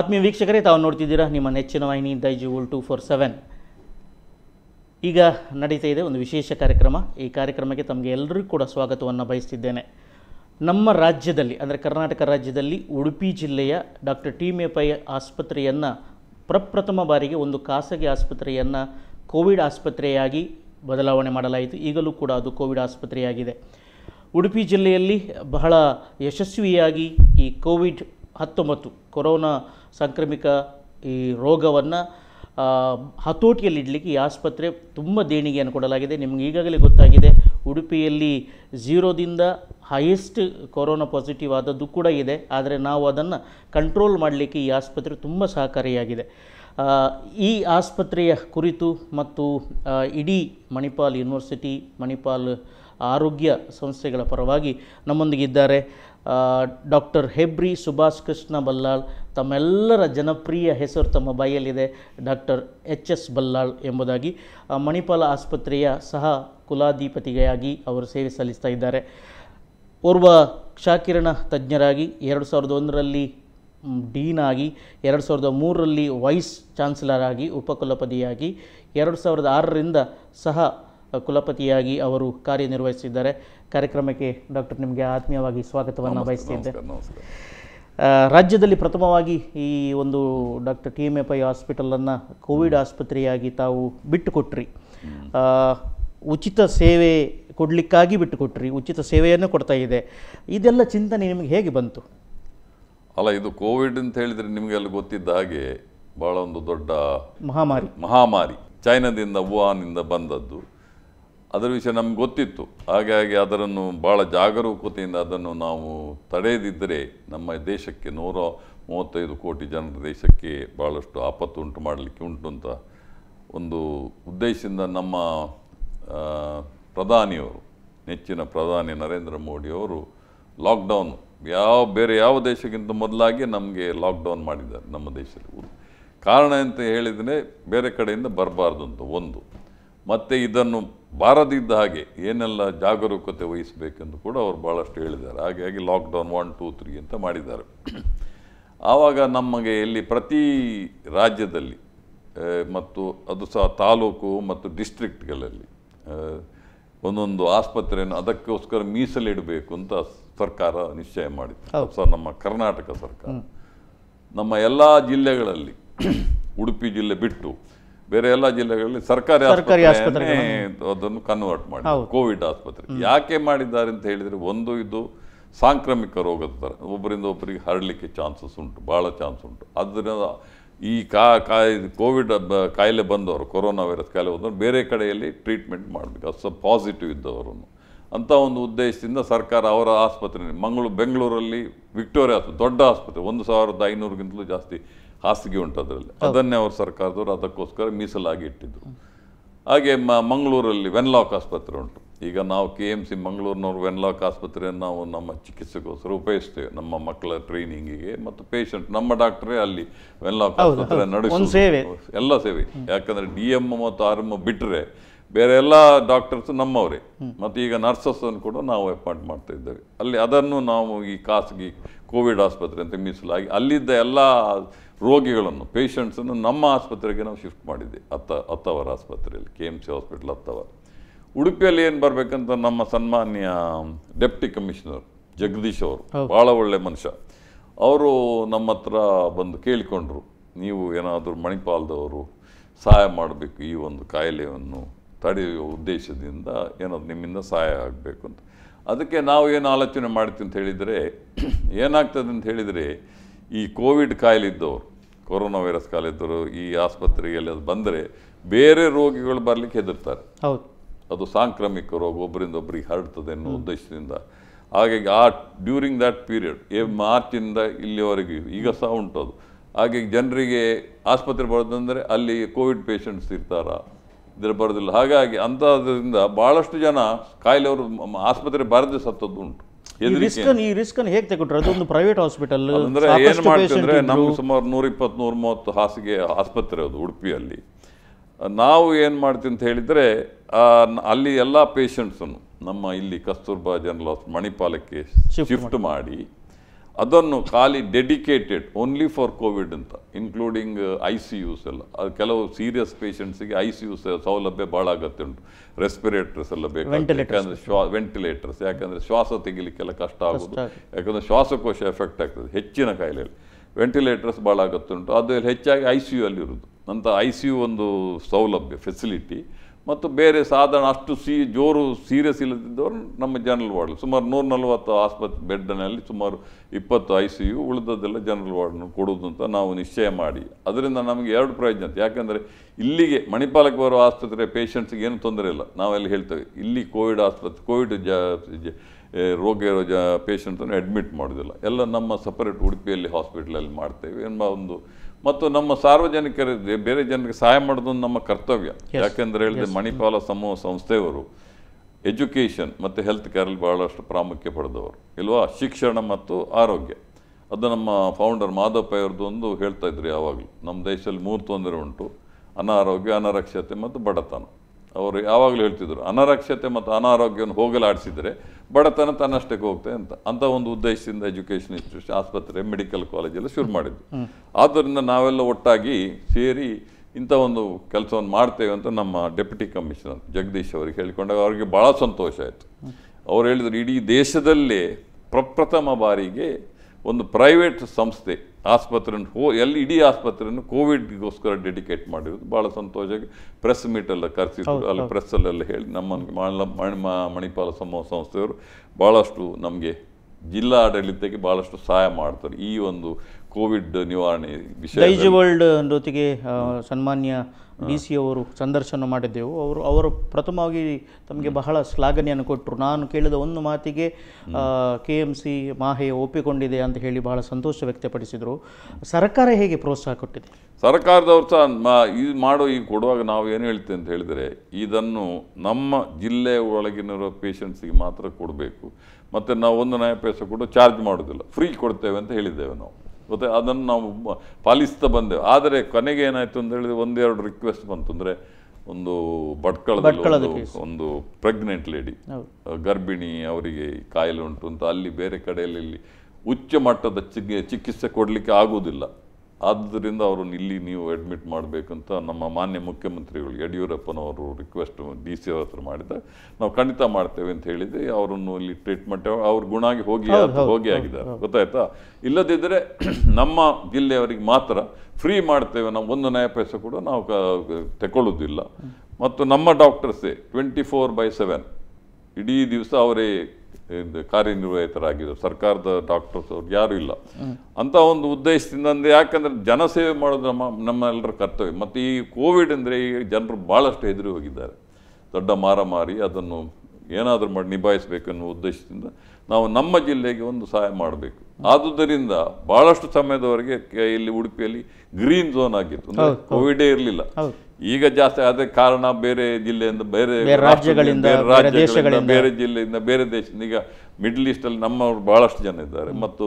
ಆತ್ಮೀಯ ವೀಕ್ಷಕರೇ ತಾವು ನೋಡ್ತಿದ್ದೀರಾ ನಿಮ್ಮ ನೆಚ್ಚಿನ ವಾಹಿನಿ ಓಲ್ ಟು ಫೋರ್ ಸೆವೆನ್ ಈಗ ನಡೀತಾ ಇದೆ ಒಂದು ವಿಶೇಷ ಕಾರ್ಯಕ್ರಮ ಈ ಕಾರ್ಯಕ್ರಮಕ್ಕೆ ತಮಗೆ ಎಲ್ಲರಿಗೂ ಕೂಡ ಸ್ವಾಗತವನ್ನು ಬಯಸ್ತಿದ್ದೇನೆ ನಮ್ಮ ರಾಜ್ಯದಲ್ಲಿ ಅಂದರೆ ಕರ್ನಾಟಕ ರಾಜ್ಯದಲ್ಲಿ ಉಡುಪಿ ಜಿಲ್ಲೆಯ ಡಾಕ್ಟರ್ ಟಿ ಮೇಪೈ ಆಸ್ಪತ್ರೆಯನ್ನು ಪ್ರಪ್ರಥಮ ಬಾರಿಗೆ ಒಂದು ಖಾಸಗಿ ಆಸ್ಪತ್ರೆಯನ್ನು ಕೋವಿಡ್ ಆಸ್ಪತ್ರೆಯಾಗಿ ಬದಲಾವಣೆ ಮಾಡಲಾಯಿತು ಈಗಲೂ ಕೂಡ ಅದು ಕೋವಿಡ್ ಆಸ್ಪತ್ರೆಯಾಗಿದೆ ಉಡುಪಿ ಜಿಲ್ಲೆಯಲ್ಲಿ ಬಹಳ ಯಶಸ್ವಿಯಾಗಿ ಈ ಕೋವಿಡ್ ಹತ್ತೊಂಬತ್ತು ಕೊರೋನಾ ಸಾಂಕ್ರಾಮಿಕ ಈ ರೋಗವನ್ನು ಹತೋಟಿಯಲ್ಲಿಡಲಿಕ್ಕೆ ಈ ಆಸ್ಪತ್ರೆ ತುಂಬ ದೇಣಿಗೆಯನ್ನು ಕೊಡಲಾಗಿದೆ ನಿಮ್ಗೆ ಈಗಾಗಲೇ ಗೊತ್ತಾಗಿದೆ ಉಡುಪಿಯಲ್ಲಿ ಝೀರೋದಿಂದ ಹೈಯೆಸ್ಟ್ ಕೊರೋನಾ ಪಾಸಿಟಿವ್ ಆದದ್ದು ಕೂಡ ಇದೆ ಆದರೆ ನಾವು ಅದನ್ನು ಕಂಟ್ರೋಲ್ ಮಾಡಲಿಕ್ಕೆ ಈ ಆಸ್ಪತ್ರೆ ತುಂಬ ಸಹಕಾರಿಯಾಗಿದೆ ಈ ಆಸ್ಪತ್ರೆಯ ಕುರಿತು ಮತ್ತು ಇಡೀ ಮಣಿಪಾಲ್ ಯೂನಿವರ್ಸಿಟಿ ಮಣಿಪಾಲ್ ಆರೋಗ್ಯ ಸಂಸ್ಥೆಗಳ ಪರವಾಗಿ ನಮ್ಮೊಂದಿಗಿದ್ದಾರೆ ಡಾಕ್ಟರ್ ಹೆಬ್ರಿ ಸುಭಾಷ್ ಕೃಷ್ಣ ಬಲ್ಲಾಳ್ ತಮ್ಮೆಲ್ಲರ ಜನಪ್ರಿಯ ಹೆಸರು ತಮ್ಮ ಬಾಯಲ್ಲಿದೆ ಡಾಕ್ಟರ್ ಎಚ್ ಎಸ್ ಬಲ್ಲಾಳ್ ಎಂಬುದಾಗಿ ಮಣಿಪಾಲ ಆಸ್ಪತ್ರೆಯ ಸಹ ಕುಲಾಧಿಪತಿಗೆಯಾಗಿ ಅವರು ಸೇವೆ ಸಲ್ಲಿಸ್ತಾ ಇದ್ದಾರೆ ಓರ್ವ ಕ್ಷಾಕಿರಣ ತಜ್ಞರಾಗಿ ಎರಡು ಸಾವಿರದ ಒಂದರಲ್ಲಿ ಡೀನ್ ಆಗಿ ಎರಡು ಸಾವಿರದ ಮೂರರಲ್ಲಿ ವೈಸ್ ಚಾನ್ಸಲರ್ ಆಗಿ ಉಪಕುಲಪತಿಯಾಗಿ ಎರಡು ಸಾವಿರದ ಆರರಿಂದ ಸಹ ಕುಲಪತಿಯಾಗಿ ಅವರು ಕಾರ್ಯನಿರ್ವಹಿಸಿದ್ದಾರೆ ಕಾರ್ಯಕ್ರಮಕ್ಕೆ ಡಾಕ್ಟರ್ ನಿಮಗೆ ಆತ್ಮೀಯವಾಗಿ ಸ್ವಾಗತವನ್ನು ಬಯಸ್ತಿದ್ದೆ ರಾಜ್ಯದಲ್ಲಿ ಪ್ರಥಮವಾಗಿ ಈ ಒಂದು doctor T M A Pai ಹಾಸ್ಪಿಟಲನ್ನು ಕೋವಿಡ್ ಆಸ್ಪತ್ರೆಯಾಗಿ ತಾವು ಬಿಟ್ಟುಕೊಟ್ರಿ ಉಚಿತ ಸೇವೆ ಕೊಡಲಿಕ್ಕಾಗಿ ಬಿಟ್ಟುಕೊಟ್ರಿ ಉಚಿತ ಸೇವೆಯನ್ನು ಕೊಡ್ತಾ ಇದೆ ಇದೆಲ್ಲ ಚಿಂತನೆ ನಿಮಗೆ ಹೇಗೆ ಬಂತು ಅಲ್ಲ ಇದು ಕೋವಿಡ್ ಅಂತ ಹೇಳಿದರೆ ಅಲ್ಲಿ ಗೊತ್ತಿದ್ದ ಹಾಗೆ ಭಾಳ ಒಂದು ದೊಡ್ಡ ಮಹಾಮಾರಿ ಮಹಾಮಾರಿ ಚೈನಾದಿಂದ ವುಹಾನಿಂದ ಬಂದದ್ದು ಅದರ ವಿಷಯ ನಮ್ಗೆ ಗೊತ್ತಿತ್ತು ಹಾಗಾಗಿ ಅದರನ್ನು ಭಾಳ ಜಾಗರೂಕತೆಯಿಂದ ಅದನ್ನು ನಾವು ತಡೆಯದಿದ್ದರೆ ನಮ್ಮ ದೇಶಕ್ಕೆ ನೂರ ಮೂವತ್ತೈದು ಕೋಟಿ ಜನರ ದೇಶಕ್ಕೆ ಭಾಳಷ್ಟು ಆಪತ್ತು ಉಂಟು ಮಾಡಲಿಕ್ಕೆ ಉಂಟು ಅಂತ ಒಂದು ಉದ್ದೇಶದಿಂದ ನಮ್ಮ ಪ್ರಧಾನಿಯವರು ನೆಚ್ಚಿನ ಪ್ರಧಾನಿ ನರೇಂದ್ರ ಮೋದಿಯವರು ಲಾಕ್ಡೌನ್ ಯಾವ ಬೇರೆ ಯಾವ ದೇಶಕ್ಕಿಂತ ಮೊದಲಾಗಿ ನಮಗೆ ಲಾಕ್ಡೌನ್ ಮಾಡಿದ್ದಾರೆ ನಮ್ಮ ದೇಶದಲ್ಲಿ ಕಾರಣ ಅಂತ ಹೇಳಿದರೆ ಬೇರೆ ಕಡೆಯಿಂದ ಬರಬಾರ್ದು ಅಂತ ಒಂದು ಮತ್ತು ಇದನ್ನು ಬಾರದಿದ್ದ ಹಾಗೆ ಏನೆಲ್ಲ ಜಾಗರೂಕತೆ ವಹಿಸಬೇಕೆಂದು ಕೂಡ ಅವರು ಭಾಳಷ್ಟು ಹೇಳಿದ್ದಾರೆ ಹಾಗಾಗಿ ಲಾಕ್ಡೌನ್ ಒನ್ ಟೂ ತ್ರೀ ಅಂತ ಮಾಡಿದ್ದಾರೆ ಆವಾಗ ನಮಗೆ ಇಲ್ಲಿ ಪ್ರತಿ ರಾಜ್ಯದಲ್ಲಿ ಮತ್ತು ಅದು ಸಹ ತಾಲೂಕು ಮತ್ತು ಡಿಸ್ಟ್ರಿಕ್ಟ್ಗಳಲ್ಲಿ ಒಂದೊಂದು ಆಸ್ಪತ್ರೆಯನ್ನು ಅದಕ್ಕೋಸ್ಕರ ಮೀಸಲಿಡಬೇಕು ಅಂತ ಸರ್ಕಾರ ನಿಶ್ಚಯ ಮಾಡಿತ್ತು ಸಹ ನಮ್ಮ ಕರ್ನಾಟಕ ಸರ್ಕಾರ ನಮ್ಮ ಎಲ್ಲ ಜಿಲ್ಲೆಗಳಲ್ಲಿ ಉಡುಪಿ ಜಿಲ್ಲೆ ಬಿಟ್ಟು ಬೇರೆ ಎಲ್ಲ ಜಿಲ್ಲೆಗಳಲ್ಲಿ ಸರ್ಕಾರಿ ಆಸ್ಪತ್ರೆ ಅದನ್ನು ಕನ್ವರ್ಟ್ ಮಾಡಿ ಕೋವಿಡ್ ಆಸ್ಪತ್ರೆ ಯಾಕೆ ಮಾಡಿದ್ದಾರೆ ಅಂತ ಹೇಳಿದರೆ ಒಂದು ಇದು ಸಾಂಕ್ರಾಮಿಕ ರೋಗದ ಥರ ಒಬ್ಬರಿಂದ ಒಬ್ಬರಿಗೆ ಹರಡಲಿಕ್ಕೆ ಚಾನ್ಸಸ್ ಉಂಟು ಭಾಳ ಚಾನ್ಸ್ ಉಂಟು ಅದರಿಂದ ಈ ಕಾ ಕಾಯಿ ಕೋವಿಡ್ ಕಾಯಿಲೆ ಬಂದವರು ಕೊರೋನಾ ವೈರಸ್ ಕಾಯಿಲೆ ಬಂದವರು ಬೇರೆ ಕಡೆಯಲ್ಲಿ ಟ್ರೀಟ್ಮೆಂಟ್ ಮಾಡಬೇಕು ಅಸ ಪಾಸಿಟಿವ್ ಇದ್ದವರನ್ನು ಅಂಥ ಒಂದು ಉದ್ದೇಶದಿಂದ ಸರ್ಕಾರ ಅವರ ಆಸ್ಪತ್ರೆ ಮಂಗಳೂರು ಬೆಂಗಳೂರಲ್ಲಿ ವಿಕ್ಟೋರಿಯಾ ಆಸ್ಪತ್ರೆ ದೊಡ್ಡ ಆಸ್ಪತ್ರೆ ಒಂದು ಸಾವಿರದ ಐನೂರಿಗಿಂತಲೂ ಜಾಸ್ತಿ ಹಾಸಿಗೆ ಉಂಟು ಅದರಲ್ಲಿ ಅದನ್ನೇ ಅವ್ರ ಸರ್ಕಾರದವರು ಅದಕ್ಕೋಸ್ಕರ ಮೀಸಲಾಗಿ ಇಟ್ಟಿದ್ದರು ಹಾಗೆ ಮ ಮಂಗಳೂರಲ್ಲಿ ವೆನ್ಲಾಕ್ ಆಸ್ಪತ್ರೆ ಉಂಟು ಈಗ ನಾವು ಕೆ ಎಮ್ ಸಿ ಮಂಗಳೂರಿನವ್ರು ವೆನ್ಲಾಕ್ ಆಸ್ಪತ್ರೆಯನ್ನು ನಾವು ನಮ್ಮ ಚಿಕಿತ್ಸೆಗೋಸ್ಕರ ಉಪಯೋಗಿಸ್ತೇವೆ ನಮ್ಮ ಮಕ್ಕಳ ಟ್ರೈನಿಂಗಿಗೆ ಮತ್ತು ಪೇಷಂಟ್ ನಮ್ಮ ಡಾಕ್ಟ್ರೇ ಅಲ್ಲಿ ವೆನ್ಲಾಕ್ ಆಸ್ಪತ್ರೆ ನಡೆಸಿ ಎಲ್ಲ ಸೇವೆ ಯಾಕಂದರೆ ಡಿ ಎಮ್ ಮತ್ತು ಆರ್ ಎಮ್ ಬಿಟ್ಟರೆ ಬೇರೆ ಎಲ್ಲ ಡಾಕ್ಟರ್ಸ್ ನಮ್ಮವರೇ ಮತ್ತು ಈಗ ನರ್ಸಸ್ಸನ್ನು ಕೂಡ ನಾವು ಅಪಾಯಿಂಟ್ ಮಾಡ್ತಾ ಇದ್ದೇವೆ ಅಲ್ಲಿ ಅದನ್ನು ನಾವು ಈ ಖಾಸಗಿ ಕೋವಿಡ್ ಆಸ್ಪತ್ರೆ ಅಂತ ಮೀಸಲಾಗಿ ಅಲ್ಲಿದ್ದ ಎಲ್ಲ ರೋಗಿಗಳನ್ನು ಪೇಷಂಟ್ಸನ್ನು ನಮ್ಮ ಆಸ್ಪತ್ರೆಗೆ ನಾವು ಶಿಫ್ಟ್ ಮಾಡಿದ್ವಿ ಅತ್ತ ಅತ್ತವರ ಆಸ್ಪತ್ರೆಯಲ್ಲಿ ಕೆ ಎಮ್ ಸಿ ಹಾಸ್ಪಿಟ್ಲ್ ಅತ್ತವರ ಉಡುಪಿಯಲ್ಲಿ ಏನು ಬರಬೇಕಂತ ನಮ್ಮ ಸನ್ಮಾನ್ಯ ಡೆಪ್ಟಿ ಕಮಿಷನರ್ ಜಗದೀಶ್ ಅವರು ಭಾಳ ಒಳ್ಳೆ ಮನುಷ್ಯ ಅವರು ನಮ್ಮ ಹತ್ರ ಬಂದು ಕೇಳಿಕೊಂಡ್ರು ನೀವು ಏನಾದರೂ ಮಣಿಪಾಲದವರು ಸಹಾಯ ಮಾಡಬೇಕು ಈ ಒಂದು ಕಾಯಿಲೆಯನ್ನು ತಡೆಯುವ ಉದ್ದೇಶದಿಂದ ಏನಾದರೂ ನಿಮ್ಮಿಂದ ಸಹಾಯ ಆಗಬೇಕು ಅಂತ ಅದಕ್ಕೆ ನಾವು ಏನು ಆಲೋಚನೆ ಮಾಡ್ತೀವಿ ಅಂತ ಹೇಳಿದರೆ ಏನಾಗ್ತದೆ ಅಂತ ಹೇಳಿದರೆ ಈ ಕೋವಿಡ್ ಕಾಯಿಲೆ ಇದ್ದವರು ಕೊರೋನಾ ವೈರಸ್ ಕಾಲಿದ್ದರು ಈ ಆಸ್ಪತ್ರೆಯಲ್ಲಿ ಅದು ಬಂದರೆ ಬೇರೆ ರೋಗಿಗಳು ಬರಲಿಕ್ಕೆ ಹೆದರ್ತಾರೆ ಹೌದು ಅದು ಸಾಂಕ್ರಾಮಿಕ ರೋಗ ಒಬ್ಬರಿಂದ ಒಬ್ಬರಿಗೆ ಹರಡ್ತದೆ ಅನ್ನೋ ಉದ್ದೇಶದಿಂದ ಹಾಗಾಗಿ ಆ ಡ್ಯೂರಿಂಗ್ ದ್ಯಾಟ್ ಪೀರಿಯಡ್ ಏ ಮಾರ್ಚಿಂದ ಇಲ್ಲಿವರೆಗೂ ಈಗ ಸಹ ಉಂಟು ಅದು ಹಾಗಾಗಿ ಜನರಿಗೆ ಆಸ್ಪತ್ರೆ ಬರೋದಂದರೆ ಅಲ್ಲಿ ಕೋವಿಡ್ ಪೇಷಂಟ್ಸ್ ಇರ್ತಾರ ಇದ್ರೆ ಬರೋದಿಲ್ಲ ಹಾಗಾಗಿ ಅಂಥದ್ರಿಂದ ಭಾಳಷ್ಟು ಜನ ಕಾಯಿಲೆಯವರು ಆಸ್ಪತ್ರೆ ಬಾರದೆ ಸತ್ತದ್ದು ಉಂಟು ಈ ರಿಸ್ಕ್ ಅನ್ನು ಹೇಗೆ ಅದು ಅದೊಂದು ಪ್ರೈವೇಟ್ ಹಾಸ್ಪಿಟಲ್ ಅಂದ್ರೆ ಏನು ಮಾಡ್ತಿದ್ರೆ ನಮ್ಗೆ ಸುಮಾರು ನೂರ ಇಪ್ಪತ್ತು ನೂರ ಮೂವತ್ತು ಹಾಸಿಗೆ ಆಸ್ಪತ್ರೆ ಅದು ಉಡುಪಿಯಲ್ಲಿ ನಾವು ಏನು ಮಾಡ್ತೀವಿ ಅಂತ ಹೇಳಿದರೆ ಅಲ್ಲಿ ಎಲ್ಲ ಪೇಷಂಟ್ಸನ್ನು ನಮ್ಮ ಇಲ್ಲಿ ಕಸ್ತೂರ್ಬಾ ಜನರಲ್ ಹಾಸ್ಪಿಟಲ್ ಮಣಿಪಾಲಕ್ಕೆ ಶಿಫ್ಟ್ ಮಾಡಿ ಅದನ್ನು ಖಾಲಿ ಡೆಡಿಕೇಟೆಡ್ ಓನ್ಲಿ ಫಾರ್ ಕೋವಿಡ್ ಅಂತ ಇನ್ಕ್ಲೂಡಿಂಗ್ ಐ ಸಿ ಯುಸ್ ಎಲ್ಲ ಅದು ಕೆಲವು ಸೀರಿಯಸ್ ಪೇಷಂಟ್ಸಿಗೆ ಐ ಸಿ ಯುಸ್ ಸೌಲಭ್ಯ ಭಾಳ ಆಗತ್ತೆ ಉಂಟು ರೆಸ್ಪಿರೇಟರ್ಸ್ ಎಲ್ಲ ಬೇಕು ಯಾಕಂದರೆ ಶ್ವಾ ವೆಂಟಿಲೇಟರ್ಸ್ ಯಾಕಂದರೆ ಶ್ವಾಸ ತೆಗಿಲಿಕ್ಕೆಲ್ಲ ಕಷ್ಟ ಆಗೋದು ಯಾಕಂದರೆ ಶ್ವಾಸಕೋಶ ಎಫೆಕ್ಟ್ ಆಗ್ತದೆ ಹೆಚ್ಚಿನ ಕಾಯಿಲೆಯಲ್ಲಿ ವೆಂಟಿಲೇಟರ್ಸ್ ಭಾಳ ಉಂಟು ಅದು ಹೆಚ್ಚಾಗಿ ಐ ಸಿ ಯು ಅಲ್ಲಿರೋದು ನಂತರ ಐ ಸಿ ಯು ಒಂದು ಸೌಲಭ್ಯ ಫೆಸಿಲಿಟಿ ಮತ್ತು ಬೇರೆ ಸಾಧಾರಣ ಅಷ್ಟು ಸಿ ಜೋರು ಸೀರಿಯಸ್ ಇಲ್ಲದಿದ್ದವರು ನಮ್ಮ ಜನರಲ್ ವಾರ್ಡ್ ಸುಮಾರು ನೂರ ನಲವತ್ತು ಆಸ್ಪತ್ರೆ ಬೆಡ್ನಲ್ಲಿ ಸುಮಾರು ಇಪ್ಪತ್ತು ಐ ಸಿ ಯು ಉಳಿದದ್ದೆಲ್ಲ ಜನರಲ್ ವಾರ್ಡ್ನ ಕೊಡೋದು ಅಂತ ನಾವು ನಿಶ್ಚಯ ಮಾಡಿ ಅದರಿಂದ ನಮಗೆ ಎರಡು ಪ್ರಯೋಜನ ಯಾಕೆಂದರೆ ಇಲ್ಲಿಗೆ ಮಣಿಪಾಲಕ್ಕೆ ಬರುವ ಆಸ್ಪತ್ರೆ ಪೇಷಂಟ್ಸ್ಗೆ ಏನು ತೊಂದರೆ ಇಲ್ಲ ನಾವೆಲ್ಲಿ ಹೇಳ್ತೇವೆ ಇಲ್ಲಿ ಕೋವಿಡ್ ಆಸ್ಪತ್ರೆ ಕೋವಿಡ್ ಜ ರೋಗ ಇರೋ ಜ ಪೇಷಂಟನ್ನು ಅಡ್ಮಿಟ್ ಮಾಡೋದಿಲ್ಲ ಎಲ್ಲ ನಮ್ಮ ಸಪರೇಟ್ ಉಡುಪಿಯಲ್ಲಿ ಹಾಸ್ಪಿಟ್ಲಲ್ಲಿ ಮಾಡ್ತೇವೆ ಎಂಬ ಒಂದು ಮತ್ತು ನಮ್ಮ ಸಾರ್ವಜನಿಕರಿಗೆ ಬೇರೆ ಜನರಿಗೆ ಸಹಾಯ ಮಾಡೋದು ನಮ್ಮ ಕರ್ತವ್ಯ ಯಾಕೆಂದ್ರೆ ಹೇಳಿದ್ರೆ ಮಣಿಪಾಲ ಸಮೂಹ ಸಂಸ್ಥೆಯವರು ಎಜುಕೇಷನ್ ಮತ್ತು ಹೆಲ್ತ್ ಕೇರಲ್ಲಿ ಬಹಳಷ್ಟು ಪ್ರಾಮುಖ್ಯ ಪಡೆದವರು ಇಲ್ವಾ ಶಿಕ್ಷಣ ಮತ್ತು ಆರೋಗ್ಯ ಅದು ನಮ್ಮ ಫೌಂಡರ್ ಮಾದಪ್ಪ ಅವ್ರದ್ದು ಒಂದು ಹೇಳ್ತಾ ಇದ್ರು ಯಾವಾಗಲೂ ನಮ್ಮ ದೇಶದಲ್ಲಿ ಮೂರು ತೊಂದರೆ ಉಂಟು ಅನಾರೋಗ್ಯ ಅನರಕ್ಷತೆ ಮತ್ತು ಬಡತನ ಅವರು ಯಾವಾಗಲೂ ಹೇಳ್ತಿದ್ರು ಅನಾರಕ್ಷತೆ ಮತ್ತು ಅನಾರೋಗ್ಯವನ್ನು ಹೋಗಲಾಡಿಸಿದರೆ ಬಡತನ ತನ್ನಷ್ಟಕ್ಕೆ ಹೋಗ್ತದೆ ಅಂತ ಅಂತ ಒಂದು ಉದ್ದೇಶದಿಂದ ಎಜುಕೇಷನ್ ಇನ್ಸ್ಟಿಟ್ಯೂಷನ್ ಆಸ್ಪತ್ರೆ ಮೆಡಿಕಲ್ ಕಾಲೇಜೆಲ್ಲ ಶುರು ಮಾಡಿದ್ವಿ ಆದ್ದರಿಂದ ನಾವೆಲ್ಲ ಒಟ್ಟಾಗಿ ಸೇರಿ ಇಂಥ ಒಂದು ಕೆಲಸವನ್ನು ಮಾಡ್ತೇವೆ ಅಂತ ನಮ್ಮ ಡೆಪ್ಯುಟಿ ಕಮಿಷನರ್ ಜಗದೀಶ್ ಅವರಿಗೆ ಹೇಳಿಕೊಂಡಾಗ ಅವರಿಗೆ ಭಾಳ ಸಂತೋಷ ಆಯಿತು ಅವ್ರು ಹೇಳಿದರು ಇಡೀ ದೇಶದಲ್ಲೇ ಪ್ರಪ್ರಥಮ ಬಾರಿಗೆ ಒಂದು ಪ್ರೈವೇಟ್ ಸಂಸ್ಥೆ ಆಸ್ಪತ್ರೆಯನ್ನು ಹೋ ಎಲ್ಲಿ ಇಡೀ ಆಸ್ಪತ್ರೆಯನ್ನು ಕೋವಿಡ್ಗೋಸ್ಕರ ಡೆಡಿಕೇಟ್ ಮಾಡಿರೋದು ಭಾಳ ಸಂತೋಷವಾಗಿ ಪ್ರೆಸ್ ಮೀಟಲ್ಲ ಕರೆಸಿದ್ರು ಅಲ್ಲಿ ಪ್ರೆಸ್ಸಲ್ಲೆಲ್ಲ ಹೇಳಿ ನಮ್ಮ ಮಣಿಪಾಲ ಸಮೂಹ ಸಂಸ್ಥೆಯವರು ಭಾಳಷ್ಟು ನಮಗೆ ಜಿಲ್ಲಾ ಆಡಳಿತಕ್ಕೆ ಭಾಳಷ್ಟು ಸಹಾಯ ಮಾಡ್ತಾರೆ ಈ ಒಂದು ಕೋವಿಡ್ ನಿವಾರಣೆ ವಿಷಯ ವರ್ಲ್ಡ್ ಜೊತೆಗೆ ಸನ್ಮಾನ್ಯ ಡಿ ಸಿ ಅವರು ಸಂದರ್ಶನ ಮಾಡಿದ್ದೆವು ಅವರು ಅವರು ಪ್ರಥಮವಾಗಿ ತಮಗೆ ಬಹಳ ಶ್ಲಾಘನೆಯನ್ನು ಕೊಟ್ಟರು ನಾನು ಕೇಳಿದ ಒಂದು ಮಾತಿಗೆ ಕೆ ಎಮ್ ಸಿ ಮಾಹೆ ಒಪ್ಪಿಕೊಂಡಿದೆ ಅಂತ ಹೇಳಿ ಬಹಳ ಸಂತೋಷ ವ್ಯಕ್ತಪಡಿಸಿದರು ಸರ್ಕಾರ ಹೇಗೆ ಪ್ರೋತ್ಸಾಹ ಕೊಟ್ಟಿದೆ ಸರ್ಕಾರದವ್ರು ಸಹ ಇದು ಮಾಡೋ ಈಗ ಕೊಡುವಾಗ ನಾವು ಏನು ಹೇಳ್ತೇವೆ ಅಂತ ಹೇಳಿದರೆ ಇದನ್ನು ನಮ್ಮ ಜಿಲ್ಲೆ ಒಳಗಿನ ಪೇಷಂಟ್ಸಿಗೆ ಮಾತ್ರ ಕೊಡಬೇಕು ಮತ್ತು ನಾವು ಒಂದು ನಯ ಪೈಸೆ ಕೊಟ್ಟು ಚಾರ್ಜ್ ಮಾಡೋದಿಲ್ಲ ಫ್ರೀ ಕೊಡ್ತೇವೆ ಅಂತ ಹೇಳಿದ್ದೇವೆ ನಾವು ಮತ್ತು ಅದನ್ನು ನಾವು ಪಾಲಿಸ್ತಾ ಬಂದೆವು ಆದರೆ ಕೊನೆಗೆ ಏನಾಯಿತು ಅಂತ ಹೇಳಿದ್ರೆ ಒಂದೆರಡು ರಿಕ್ವೆಸ್ಟ್ ಬಂತು ಅಂದರೆ ಒಂದು ಭಟ್ಕಳದಲ್ಲಿ ಒಂದು ಪ್ರೆಗ್ನೆಂಟ್ ಲೇಡಿ ಗರ್ಭಿಣಿ ಅವರಿಗೆ ಕಾಯಿಲೆ ಉಂಟು ಅಂತ ಅಲ್ಲಿ ಬೇರೆ ಕಡೆಯಲ್ಲಿ ಉಚ್ಚ ಮಟ್ಟದ ಚಿಕಿತ್ಸೆ ಕೊಡಲಿಕ್ಕೆ ಆಗುವುದಿಲ್ಲ ಆದ್ದರಿಂದ ಅವರನ್ನು ಇಲ್ಲಿ ನೀವು ಅಡ್ಮಿಟ್ ಮಾಡಬೇಕಂತ ನಮ್ಮ ಮಾನ್ಯ ಮುಖ್ಯಮಂತ್ರಿಗಳು ಯಡಿಯೂರಪ್ಪನವರು ರಿಕ್ವೆಸ್ಟ್ ಡಿ ಸಿ ಅವ್ರ ಹತ್ರ ನಾವು ಖಂಡಿತ ಮಾಡ್ತೇವೆ ಅಂತ ಹೇಳಿದೆ ಅವರನ್ನು ಇಲ್ಲಿ ಟ್ರೀಟ್ಮೆಂಟ್ ಅವ್ರ ಗುಣಾಗಿ ಹೋಗಿ ಹೋಗಿ ಆಗಿದ್ದಾರೆ ಗೊತ್ತಾಯ್ತಾ ಇಲ್ಲದಿದ್ದರೆ ನಮ್ಮ ಜಿಲ್ಲೆಯವರಿಗೆ ಮಾತ್ರ ಫ್ರೀ ಮಾಡ್ತೇವೆ ನಾವು ಒಂದು ನಯ ಪೈಸೆ ಕೂಡ ನಾವು ತಗೊಳ್ಳೋದಿಲ್ಲ ಮತ್ತು ನಮ್ಮ ಡಾಕ್ಟರ್ಸೇ ಟ್ವೆಂಟಿ ಫೋರ್ ಬೈ ಸೆವೆನ್ ಇಡೀ ದಿವಸ ಅವರೇ ಕಾರ್ಯನಿರ್ವಹಿತರಾಗಿದ್ದರು ಸರ್ಕಾರದ ಡಾಕ್ಟರ್ಸ್ ಅವ್ರು ಯಾರು ಇಲ್ಲ ಅಂತ ಒಂದು ಉದ್ದೇಶದಿಂದ ಅಂದರೆ ಯಾಕಂದರೆ ಜನಸೇವೆ ಮಾಡೋದು ನಮ್ಮ ನಮ್ಮೆಲ್ಲರ ಕರ್ತವ್ಯ ಮತ್ತು ಈ ಕೋವಿಡ್ ಅಂದರೆ ಈ ಜನರು ಭಾಳಷ್ಟು ಹೆದರಿ ಹೋಗಿದ್ದಾರೆ ದೊಡ್ಡ ಮಾರಾಮಾರಿ ಅದನ್ನು ಏನಾದರೂ ಮಾಡಿ ನಿಭಾಯಿಸಬೇಕನ್ನೋ ಉದ್ದೇಶದಿಂದ ನಾವು ನಮ್ಮ ಜಿಲ್ಲೆಗೆ ಒಂದು ಸಹಾಯ ಮಾಡಬೇಕು ಆದುದರಿಂದ ಬಹಳಷ್ಟು ಸಮಯದವರೆಗೆ ಇಲ್ಲಿ ಉಡುಪಿಯಲ್ಲಿ ಗ್ರೀನ್ ಝೋನ್ ಆಗಿತ್ತು ಕೋವಿಡೇ ಇರಲಿಲ್ಲ ಈಗ ಜಾಸ್ತಿ ಆದ ಕಾರಣ ಬೇರೆ ಜಿಲ್ಲೆಯಿಂದ ಬೇರೆ ರಾಜ್ಯಗಳಿಂದ ರಾಜ್ಯಗಳಿಂದ ಬೇರೆ ಜಿಲ್ಲೆಯಿಂದ ಬೇರೆ ದೇಶದಿಂದ ಈಗ ಮಿಡ್ಲ್ ಅಲ್ಲಿ ನಮ್ಮವರು ಬಹಳಷ್ಟು ಜನ ಇದ್ದಾರೆ ಮತ್ತು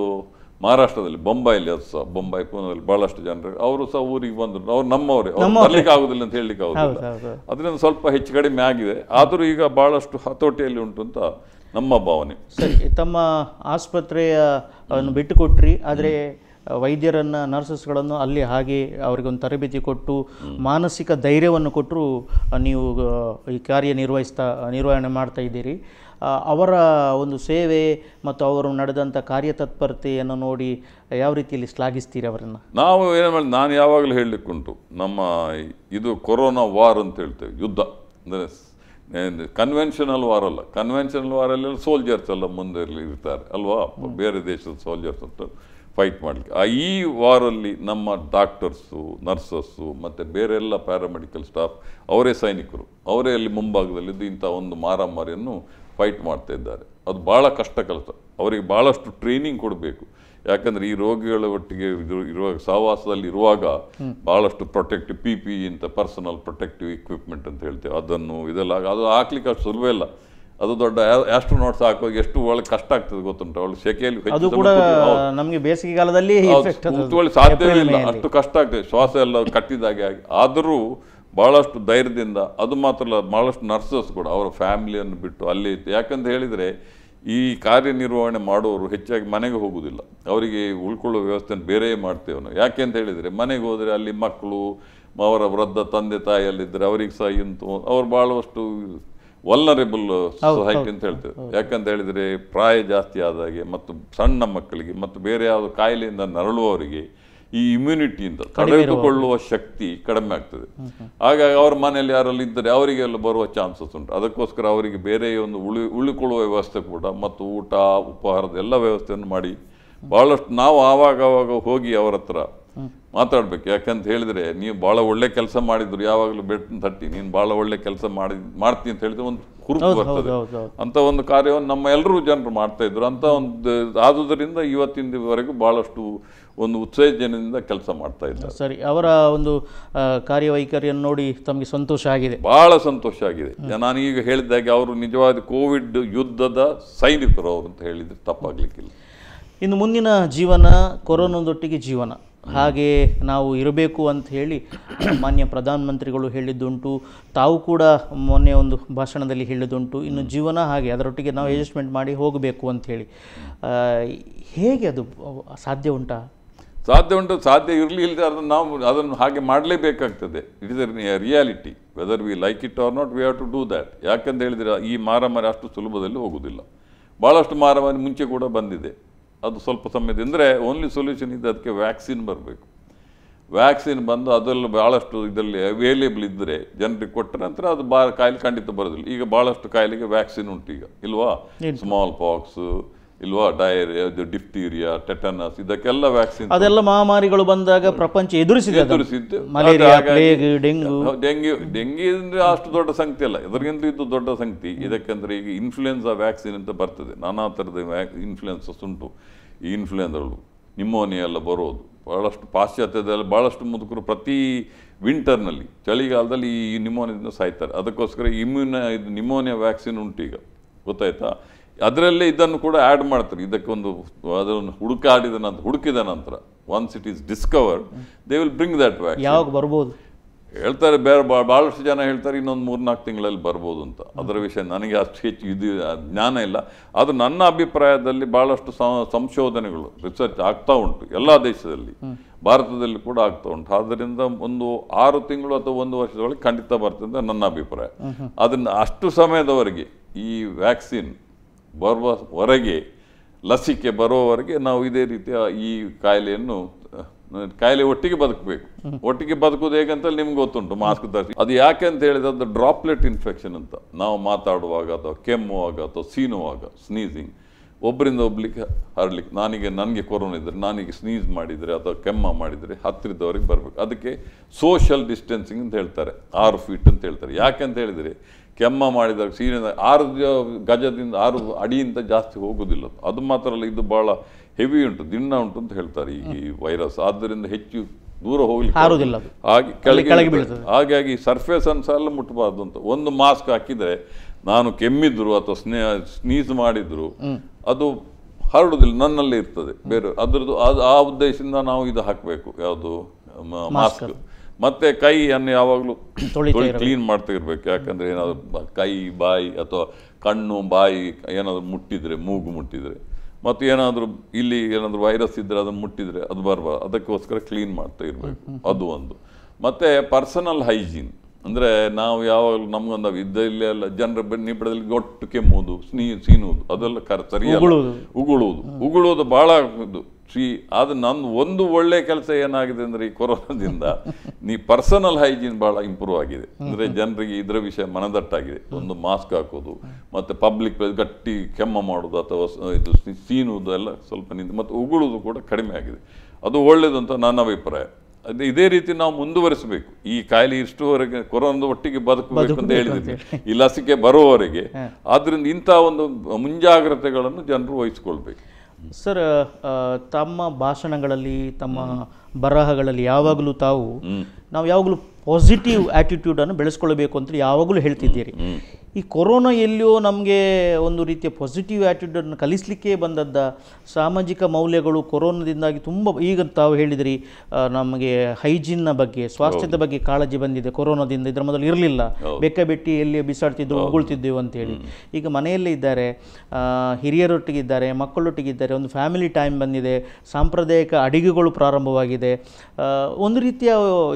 ಮಹಾರಾಷ್ಟ್ರದಲ್ಲಿ ಬೊಂಬಾಯಲ್ಲಿ ಅದು ಸಹ ಬೊಂಬೈ ಪೂನಾದಲ್ಲಿ ಬಹಳಷ್ಟು ಜನರು ಅವರು ಸಹ ಊರಿಗೆ ಬಂದರು ಅವ್ರು ನಮ್ಮವರೇ ಅವ್ರು ಬರ್ಲಿಕ್ಕೆ ಆಗುದಿಲ್ಲ ಅಂತ ಹೇಳಲಿಕ್ಕೆ ಆಗುದಿಲ್ಲ ಅದರಿಂದ ಸ್ವಲ್ಪ ಹೆಚ್ಚು ಕಡಿಮೆ ಆಗಿದೆ ಆದರೂ ಈಗ ಬಹಳಷ್ಟು ಹತೋಟಿಯಲ್ಲಿ ಉಂಟು ಅಂತ ನಮ್ಮ ಭಾವನೆ ಸರಿ ತಮ್ಮ ಆಸ್ಪತ್ರೆಯ ಬಿಟ್ಟು ಬಿಟ್ಟುಕೊಟ್ರಿ ಆದರೆ ವೈದ್ಯರನ್ನು ನರ್ಸಸ್ಗಳನ್ನು ಅಲ್ಲಿ ಹಾಗೆ ಅವರಿಗೊಂದು ತರಬೇತಿ ಕೊಟ್ಟು ಮಾನಸಿಕ ಧೈರ್ಯವನ್ನು ಕೊಟ್ಟರು ನೀವು ಈ ಕಾರ್ಯನಿರ್ವಹಿಸ್ತಾ ನಿರ್ವಹಣೆ ಮಾಡ್ತಾ ಇದ್ದೀರಿ ಅವರ ಒಂದು ಸೇವೆ ಮತ್ತು ಅವರು ನಡೆದಂಥ ಕಾರ್ಯತತ್ಪರತೆಯನ್ನು ನೋಡಿ ಯಾವ ರೀತಿಯಲ್ಲಿ ಶ್ಲಾಘಿಸ್ತೀರಿ ಅವರನ್ನು ನಾವು ಏನು ಮಾಡಿ ನಾನು ಯಾವಾಗಲೂ ಹೇಳಲಿಕ್ಕುಂಟು ನಮ್ಮ ಇದು ಕೊರೋನಾ ವಾರ್ ಅಂತ ಹೇಳ್ತೇವೆ ಯುದ್ಧ ಅಂದರೆ ಕನ್ವೆನ್ಷನಲ್ ವಾರ್ ಅಲ್ಲ ಕನ್ವೆನ್ಷನಲ್ ಅಲ್ಲಿ ಸೋಲ್ಜರ್ಸ್ ಎಲ್ಲ ಮುಂದೆ ಇರ್ತಾರೆ ಅಲ್ವಾ ಬೇರೆ ದೇಶದ ಸೋಲ್ಜರ್ಸ್ ಅಂತ ಫೈಟ್ ಮಾಡಲಿಕ್ಕೆ ಆ ಈ ವಾರಲ್ಲಿ ನಮ್ಮ ಡಾಕ್ಟರ್ಸು ನರ್ಸಸ್ಸು ಮತ್ತು ಬೇರೆಲ್ಲ ಪ್ಯಾರಾಮೆಡಿಕಲ್ ಸ್ಟಾಫ್ ಅವರೇ ಸೈನಿಕರು ಅವರೇ ಅಲ್ಲಿ ಮುಂಭಾಗದಲ್ಲಿದ್ದು ಇಂಥ ಒಂದು ಮಾರಾಮಾರಿಯನ್ನು ಫೈಟ್ ಮಾಡ್ತಾ ಇದ್ದಾರೆ ಅದು ಭಾಳ ಕಷ್ಟ ಕೆಲಸ ಅವರಿಗೆ ಭಾಳಷ್ಟು ಟ್ರೈನಿಂಗ್ ಕೊಡಬೇಕು ಯಾಕಂದ್ರೆ ಈ ರೋಗಿಗಳ ಒಟ್ಟಿಗೆ ಇರುವಾಗ ಸಹವಾಸದಲ್ಲಿ ಇರುವಾಗ ಬಹಳಷ್ಟು ಪ್ರೊಟೆಕ್ಟಿವ್ ಪಿ ಪಿ ಇಂತ ಪರ್ಸನಲ್ ಪ್ರೊಟೆಕ್ಟಿವ್ ಇಕ್ವಿಪ್ಮೆಂಟ್ ಅಂತ ಹೇಳ್ತೇವೆ ಅದನ್ನು ಇದೆಲ್ಲ ಅದು ಹಾಕ್ಲಿಕ್ಕೆ ಅಷ್ಟು ಸುಲಭ ಇಲ್ಲ ಅದು ದೊಡ್ಡ ನೋಟ್ಸ್ ಹಾಕುವಾಗ ಎಷ್ಟು ಒಳ್ಳೆ ಕಷ್ಟ ಆಗ್ತದೆ ಗೊತ್ತುಂಟು ಅವಳು ಸೆಕೆಯಲ್ಲಿ ನಮಗೆ ಕಾಲದಲ್ಲಿ ಸಾಧ್ಯವೇ ಇಲ್ಲ ಅಷ್ಟು ಕಷ್ಟ ಆಗ್ತದೆ ಶ್ವಾಸ ಎಲ್ಲ ಕಟ್ಟಿದಾಗೆ ಆಗಿ ಆದರೂ ಬಹಳಷ್ಟು ಧೈರ್ಯದಿಂದ ಅದು ಮಾತ್ರ ಬಹಳಷ್ಟು ನರ್ಸಸ್ ಕೂಡ ಅವರ ಫ್ಯಾಮಿಲಿಯನ್ನು ಬಿಟ್ಟು ಅಲ್ಲಿ ಇತ್ತು ಯಾಕಂತ ಹೇಳಿದರೆ ಈ ಕಾರ್ಯನಿರ್ವಹಣೆ ಮಾಡೋರು ಹೆಚ್ಚಾಗಿ ಮನೆಗೆ ಹೋಗುವುದಿಲ್ಲ ಅವರಿಗೆ ಉಳ್ಕೊಳ್ಳೋ ವ್ಯವಸ್ಥೆಯನ್ನು ಬೇರೆಯೇ ಮಾಡ್ತೇವೆ ನಾವು ಯಾಕೆ ಅಂತ ಹೇಳಿದರೆ ಮನೆಗೆ ಹೋದರೆ ಅಲ್ಲಿ ಮಕ್ಕಳು ಅವರ ವೃದ್ಧ ತಂದೆ ತಾಯಿಯಲ್ಲಿದ್ದರೆ ಅವ್ರಿಗೆ ಸಹ ಇಂತು ಅವ್ರು ಭಾಳಷ್ಟು ವಲ್ನರೇಬಲ್ ಸೊಸೈಟಿ ಅಂತ ಹೇಳ್ತೇವೆ ಯಾಕಂತ ಹೇಳಿದರೆ ಪ್ರಾಯ ಜಾಸ್ತಿ ಆದಾಗೆ ಮತ್ತು ಸಣ್ಣ ಮಕ್ಕಳಿಗೆ ಮತ್ತು ಬೇರೆ ಯಾವುದು ಕಾಯಿಲೆಯಿಂದ ನರಳುವವರಿಗೆ ಈ ಇಮ್ಯುನಿಟಿಯಿಂದ ತಡೆದುಕೊಳ್ಳುವ ಶಕ್ತಿ ಕಡಿಮೆ ಆಗ್ತದೆ ಹಾಗಾಗಿ ಅವ್ರ ಮನೆಯಲ್ಲಿ ಯಾರಲ್ಲಿ ಇದ್ದರೆ ಅವರಿಗೆಲ್ಲ ಬರುವ ಚಾನ್ಸಸ್ ಉಂಟು ಅದಕ್ಕೋಸ್ಕರ ಅವರಿಗೆ ಬೇರೆ ಒಂದು ಉಳಿ ಉಳಿಕೊಳ್ಳುವ ವ್ಯವಸ್ಥೆ ಕೂಡ ಮತ್ತು ಊಟ ಉಪಹಾರದ ಎಲ್ಲ ವ್ಯವಸ್ಥೆಯನ್ನು ಮಾಡಿ ಭಾಳಷ್ಟು ನಾವು ಆವಾಗ ಆವಾಗ ಹೋಗಿ ಅವರ ಹತ್ರ ಮಾತಾಡ್ಬೇಕು ಯಾಕಂತ ಹೇಳಿದ್ರೆ ನೀವು ಭಾಳ ಒಳ್ಳೆ ಕೆಲಸ ಮಾಡಿದ್ರು ಯಾವಾಗಲೂ ಬೆಟ್ಟ ತಟ್ಟಿ ನೀನು ಭಾಳ ಒಳ್ಳೆ ಕೆಲಸ ಮಾಡಿ ಮಾಡ್ತೀನಿ ಅಂತ ಹೇಳಿದ್ರೆ ಒಂದು ಹುರುಪು ಬರ್ತದೆ ಅಂತ ಒಂದು ಕಾರ್ಯವನ್ನು ನಮ್ಮ ಎಲ್ಲರೂ ಜನರು ಮಾಡ್ತಾ ಇದ್ರು ಅಂತ ಒಂದು ಆದುದರಿಂದ ಇವತ್ತಿನವರೆಗೂ ಭಾಳಷ್ಟು ಒಂದು ಉತ್ತೇಜನದಿಂದ ಕೆಲಸ ಮಾಡ್ತಾ ಇದ್ದಾರೆ ಸರಿ ಅವರ ಒಂದು ಕಾರ್ಯವೈಖರಿಯನ್ನು ನೋಡಿ ತಮಗೆ ಸಂತೋಷ ಆಗಿದೆ ಬಹಳ ಸಂತೋಷ ಆಗಿದೆ ನಾನೀಗ ಹೇಳಿದ್ದಾಗೆ ಅವರು ನಿಜವಾದ ಕೋವಿಡ್ ಯುದ್ಧದ ಸೈನಿಕರು ಅವರು ಅಂತ ಹೇಳಿದರೆ ತಪ್ಪಾಗಲಿಕ್ಕಿಲ್ಲ ಇನ್ನು ಮುಂದಿನ ಜೀವನ ಕೊರೋನಾದೊಟ್ಟಿಗೆ ಜೀವನ ಹಾಗೆ ನಾವು ಇರಬೇಕು ಅಂತ ಹೇಳಿ ಮಾನ್ಯ ಪ್ರಧಾನಮಂತ್ರಿಗಳು ಹೇಳಿದ್ದುಂಟು ತಾವು ಕೂಡ ಮೊನ್ನೆ ಒಂದು ಭಾಷಣದಲ್ಲಿ ಹೇಳಿದ್ದುಂಟು ಇನ್ನು ಜೀವನ ಹಾಗೆ ಅದರೊಟ್ಟಿಗೆ ನಾವು ಅಡ್ಜಸ್ಟ್ಮೆಂಟ್ ಮಾಡಿ ಹೋಗಬೇಕು ಅಂತ ಹೇಳಿ ಹೇಗೆ ಅದು ಸಾಧ್ಯ ಉಂಟಾ ಸಾಧ್ಯ ಉಂಟು ಸಾಧ್ಯ ಇರಲಿ ಇಲ್ಲದೆ ಅದನ್ನು ನಾವು ಅದನ್ನು ಹಾಗೆ ಮಾಡಲೇಬೇಕಾಗ್ತದೆ it is a reality whether we like it or not we have to do that ಯಾಕಂತ ಹೇಳಿದರೆ ಈ ಮಾರಾಮಾರಿ ಅಷ್ಟು ಸುಲಭದಲ್ಲಿ ಹೋಗುವುದಿಲ್ಲ ಭಾಳಷ್ಟು ಮಾರಾಮಾರಿ ಮುಂಚೆ ಕೂಡ ಬಂದಿದೆ ಅದು ಸ್ವಲ್ಪ ಸಮಯದ ಓನ್ಲಿ ಸೊಲ್ಯೂಷನ್ ಇದ್ದ ಅದಕ್ಕೆ ವ್ಯಾಕ್ಸಿನ್ ಬರಬೇಕು ವ್ಯಾಕ್ಸಿನ್ ಬಂದು ಅದರಲ್ಲಿ ಭಾಳಷ್ಟು ಇದರಲ್ಲಿ ಅವೈಲೇಬಲ್ ಇದ್ದರೆ ಜನರಿಗೆ ಕೊಟ್ಟ ನಂತರ ಅದು ಬಾ ಕಾಯಿಲೆ ಖಂಡಿತ ಬರೋದಿಲ್ಲ ಈಗ ಭಾಳಷ್ಟು ಕಾಯಿಲೆಗೆ ವ್ಯಾಕ್ಸಿನ್ ಉಂಟು ಈಗ ಇಲ್ವಾ ಸ್ಮಾಲ್ ಪಾಕ್ಸು ಇಲ್ವಾ ಡಯೇರಿಯಾ ಡಿಫ್ಟೀರಿಯಾ ಟೆಟನಸ್ ಇದಕ್ಕೆಲ್ಲ ವ್ಯಾಕ್ಸಿನ್ ಅದೆಲ್ಲ ಮಹಾಮಾರಿಗಳು ಬಂದಾಗ ಪ್ರಪಂಚ ಎದುರಿಸಿದೆ ಎದುರಿಸಿದ್ದು ಡೆಂಗ್ಯೂ ಡೆಂಗ್ಯೂ ಅಂದರೆ ಅಷ್ಟು ದೊಡ್ಡ ಸಂಖ್ಯೆ ಅಲ್ಲ ಇದರಿಗಿಂತ ಇದು ದೊಡ್ಡ ಸಂಖ್ಯೆ ಇದಕ್ಕೆಂದ್ರೆ ಈಗ ಇನ್ಫ್ಲುಯೆನ್ಸಾ ವ್ಯಾಕ್ಸಿನ್ ಅಂತ ಬರ್ತದೆ ನಾನಾ ಥರದ ಇನ್ಫ್ಲುಯೆನ್ಸಸ್ ಉಂಟು ಈ ಇನ್ಫ್ಲುಯೆನ್ಸಗಳು ನಿಮೋನಿಯಾ ಎಲ್ಲ ಬರೋದು ಬಹಳಷ್ಟು ಪಾಶ್ಚಾತ್ಯದಲ್ಲಿ ಭಾಳಷ್ಟು ಮುದುಕರು ಪ್ರತಿ ವಿಂಟರ್ನಲ್ಲಿ ಚಳಿಗಾಲದಲ್ಲಿ ಈ ನಿಮೋನಿಯಿಂದ ಸಾಯ್ತಾರೆ ಅದಕ್ಕೋಸ್ಕರ ಇಮ್ಯೂನ ಇದು ನಿಮೋನಿಯಾ ವ್ಯಾಕ್ಸಿನ್ ಉಂಟು ಈಗ ಗೊತ್ತಾಯ್ತಾ ಅದರಲ್ಲೇ ಇದನ್ನು ಕೂಡ ಆ್ಯಡ್ ಮಾಡ್ತಾರೆ ಇದಕ್ಕೊಂದು ಅದನ್ನು ಹುಡುಕಾಡಿದ ನಂತರ ಹುಡುಕಿದ ನಂತರ once it is discovered they will bring that vac ಯಾವಾಗ ಬರ್ಬೋದು ಹೇಳ್ತಾರೆ ಬೇರೆ ಭಾಳಷ್ಟು ಜನ ಹೇಳ್ತಾರೆ ಇನ್ನೊಂದು ಮೂರ್ನಾಲ್ಕು ತಿಂಗಳಲ್ಲಿ ಬರ್ಬೋದು ಅಂತ ಅದರ ವಿಷಯ ನನಗೆ ಅಷ್ಟು ಹೆಚ್ಚು ಇದು ಜ್ಞಾನ ಇಲ್ಲ ಅದು ನನ್ನ ಅಭಿಪ್ರಾಯದಲ್ಲಿ ಭಾಳಷ್ಟು ಸಂಶೋಧನೆಗಳು ರಿಸರ್ಚ್ ಆಗ್ತಾ ಉಂಟು ಎಲ್ಲ ದೇಶದಲ್ಲಿ ಭಾರತದಲ್ಲಿ ಕೂಡ ಆಗ್ತಾ ಉಂಟು ಆದ್ದರಿಂದ ಒಂದು ಆರು ತಿಂಗಳು ಅಥವಾ ಒಂದು ವರ್ಷದೊಳಗೆ ಖಂಡಿತ ಬರ್ತದೆ ನನ್ನ ಅಭಿಪ್ರಾಯ ಅದನ್ನು ಅಷ್ಟು ಸಮಯದವರೆಗೆ ಈ ವ್ಯಾಕ್ಸಿನ್ ಬರುವವರೆಗೆ ಲಸಿಕೆ ಬರುವವರೆಗೆ ನಾವು ಇದೇ ರೀತಿಯ ಈ ಕಾಯಿಲೆಯನ್ನು ಕಾಯಿಲೆ ಒಟ್ಟಿಗೆ ಬದುಕಬೇಕು ಒಟ್ಟಿಗೆ ಬದುಕೋದು ಹೇಗಂತ ನಿಮ್ಗೆ ಗೊತ್ತುಂಟು ಮಾಸ್ಕ್ ಧರಿಸಿ ಅದು ಯಾಕೆ ಅಂತ ಹೇಳಿದ್ರೆ ಅದು ಡ್ರಾಪ್ಲೆಟ್ ಇನ್ಫೆಕ್ಷನ್ ಅಂತ ನಾವು ಮಾತಾಡುವಾಗ ಅಥವಾ ಕೆಮ್ಮುವಾಗ ಅಥವಾ ಸೀನುವಾಗ ಸ್ನೀಸಿಂಗ್ ಒಬ್ಬರಿಂದ ಒಬ್ಲಿಕ್ಕೆ ಹರಲಿಕ್ಕೆ ನನಗೆ ನನಗೆ ಕೊರೋನಾ ಇದ್ದರೆ ನಾನೀಗ ಸ್ನೀಸ್ ಮಾಡಿದರೆ ಅಥವಾ ಕೆಮ್ಮ ಮಾಡಿದರೆ ಹತ್ತಿರದವ್ರಿಗೆ ಬರಬೇಕು ಅದಕ್ಕೆ ಸೋಷಲ್ ಡಿಸ್ಟೆನ್ಸಿಂಗ್ ಅಂತ ಹೇಳ್ತಾರೆ ಆರು ಫೀಟ್ ಅಂತ ಹೇಳ್ತಾರೆ ಯಾಕೆ ಅಂತ ಹೇಳಿದರೆ ಕೆಮ್ಮ ಮಾಡಿದಾಗ ಸೀರೆ ಆರು ಗಜದಿಂದ ಆರು ಅಡಿಯಿಂದ ಜಾಸ್ತಿ ಹೋಗುವುದಿಲ್ಲ ಅದು ಮಾತ್ರ ಅಲ್ಲ ಇದು ಬಹಳ ಹೆವಿ ಉಂಟು ದಿನ ಉಂಟು ಅಂತ ಹೇಳ್ತಾರೆ ಈ ವೈರಸ್ ಆದ್ದರಿಂದ ಹೆಚ್ಚು ದೂರ ಹೋಗ್ಲಿಕ್ಕೆ ಹಾಗೆ ಹಾಗಾಗಿ ಸರ್ಫೇಸ್ ಅನ್ನು ಸಹ ಮುಟ್ಟಬಾರ್ದು ಅಂತ ಒಂದು ಮಾಸ್ಕ್ ಹಾಕಿದರೆ ನಾನು ಕೆಮ್ಮಿದ್ರು ಅಥವಾ ಸ್ನೇಹ ಸ್ನೀಸ್ ಮಾಡಿದ್ರು ಅದು ಹರಡುದಿಲ್ಲ ನನ್ನಲ್ಲೇ ಇರ್ತದೆ ಬೇರೆ ಅದ್ರದ್ದು ಅದು ಆ ಉದ್ದೇಶದಿಂದ ನಾವು ಇದು ಹಾಕಬೇಕು ಯಾವುದು ಮಾಸ್ಕ್ ಕೈ ಅನ್ನು ಯಾವಾಗಲೂ ಕ್ಲೀನ್ ಮಾಡ್ತಾ ಇರ್ಬೇಕು ಯಾಕಂದ್ರೆ ಏನಾದರೂ ಕೈ ಬಾಯಿ ಅಥವಾ ಕಣ್ಣು ಬಾಯಿ ಏನಾದರೂ ಮುಟ್ಟಿದ್ರೆ ಮೂಗು ಮುಟ್ಟಿದ್ರೆ ಮತ್ತೆ ಏನಾದರೂ ಇಲ್ಲಿ ಏನಾದರೂ ವೈರಸ್ ಇದ್ರೆ ಅದನ್ನು ಮುಟ್ಟಿದ್ರೆ ಅದು ಬರಬಾರ್ದು ಅದಕ್ಕೋಸ್ಕರ ಕ್ಲೀನ್ ಮಾಡ್ತಾ ಇರಬೇಕು ಅದು ಒಂದು ಮತ್ತೆ ಪರ್ಸನಲ್ ಹೈಜೀನ್ ಅಂದರೆ ನಾವು ಯಾವಾಗಲೂ ನಮಗೊಂದು ಇದ್ದಲ್ಲಿ ಎಲ್ಲ ಜನರ ನಿಬಿಡದಲ್ಲಿ ಗೊಟ್ಟು ಕೆಮ್ಮುವುದು ಸ್ನೀ ಸೀನುವುದು ಅದೆಲ್ಲ ಕರ್ ಸರಿಯಾಗಿ ಉಗುಳುವುದು ಉಗುಳುವುದು ಭಾಳ ಇದು ಶ್ರೀ ಅದು ನನ್ನ ಒಂದು ಒಳ್ಳೆ ಕೆಲಸ ಏನಾಗಿದೆ ಅಂದರೆ ಈ ಕೊರೋನಾದಿಂದ ನೀ ಪರ್ಸನಲ್ ಹೈಜೀನ್ ಭಾಳ ಇಂಪ್ರೂವ್ ಆಗಿದೆ ಅಂದರೆ ಜನರಿಗೆ ಇದರ ವಿಷಯ ಮನದಟ್ಟಾಗಿದೆ ಒಂದು ಮಾಸ್ಕ್ ಹಾಕೋದು ಮತ್ತು ಪಬ್ಲಿಕ್ ಪ್ಲೇಸ್ ಗಟ್ಟಿ ಕೆಮ್ಮ ಮಾಡೋದು ಅಥವಾ ಇದು ಸೀನುವುದು ಎಲ್ಲ ಸ್ವಲ್ಪ ನಿಂತು ಮತ್ತು ಉಗುಳುವುದು ಕೂಡ ಕಡಿಮೆ ಆಗಿದೆ ಅದು ಒಳ್ಳೆಯದು ಅಂತ ನನ್ನ ಅಭಿಪ್ರಾಯ ಅದು ಇದೇ ರೀತಿ ನಾವು ಮುಂದುವರಿಸಬೇಕು ಈ ಕಾಯಿಲೆ ಇಷ್ಟುವರೆಗೆ ಕೊರೋನಾದ ಒಟ್ಟಿಗೆ ಬದುಕಬೇಕು ಅಂತ ಹೇಳಿದ್ವಿ ಈ ಲಸಿಕೆ ಬರುವವರೆಗೆ ಆದ್ದರಿಂದ ಇಂಥ ಒಂದು ಮುಂಜಾಗ್ರತೆಗಳನ್ನು ಜನರು ವಹಿಸ್ಕೊಳ್ಬೇಕು ಸರ್ ತಮ್ಮ ಭಾಷಣಗಳಲ್ಲಿ ತಮ್ಮ ಬರಹಗಳಲ್ಲಿ ಯಾವಾಗಲೂ ತಾವು ನಾವು ಯಾವಾಗಲೂ ಪಾಸಿಟಿವ್ ಆ್ಯಟಿಟ್ಯೂಡನ್ನು ಬೆಳೆಸ್ಕೊಳ್ಬೇಕು ಅಂತ ಯಾವಾಗಲೂ ಹೇಳ್ತಿದ್ದೀರಿ ಈ ಕೊರೋನಾ ಎಲ್ಲಿಯೋ ನಮಗೆ ಒಂದು ರೀತಿಯ ಪಾಸಿಟಿವ್ ಆ್ಯಟಿಟ್ಯೂಡನ್ನು ಕಲಿಸಲಿಕ್ಕೆ ಬಂದದ್ದ ಸಾಮಾಜಿಕ ಮೌಲ್ಯಗಳು ಕೊರೋನಾದಿಂದಾಗಿ ತುಂಬ ಈಗ ತಾವು ಹೇಳಿದಿರಿ ನಮಗೆ ಹೈಜಿನ್ನ ಬಗ್ಗೆ ಸ್ವಾಸ್ಥ್ಯದ ಬಗ್ಗೆ ಕಾಳಜಿ ಬಂದಿದೆ ಕೊರೋನಾದಿಂದ ಇದರ ಮೊದಲು ಇರಲಿಲ್ಲ ಬೆಟ್ಟಿ ಎಲ್ಲಿ ಬಿಸಾಡ್ತಿದ್ದು ಉಗುಳ್ತಿದ್ದೆವು ಅಂತೇಳಿ ಈಗ ಮನೆಯಲ್ಲೇ ಇದ್ದಾರೆ ಹಿರಿಯರೊಟ್ಟಿಗಿದ್ದಾರೆ ಮಕ್ಕಳೊಟ್ಟಿಗಿದ್ದಾರೆ ಒಂದು ಫ್ಯಾಮಿಲಿ ಟೈಮ್ ಬಂದಿದೆ ಸಾಂಪ್ರದಾಯಿಕ ಅಡಿಗೆಗಳು ಪ್ರಾರಂಭವಾಗಿದೆ ಒಂದು ರೀತಿಯ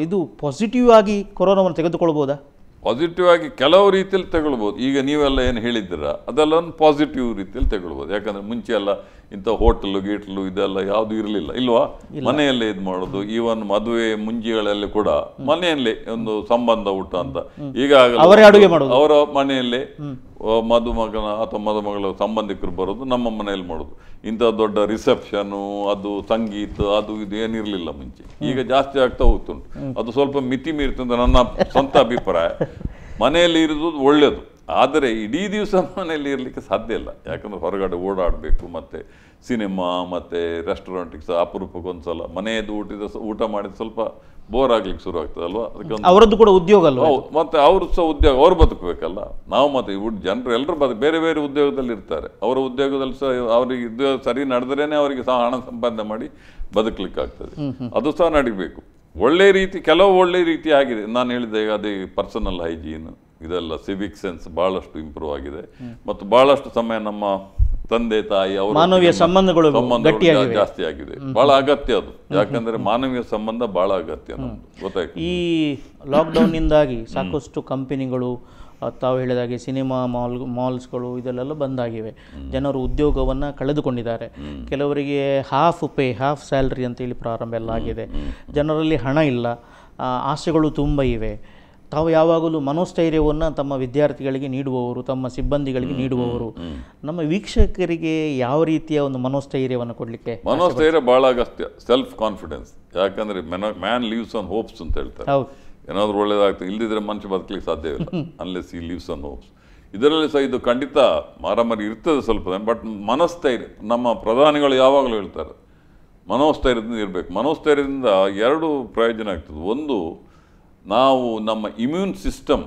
ಇದು ಪಾಸಿಟಿವ್ ಪಾಸಿಟಿವಾಗಿ ಆಗಿ ಕೊರೋನಾವನ್ನು ತೆಗೆದುಕೊಳ್ಬೋದಾ ಪಾಸಿಟಿವ್ ಆಗಿ ಕೆಲವು ರೀತಿಯಲ್ಲಿ ತಗೊಳ್ಬೋದು ಈಗ ನೀವೆಲ್ಲ ಏನು ಹೇಳಿದ್ದೀರಾ ಅದೆಲ್ಲ ಒಂದು ಪಾಸಿಟಿವ್ ರೀತಿಯಲ್ಲಿ ತಗೊಳ್ಬೋದು ಯಾಕಂದರೆ ಮುಂಚೆ ಎಲ್ಲ ಇಂಥ ಹೋಟೆಲ್ ಗೀಟ್ಲು ಇದೆಲ್ಲ ಯಾವುದು ಇರಲಿಲ್ಲ ಇಲ್ವಾ ಮನೆಯಲ್ಲೇ ಇದು ಮಾಡೋದು ಈವನ್ ಮದುವೆ ಮುಂಜಿಗಳಲ್ಲಿ ಕೂಡ ಮನೆಯಲ್ಲೇ ಒಂದು ಸಂಬಂಧ ಊಟ ಅಂತ ಈಗ ಅವರ ಮನೆಯಲ್ಲಿ ಮದುಮಗನ ಅಥವಾ ಮದುಮಗಳ ಸಂಬಂಧಿಕರು ಬರೋದು ನಮ್ಮ ಮನೆಯಲ್ಲಿ ಮಾಡೋದು ಇಂಥ ದೊಡ್ಡ ರಿಸೆಪ್ಷನು ಅದು ಸಂಗೀತ ಅದು ಇದು ಏನಿರಲಿಲ್ಲ ಮುಂಚೆ ಈಗ ಜಾಸ್ತಿ ಆಗ್ತಾ ಹೋಗ್ತುಂಟು ಅದು ಸ್ವಲ್ಪ ಮಿತಿ ಮೀರಿತು ಅಂತ ನನ್ನ ಸ್ವಂತ ಅಭಿಪ್ರಾಯ ಮನೆಯಲ್ಲಿ ಇರೋದು ಒಳ್ಳೆಯದು ಆದರೆ ಇಡೀ ದಿವಸ ಮನೆಯಲ್ಲಿ ಇರಲಿಕ್ಕೆ ಸಾಧ್ಯ ಇಲ್ಲ ಯಾಕಂದರೆ ಹೊರಗಡೆ ಓಡಾಡಬೇಕು ಮತ್ತು ಸಿನಿಮಾ ಮತ್ತು ರೆಸ್ಟೋರೆಂಟಿಗೆ ಸಹ ಅಪರೂಪಕ್ಕೊಂದು ಸಲ ಮನೆಯದು ಊಟದ ಊಟ ಮಾಡಿದ ಸ್ವಲ್ಪ ಬೋರ್ ಆಗ್ಲಿಕ್ಕೆ ಶುರು ಆಗ್ತದೆ ಅಲ್ವಾ ಅವರದ್ದು ಕೂಡ ಉದ್ಯೋಗ ಅಲ್ವಾ ಮತ್ತೆ ಅವರು ಸಹ ಉದ್ಯೋಗ ಅವ್ರು ಬದುಕಬೇಕಲ್ಲ ನಾವು ಮತ್ತೆ ಜನರು ಎಲ್ಲರೂ ಬದು ಬೇರೆ ಬೇರೆ ಉದ್ಯೋಗದಲ್ಲಿ ಇರ್ತಾರೆ ಅವರ ಉದ್ಯೋಗದಲ್ಲಿ ಸಹ ಅವರಿಗೆ ಉದ್ಯೋಗ ಸರಿ ನಡೆದ್ರೇ ಅವರಿಗೆ ಸಹ ಹಣ ಸಂಪಾದನೆ ಮಾಡಿ ಬದುಕಲಿಕ್ಕೆ ಆಗ್ತದೆ ಅದು ಸಹ ನಡಿಬೇಕು ಒಳ್ಳೆ ರೀತಿ ಕೆಲವು ಒಳ್ಳೆ ರೀತಿ ಆಗಿದೆ ನಾನು ಹೇಳಿದೆ ಅದೇ ಪರ್ಸನಲ್ ಹೈಜೀನ್ ಇದೆಲ್ಲ ಸಿವಿಕ್ ಸೆನ್ಸ್ ಬಹಳಷ್ಟು ಇಂಪ್ರೂವ್ ಆಗಿದೆ ಮತ್ತು ಬಹಳಷ್ಟು ಸಮಯ ನಮ್ಮ ತಂದೆ ತಾಯಿ ಅವರ ಮಾನವೀಯ ಸಂಬಂಧಗಳು ಜಾಸ್ತಿ ಆಗಿದೆ ಬಹಳ ಅಗತ್ಯ ಅದು ಯಾಕಂದ್ರೆ ಮಾನವೀಯ ಸಂಬಂಧ ಬಹಳ ಅಗತ್ಯ ಗೊತ್ತಾಯ್ತು ಈ ಲಾಕ್ಡೌನ್ ನಿಂದಾಗಿ ಸಾಕಷ್ಟು ಕಂಪನಿಗಳು ತಾವು ಹೇಳಿದಾಗೆ ಸಿನಿಮಾ ಮಾಲ್ ಮಾಲ್ಸ್ಗಳು ಇದೆಲ್ಲ ಬಂದಾಗಿವೆ ಜನರು ಉದ್ಯೋಗವನ್ನು ಕಳೆದುಕೊಂಡಿದ್ದಾರೆ ಕೆಲವರಿಗೆ ಹಾಫ್ ಪೇ ಹಾಫ್ ಸ್ಯಾಲ್ರಿ ಅಂತೇಳಿ ಪ್ರಾರಂಭ ಎಲ್ಲ ಆಗಿದೆ ಜನರಲ್ಲಿ ಹಣ ಇಲ್ಲ ಆಸೆಗಳು ತುಂಬ ಇವೆ ತಾವು ಯಾವಾಗಲೂ ಮನೋಸ್ಥೈರ್ಯವನ್ನು ತಮ್ಮ ವಿದ್ಯಾರ್ಥಿಗಳಿಗೆ ನೀಡುವವರು ತಮ್ಮ ಸಿಬ್ಬಂದಿಗಳಿಗೆ ನೀಡುವವರು ನಮ್ಮ ವೀಕ್ಷಕರಿಗೆ ಯಾವ ರೀತಿಯ ಒಂದು ಮನೋಸ್ಥೈರ್ಯವನ್ನು ಕೊಡಲಿಕ್ಕೆ ಮನೋಸ್ಥೈರ್ಯ ಭಾಳ ಅಗತ್ಯ ಸೆಲ್ಫ್ ಕಾನ್ಫಿಡೆನ್ಸ್ ಯಾಕಂದರೆ men man lives on hopes ಅಂತ ಹೇಳ್ತಾರೆ ಏನಾದರೂ ಒಳ್ಳೇದಾಗ್ತದೆ ಇಲ್ಲದಿದ್ದರೆ ಮನುಷ್ಯ ಬದುಕಲಿಕ್ಕೆ ಸಾಧ್ಯವಿಲ್ಲ ಅನ್ಲೆಸ್ ಈ ಲೀವ್ಸ್ ಆನ್ ಹೋಪ್ಸ್ ಇದರಲ್ಲಿ ಸಹ ಇದು ಖಂಡಿತ ಮಾರಾಮರಿ ಇರ್ತದೆ ಸ್ವಲ್ಪ ಬಟ್ ಮನೋಸ್ಥೈರ್ಯ ನಮ್ಮ ಪ್ರಧಾನಿಗಳು ಯಾವಾಗಲೂ ಹೇಳ್ತಾರೆ ಮನೋಸ್ಥೈರ್ಯದಿಂದ ಇರಬೇಕು ಮನೋಸ್ಥೈರ್ಯದಿಂದ ಎರಡು ಪ್ರಯೋಜನ ಆಗ್ತದೆ ಒಂದು ನಾವು ನಮ್ಮ ಇಮ್ಯೂನ್ ಸಿಸ್ಟಮ್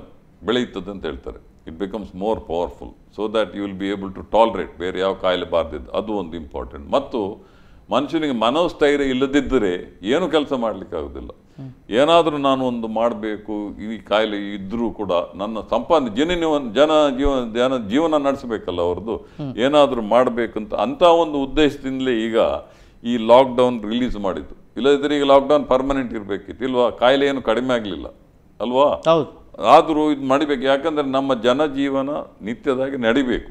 ಬೆಳೆಯುತ್ತದೆ ಅಂತ ಹೇಳ್ತಾರೆ it becomes more powerful so that you will be able to tolerate ಬೇರೆ ಯಾವ ಕಾಯಿಲೆ ಬಾರ್ದಿದ್ದು ಅದು ಒಂದು ಇಂಪಾರ್ಟೆಂಟ್ ಮತ್ತು ಮನುಷ್ಯನಿಗೆ ಮನೋಸ್ಥೈರ್ಯ ಇಲ್ಲದಿದ್ದರೆ ಏನು ಕೆಲಸ ಮಾಡಲಿಕ್ಕಾಗೋದಿಲ್ಲ ಏನಾದರೂ ನಾನು ಒಂದು ಮಾಡಬೇಕು ಈ ಕಾಯಿಲೆ ಇದ್ದರೂ ಕೂಡ ನನ್ನ ಸಂಪಾದನೆ ಜನ ಜನ ಜೀವನ ಜನ ಜೀವನ ನಡೆಸಬೇಕಲ್ಲ ಅವ್ರದ್ದು ಏನಾದರೂ ಮಾಡಬೇಕಂತ ಅಂಥ ಒಂದು ಉದ್ದೇಶದಿಂದಲೇ ಈಗ ಈ ಲಾಕ್ಡೌನ್ ರಿಲೀಸ್ ಮಾಡಿದ್ದು ಇಲ್ಲದಿದ್ದರೆ ಈಗ ಲಾಕ್ಡೌನ್ ಪರ್ಮನೆಂಟ್ ಇರಬೇಕಿತ್ತು ಇಲ್ವಾ ಕಾಯಿಲೆ ಏನು ಕಡಿಮೆ ಆಗಲಿಲ್ಲ ಅಲ್ವಾ ಆದರೂ ಇದು ಮಾಡಬೇಕು ಯಾಕಂದರೆ ನಮ್ಮ ಜನಜೀವನ ನಿತ್ಯದಾಗಿ ನಡಿಬೇಕು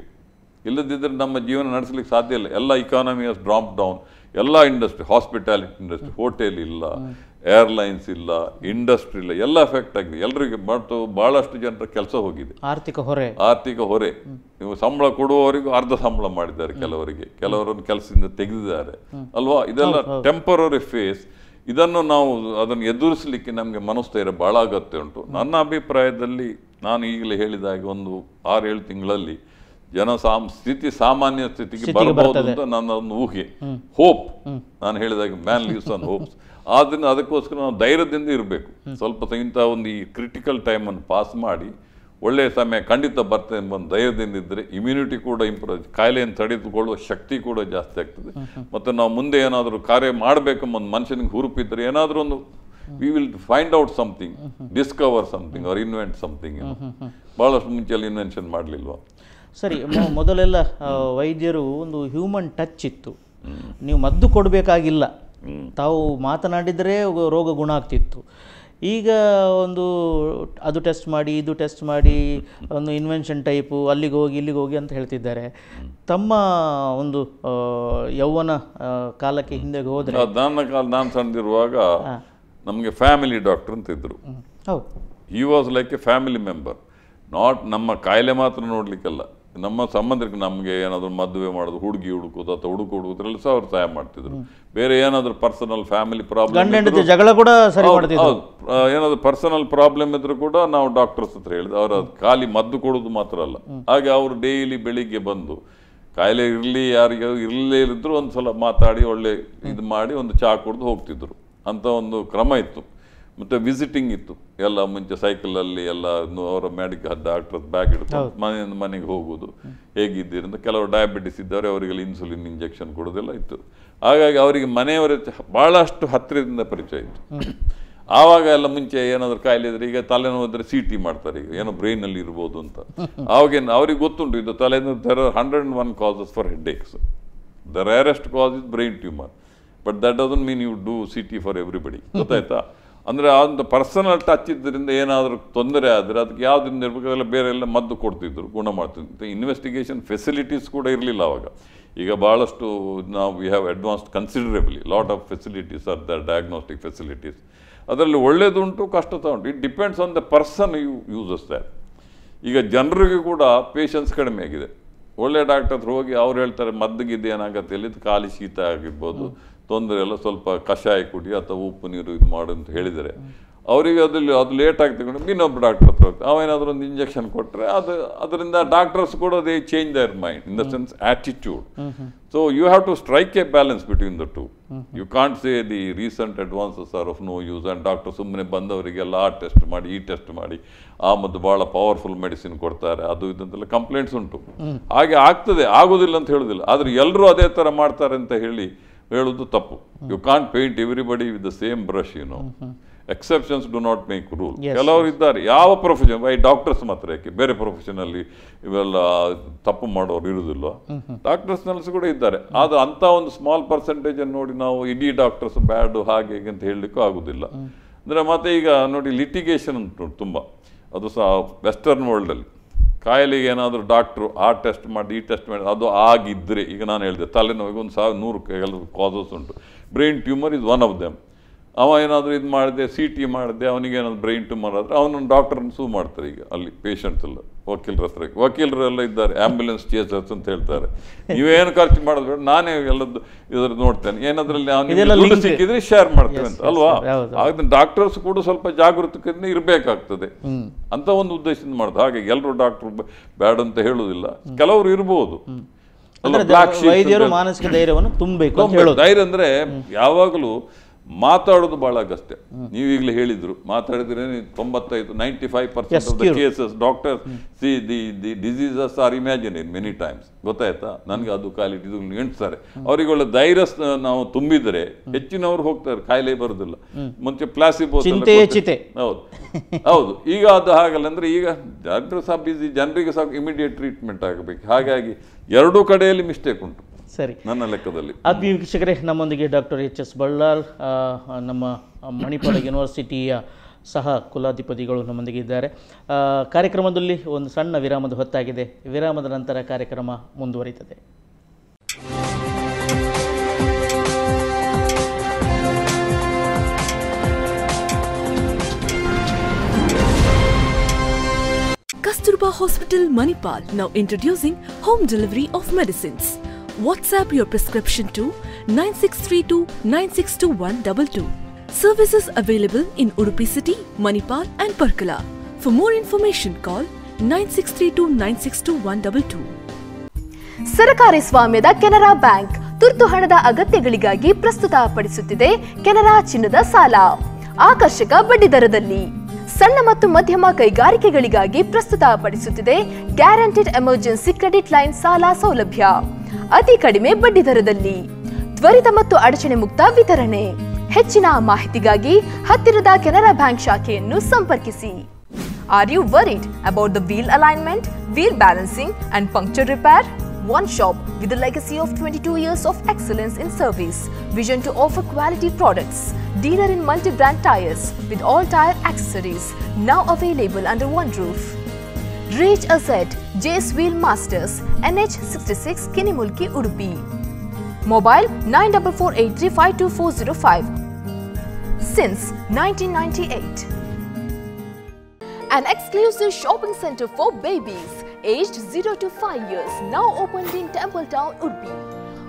ಇಲ್ಲದಿದ್ದರೆ ನಮ್ಮ ಜೀವನ ನಡೆಸಲಿಕ್ಕೆ ಸಾಧ್ಯ ಇಲ್ಲ ಎಲ್ಲ ಇಕಾನಮಿ ಡ್ರಾಪ್ ಡೌನ್ ಎಲ್ಲ ಇಂಡಸ್ಟ್ರಿ ಹಾಸ್ಪಿಟಾಲಿಟಿ ಇಂಡಸ್ಟ್ರಿ ಹೋಟೆಲ್ ಇಲ್ಲ ಏರ್ಲೈನ್ಸ್ ಇಲ್ಲ ಇಂಡಸ್ಟ್ರಿ ಇಲ್ಲ ಎಲ್ಲ ಎಫೆಕ್ಟ್ ಆಗಿದೆ ಎಲ್ಲರಿಗೆ ಮತ್ತು ಬಹಳಷ್ಟು ಜನರ ಕೆಲಸ ಹೋಗಿದೆ ಆರ್ಥಿಕ ಹೊರೆ ಆರ್ಥಿಕ ಹೊರೆ ನೀವು ಸಂಬಳ ಕೊಡುವವರಿಗೂ ಅರ್ಧ ಸಂಬಳ ಮಾಡಿದ್ದಾರೆ ಕೆಲವರಿಗೆ ಕೆಲವರನ್ನು ಕೆಲಸದಿಂದ ತೆಗೆದಿದ್ದಾರೆ ಅಲ್ವಾ ಇದೆಲ್ಲ ಟೆಂಪರರಿ ಫೇಸ್ ಇದನ್ನು ನಾವು ಅದನ್ನು ಎದುರಿಸಲಿಕ್ಕೆ ನಮಗೆ ಮನಸ್ಥೈರ್ಯ ಬಹಳ ಅಗತ್ಯ ಉಂಟು ನನ್ನ ಅಭಿಪ್ರಾಯದಲ್ಲಿ ನಾನು ಈಗಲೇ ಹಾಗೆ ಒಂದು ಏಳು ತಿಂಗಳಲ್ಲಿ ಜನ ಸಾಮ್ ಸ್ಥಿತಿ ಸಾಮಾನ್ಯ ಸ್ಥಿತಿಗೆ ಬರಬಹುದು ಅಂತ ನನ್ನ ಒಂದು ಊಹೆ ಹೋಪ್ ನಾನು ಹೇಳಿದಾಗ ಮ್ಯಾನ್ ಲೀವ್ಸ್ ಆನ್ ಹೋಪ್ಸ್ ಆದ್ದರಿಂದ ಅದಕ್ಕೋಸ್ಕರ ನಾವು ಧೈರ್ಯದಿಂದ ಇರಬೇಕು ಸ್ವಲ್ಪ ಇಂಥ ಒಂದು ಈ ಕ್ರಿಟಿಕಲ್ ಟೈಮನ್ನು ಪಾಸ್ ಮಾಡಿ ಒಳ್ಳೆಯ ಸಮಯ ಖಂಡಿತ ಬರ್ತದೆ ಎಂಬ ಒಂದು ಧೈರ್ಯದಿಂದ ಇದ್ದರೆ ಇಮ್ಯುನಿಟಿ ಕೂಡ ಇಂಪ್ರೂವ್ ಕಾಯಿಲೆಯನ್ನು ತಡೆದುಕೊಳ್ಳುವ ಶಕ್ತಿ ಕೂಡ ಜಾಸ್ತಿ ಆಗ್ತದೆ ಮತ್ತು ನಾವು ಮುಂದೆ ಏನಾದರೂ ಕಾರ್ಯ ಮಾಡಬೇಕೆಂಬ ಒಂದು ಮನುಷ್ಯನಿಗೆ ಹುರುಪಿದ್ದರೆ ಏನಾದರೂ ಒಂದು we will find out something discover something or invent something ಬಹಳಷ್ಟು ಮುಂಚೆಯಲ್ಲಿ ಇನ್ವೆನ್ಷನ್ ಮಾಡಲಿಲ್ವ ಸರಿ ಮೊದಲೆಲ್ಲ ವೈದ್ಯರು ಒಂದು ಹ್ಯೂಮನ್ ಟಚ್ ಇತ್ತು ನೀವು ಮದ್ದು ಕೊಡಬೇಕಾಗಿಲ್ಲ ತಾವು ಮಾತನಾಡಿದರೆ ರೋಗ ಗುಣ ಆಗ್ತಿತ್ತು ಈಗ ಒಂದು ಅದು ಟೆಸ್ಟ್ ಮಾಡಿ ಇದು ಟೆಸ್ಟ್ ಮಾಡಿ ಒಂದು ಇನ್ವೆನ್ಷನ್ ಟೈಪು ಅಲ್ಲಿಗೆ ಹೋಗಿ ಇಲ್ಲಿಗೆ ಹೋಗಿ ಅಂತ ಹೇಳ್ತಿದ್ದಾರೆ ತಮ್ಮ ಒಂದು ಯೌವನ ಕಾಲಕ್ಕೆ ಹಿಂದೆ ಹೋದರೆ ನನ್ನ ಕಾಲ ನಾನು ಸಣ್ಣದಿರುವಾಗ ನಮಗೆ ಫ್ಯಾಮಿಲಿ ಡಾಕ್ಟರ್ ಅಂತ ಇದ್ದರು ಹೌದು ಈ was like a family member not ನಮ್ಮ ಕಾಯಿಲೆ ಮಾತ್ರ ನೋಡಲಿಕ್ಕೆಲ್ಲ ನಮ್ಮ ಸಂಬಂಧಕ್ಕೆ ನಮಗೆ ಏನಾದರೂ ಮದುವೆ ಮಾಡೋದು ಹುಡುಗಿ ಹುಡುಕೋದು ಅಥವಾ ಹುಡುಕು ಹುಡುಕೋದ್ರಲ್ಲಿ ಸಹ ಅವ್ರು ಸಹಾಯ ಮಾಡ್ತಿದ್ರು ಬೇರೆ ಏನಾದರೂ ಪರ್ಸನಲ್ ಫ್ಯಾಮಿಲಿ ಪ್ರಾಬ್ಲಮ್ ಜಗಳ ಕೂಡ ಏನಾದರೂ ಪರ್ಸನಲ್ ಪ್ರಾಬ್ಲಮ್ ಇದ್ರೂ ಕೂಡ ನಾವು ಡಾಕ್ಟರ್ಸ್ ಹತ್ರ ಹೇಳಿದ್ವಿ ಅವ್ರ ಖಾಲಿ ಮದ್ದು ಕೊಡೋದು ಮಾತ್ರ ಅಲ್ಲ ಹಾಗೆ ಅವರು ಡೈಲಿ ಬೆಳಿಗ್ಗೆ ಬಂದು ಕಾಯಿಲೆ ಇರಲಿ ಯಾರಿಗೆ ಇರಲೇ ಇದ್ರೂ ಒಂದು ಸಲ ಮಾತಾಡಿ ಒಳ್ಳೆ ಇದು ಮಾಡಿ ಒಂದು ಚಹಾ ಕುಡ್ದು ಹೋಗ್ತಿದ್ರು ಅಂತ ಒಂದು ಕ್ರಮ ಇತ್ತು ಮತ್ತೆ ವಿಸಿಟಿಂಗ್ ಇತ್ತು ಎಲ್ಲ ಮುಂಚೆ ಸೈಕಲಲ್ಲಿ ಎಲ್ಲ ಅವರ ಮೆಡಿಕ್ ಡಾಕ್ಟರ್ ಬ್ಯಾಗ್ ಇಡ್ತಾರೆ ಮನೆಯಿಂದ ಮನೆಗೆ ಹೋಗೋದು ಹೇಗಿದ್ದೀರಿ ಅಂತ ಕೆಲವರು ಡಯಾಬಿಟಿಸ್ ಇದ್ದವರು ಅವರಿಗೆ ಇನ್ಸುಲಿನ್ ಇಂಜೆಕ್ಷನ್ ಕೊಡೋದೆಲ್ಲ ಇತ್ತು ಹಾಗಾಗಿ ಅವರಿಗೆ ಮನೆಯವರ ಭಾಳಷ್ಟು ಹತ್ತಿರದಿಂದ ಪರಿಚಯ ಇತ್ತು ಆವಾಗ ಎಲ್ಲ ಮುಂಚೆ ಏನಾದರೂ ಕಾಯಿಲೆ ಇದ್ರೆ ಈಗ ತಲೆನೋವಿದ್ರೆ ಸಿ ಟಿ ಮಾಡ್ತಾರೆ ಈಗ ಏನೋ ಬ್ರೈನಲ್ಲಿ ಇರ್ಬೋದು ಅಂತ ಆವಾಗೇನು ಅವ್ರಿಗೆ ಗೊತ್ತುಂಟು ಇದು ತಲೆನೋವು there are hundred and one causes for headaches the rarest cause is brain tumour but that doesn't mean you do C T for everybody ಗೊತ್ತಾಯ್ತಾ ಅಂದರೆ ಒಂದು ಪರ್ಸನಲ್ ಟಚ್ ಇದ್ದರಿಂದ ಏನಾದರೂ ತೊಂದರೆ ಆದರೆ ಅದಕ್ಕೆ ಯಾವುದರಿಂದ ಇರಬೇಕಾದ್ರೆ ಬೇರೆ ಎಲ್ಲ ಮದ್ದು ಕೊಡ್ತಿದ್ರು ಗುಣ ಮಾಡ್ತಿದ್ರು ಇನ್ವೆಸ್ಟಿಗೇಷನ್ ಫೆಸಿಲಿಟೀಸ್ ಕೂಡ ಇರಲಿಲ್ಲ ಅವಾಗ ಈಗ ಭಾಳಷ್ಟು ನಾವು we have advanced considerably lot of facilities are the diagnostic facilities ಅದರಲ್ಲಿ ಒಳ್ಳೆಯದುಂಟು ಕಷ್ಟ ತಗೊಂಡು it depends on the person you uses that ಈಗ ಜನರಿಗೆ ಕೂಡ ಪೇಷನ್ಸ್ ಕಡಿಮೆ ಆಗಿದೆ ಒಳ್ಳೆ ಡಾಕ್ಟರ್ ಹೋಗಿ ಅವ್ರು ಹೇಳ್ತಾರೆ ಏನಾಗತ್ತೆ ಎಲ್ಲಿದ್ದು ಖಾಲಿ ಶೀತ ಆಗಿರ್ಬೋದು ತೊಂದರೆ ಎಲ್ಲ ಸ್ವಲ್ಪ ಕಷಾಯ ಕುಡಿ ಅಥವಾ ಉಪ್ಪು ನೀರು ಇದು ಮಾಡು ಅಂತ ಹೇಳಿದರೆ ಅವರಿಗೆ ಅದರಲ್ಲಿ ಅದು ಲೇಟ್ ತಗೊಂಡು ಇನ್ನೊಬ್ಬ ಡಾಕ್ಟರ್ ಹತ್ರ ಹೋಗ್ತಾರೆ ಅವೇನಾದರೂ ಒಂದು ಇಂಜೆಕ್ಷನ್ ಕೊಟ್ಟರೆ ಅದು ಅದರಿಂದ ಡಾಕ್ಟರ್ಸ್ ಕೂಡ they change their mind in the sense attitude so you have to strike a balance between the two you can't say the recent advances are of no use and doctor ಸುಮ್ಮನೆ ಬಂದವರಿಗೆಲ್ಲ ಆ test ಮಾಡಿ ಈ test ಮಾಡಿ ಆ ಮದ್ದು ಭಾಳ powerful medicine ಕೊಡ್ತಾರೆ ಅದು ಇದಂತೆಲ್ಲ ಕಂಪ್ಲೇಂಟ್ಸ್ ಉಂಟು ಹಾಗೆ ಆಗ್ತದೆ ಆಗೋದಿಲ್ಲ ಅಂತ ಹೇಳೋದಿಲ್ಲ ಆದರೆ ಎಲ್ಲರೂ ಅದೇ ಥರ ಮಾಡ್ತಾರೆ ಅಂತ ಹೇಳಿ ಹೇಳೋದು ತಪ್ಪು you can paint everybody with the same brush no exceptions do not make rule ಕೆಲವರು ಇದ್ದಾರೆ ಯಾವ ಪ್ರೊಫೆಷನ್ ಬೈ ಡಾಕ್ಟರ್ಸ್ ಮಾತ್ರ ಯಾಕೆ ಬೇರೆ ಪ್ರೊಫೆಷನಲ್ಲಿ ಇವೆಲ್ಲ ತಪ್ಪು ಮಾಡೋರು ಇರುವುದಿಲ್ಲ ಡಾಕ್ಟರ್ಸ್ನಲ್ಲಿ ಕೂಡ ಇದ್ದಾರೆ ಆದ್ರೆ ಅಂತ ಒಂದು ಸ್ಮಾಲ್ ಅನ್ನು ನೋಡಿ ನಾವು ಇಡೀ ಡಾಕ್ಟರ್ಸ್ ಬ್ಯಾಡು ಹಾಗೆ ಹೇಗೆ ಅಂತ ಹೇಳಲಿಕ್ಕೂ ಆಗೋದಿಲ್ಲ ಅಂದ್ರೆ ಮತ್ತೆ ಈಗ ನೋಡಿ ಲಿಟಿಗೇಷನ್ ಉಂಟು ತುಂಬಾ ಅದು ಸಹ ವೆಸ್ಟರ್ನ್ ಅಲ್ಲಿ ಕಾಯಿಲೆಗೆ ಏನಾದರೂ ಡಾಕ್ಟ್ರು ಆ ಟೆಸ್ಟ್ ಮಾಡಿ ಈ ಟೆಸ್ಟ್ ಮಾಡಿ ಅದು ಆಗಿದ್ದರೆ ಈಗ ನಾನು ಹೇಳಿದೆ ತಲೆನೋವಿಗೆ ಒಂದು ಸಾವಿರ ನೂರು ಕೆಲವು ಕಾಸಸ್ ಉಂಟು brain tumour is one of them ಅವ ಏನಾದರೂ ಇದು ಮಾಡಿದೆ ಸಿ ಟಿ ಮಾಡಿದೆ ಅವನಿಗೆ ಏನಾದ್ರೂ ಬ್ರೈನ್ ಟ್ಯೂಮರ್ ಆದರೆ ಅವನೊಂದು ಡಾಕ್ಟರ್ ಸೂ ಮಾಡ್ತಾರೆ ಈಗ ಅಲ್ಲಿ ಪೇಷಂಟ್ ಎಲ್ಲ ವಕೀಲರ ಹತ್ರ ವಕೀಲರೆಲ್ಲ ಇದ್ದಾರೆ ಆ್ಯಂಬುಲೆನ್ಸ್ ಚೇಸರ್ಸ್ ಅಂತ ಹೇಳ್ತಾರೆ ನೀವೇನು ಖರ್ಚು ಮಾಡಿದ್ರೆ ನಾನೇ ಎಲ್ಲದ್ದು ಇದ್ರ ನೋಡ್ತೇನೆ ಏನಾದ್ರಲ್ಲಿ ಅವನಿಗೆ ಸಿಕ್ಕಿದ್ರೆ ಶೇರ್ ಮಾಡ್ತೇವೆ ಅಂತ ಅಲ್ವಾ ಆಗ ಡಾಕ್ಟರ್ಸ್ ಕೂಡ ಸ್ವಲ್ಪ ಜಾಗೃತಿಕೆಯಿಂದ ಇರಬೇಕಾಗ್ತದೆ ಅಂತ ಒಂದು ಉದ್ದೇಶದಿಂದ ಮಾಡೋದು ಹಾಗೆ ಎಲ್ಲರೂ ಡಾಕ್ಟರ್ ಬ್ಯಾಡ್ ಅಂತ ಹೇಳುವುದಿಲ್ಲ ಕೆಲವರು ಇರ್ಬೋದು ವೈದ್ಯರು ಮಾನಸಿಕ ಧೈರ್ಯವನ್ನು ತುಂಬಬೇಕು ಧೈರ್ಯ ಅಂದ್ರೆ ಯಾವಾಗಲೂ ಮಾತಾಡೋದು ಬಹಳ ಅಗತ್ಯ ನೀವೀಗಲೇ ಹೇಳಿದ್ರು ಮಾತಾಡಿದ್ರೆ ತೊಂಬತ್ತೈದು ninety five percent of the cases doctor see the the diseases are imagine in many times ಗೊತ್ತಾಯ್ತಾ ನನಗೆ ಅದು ಕ್ವಾಲಿಟಿ ಇದು ಎಣ್ತಾರೆ ಅವರಿಗೆ ಒಳ್ಳೆ ಧೈರ್ಯ ನಾವು ತುಂಬಿದರೆ ಹೆಚ್ಚಿನವರು ಹೋಗ್ತಾರೆ ಕಾಯಿಲೆ ಬರೋದಿಲ್ಲ ಮುಂಚೆ ಪ್ಲಾಸಿಬೋ ಹೌದು ಹೌದು ಈಗ ಅದು ಹಾಗಲ್ಲ ಅಂದರೆ ಈಗ ಡಾಕ್ಟರ್ ಸಹ ಬಿಸಿ ಜನರಿಗೆ ಸಹ ಇಮಿಡಿಯೇಟ್ ಟ್ರೀಟ್ಮೆಂಟ್ ಆಗಬೇಕು ಹಾಗಾಗಿ ಎರಡೂ ಕಡೆಯಲ್ಲಿ ಮಿಸ್ಟೇಕ್ ಉಂಟು ಸರಿ ನನ್ನ ಲೆಕ್ಕದಲ್ಲಿ ಆತ್ಮೀಯ ವೀಕ್ಷಕರೇ ನಮ್ಮೊಂದಿಗೆ ಡಾಕ್ಟರ್ ಎಚ್ ಎಸ್ ಬಳ್ಳಾಲ್ ನಮ್ಮ ಮಣಿಪಾಲ ಯೂನಿವರ್ಸಿಟಿಯ ಸಹ ಕುಲಾಧಿಪತಿಗಳು ನಮ್ಮೊಂದಿಗೆ ಇದ್ದಾರೆ ಕಾರ್ಯಕ್ರಮದಲ್ಲಿ ಒಂದು ಸಣ್ಣ ವಿರಾಮದ ಹೊತ್ತಾಗಿದೆ ವಿರಾಮದ ನಂತರ ಕಾರ್ಯಕ್ರಮ ಮುಂದುವರಿತದೆ Kasturba hospital Manipal now introducing home delivery of medicines WhatsApp your prescription to 9632 962122. Services available in Udupi City, Manipal and Parkala. For more information call 9632 ಸರಕಾರಿ ಸ್ವಾಮ್ಯದ ಕೆನರಾ ಬ್ಯಾಂಕ್ ತುರ್ತು ಹಣದ ಅಗತ್ಯಗಳಿಗಾಗಿ ಪ್ರಸ್ತುತಪಡಿಸುತ್ತಿದೆ ಕೆನರಾ ಚಿನ್ನದ ಸಾಲ ಆಕರ್ಷಕ ಬಡ್ಡಿ ದರದಲ್ಲಿ ಸಣ್ಣ ಮತ್ತು ಮಧ್ಯಮ ಕೈಗಾರಿಕೆಗಳಿಗಾಗಿ ಪ್ರಸ್ತುತಪಡಿಸುತ್ತಿದೆ ಗ್ಯಾರಂಟಿಡ್ ಎಮರ್ಜೆನ್ಸಿ ಕ್ರೆಡಿಟ್ ಲೈನ್ ಸಾಲ ಸೌಲಭ್ಯ Are you worried about the wheel alignment, wheel balancing and puncture repair? One Shop with a legacy of 22 years of excellence in service, vision to offer quality products, dealer in multi-brand tires with all tire accessories now available under one roof. Reach Asset, J's Wheel Masters, NH66 Kinimulki Udupi. Mobile 9448352405 since 1998. An exclusive shopping center for babies aged 0 to 5 years now opened in Temple Town, Udupi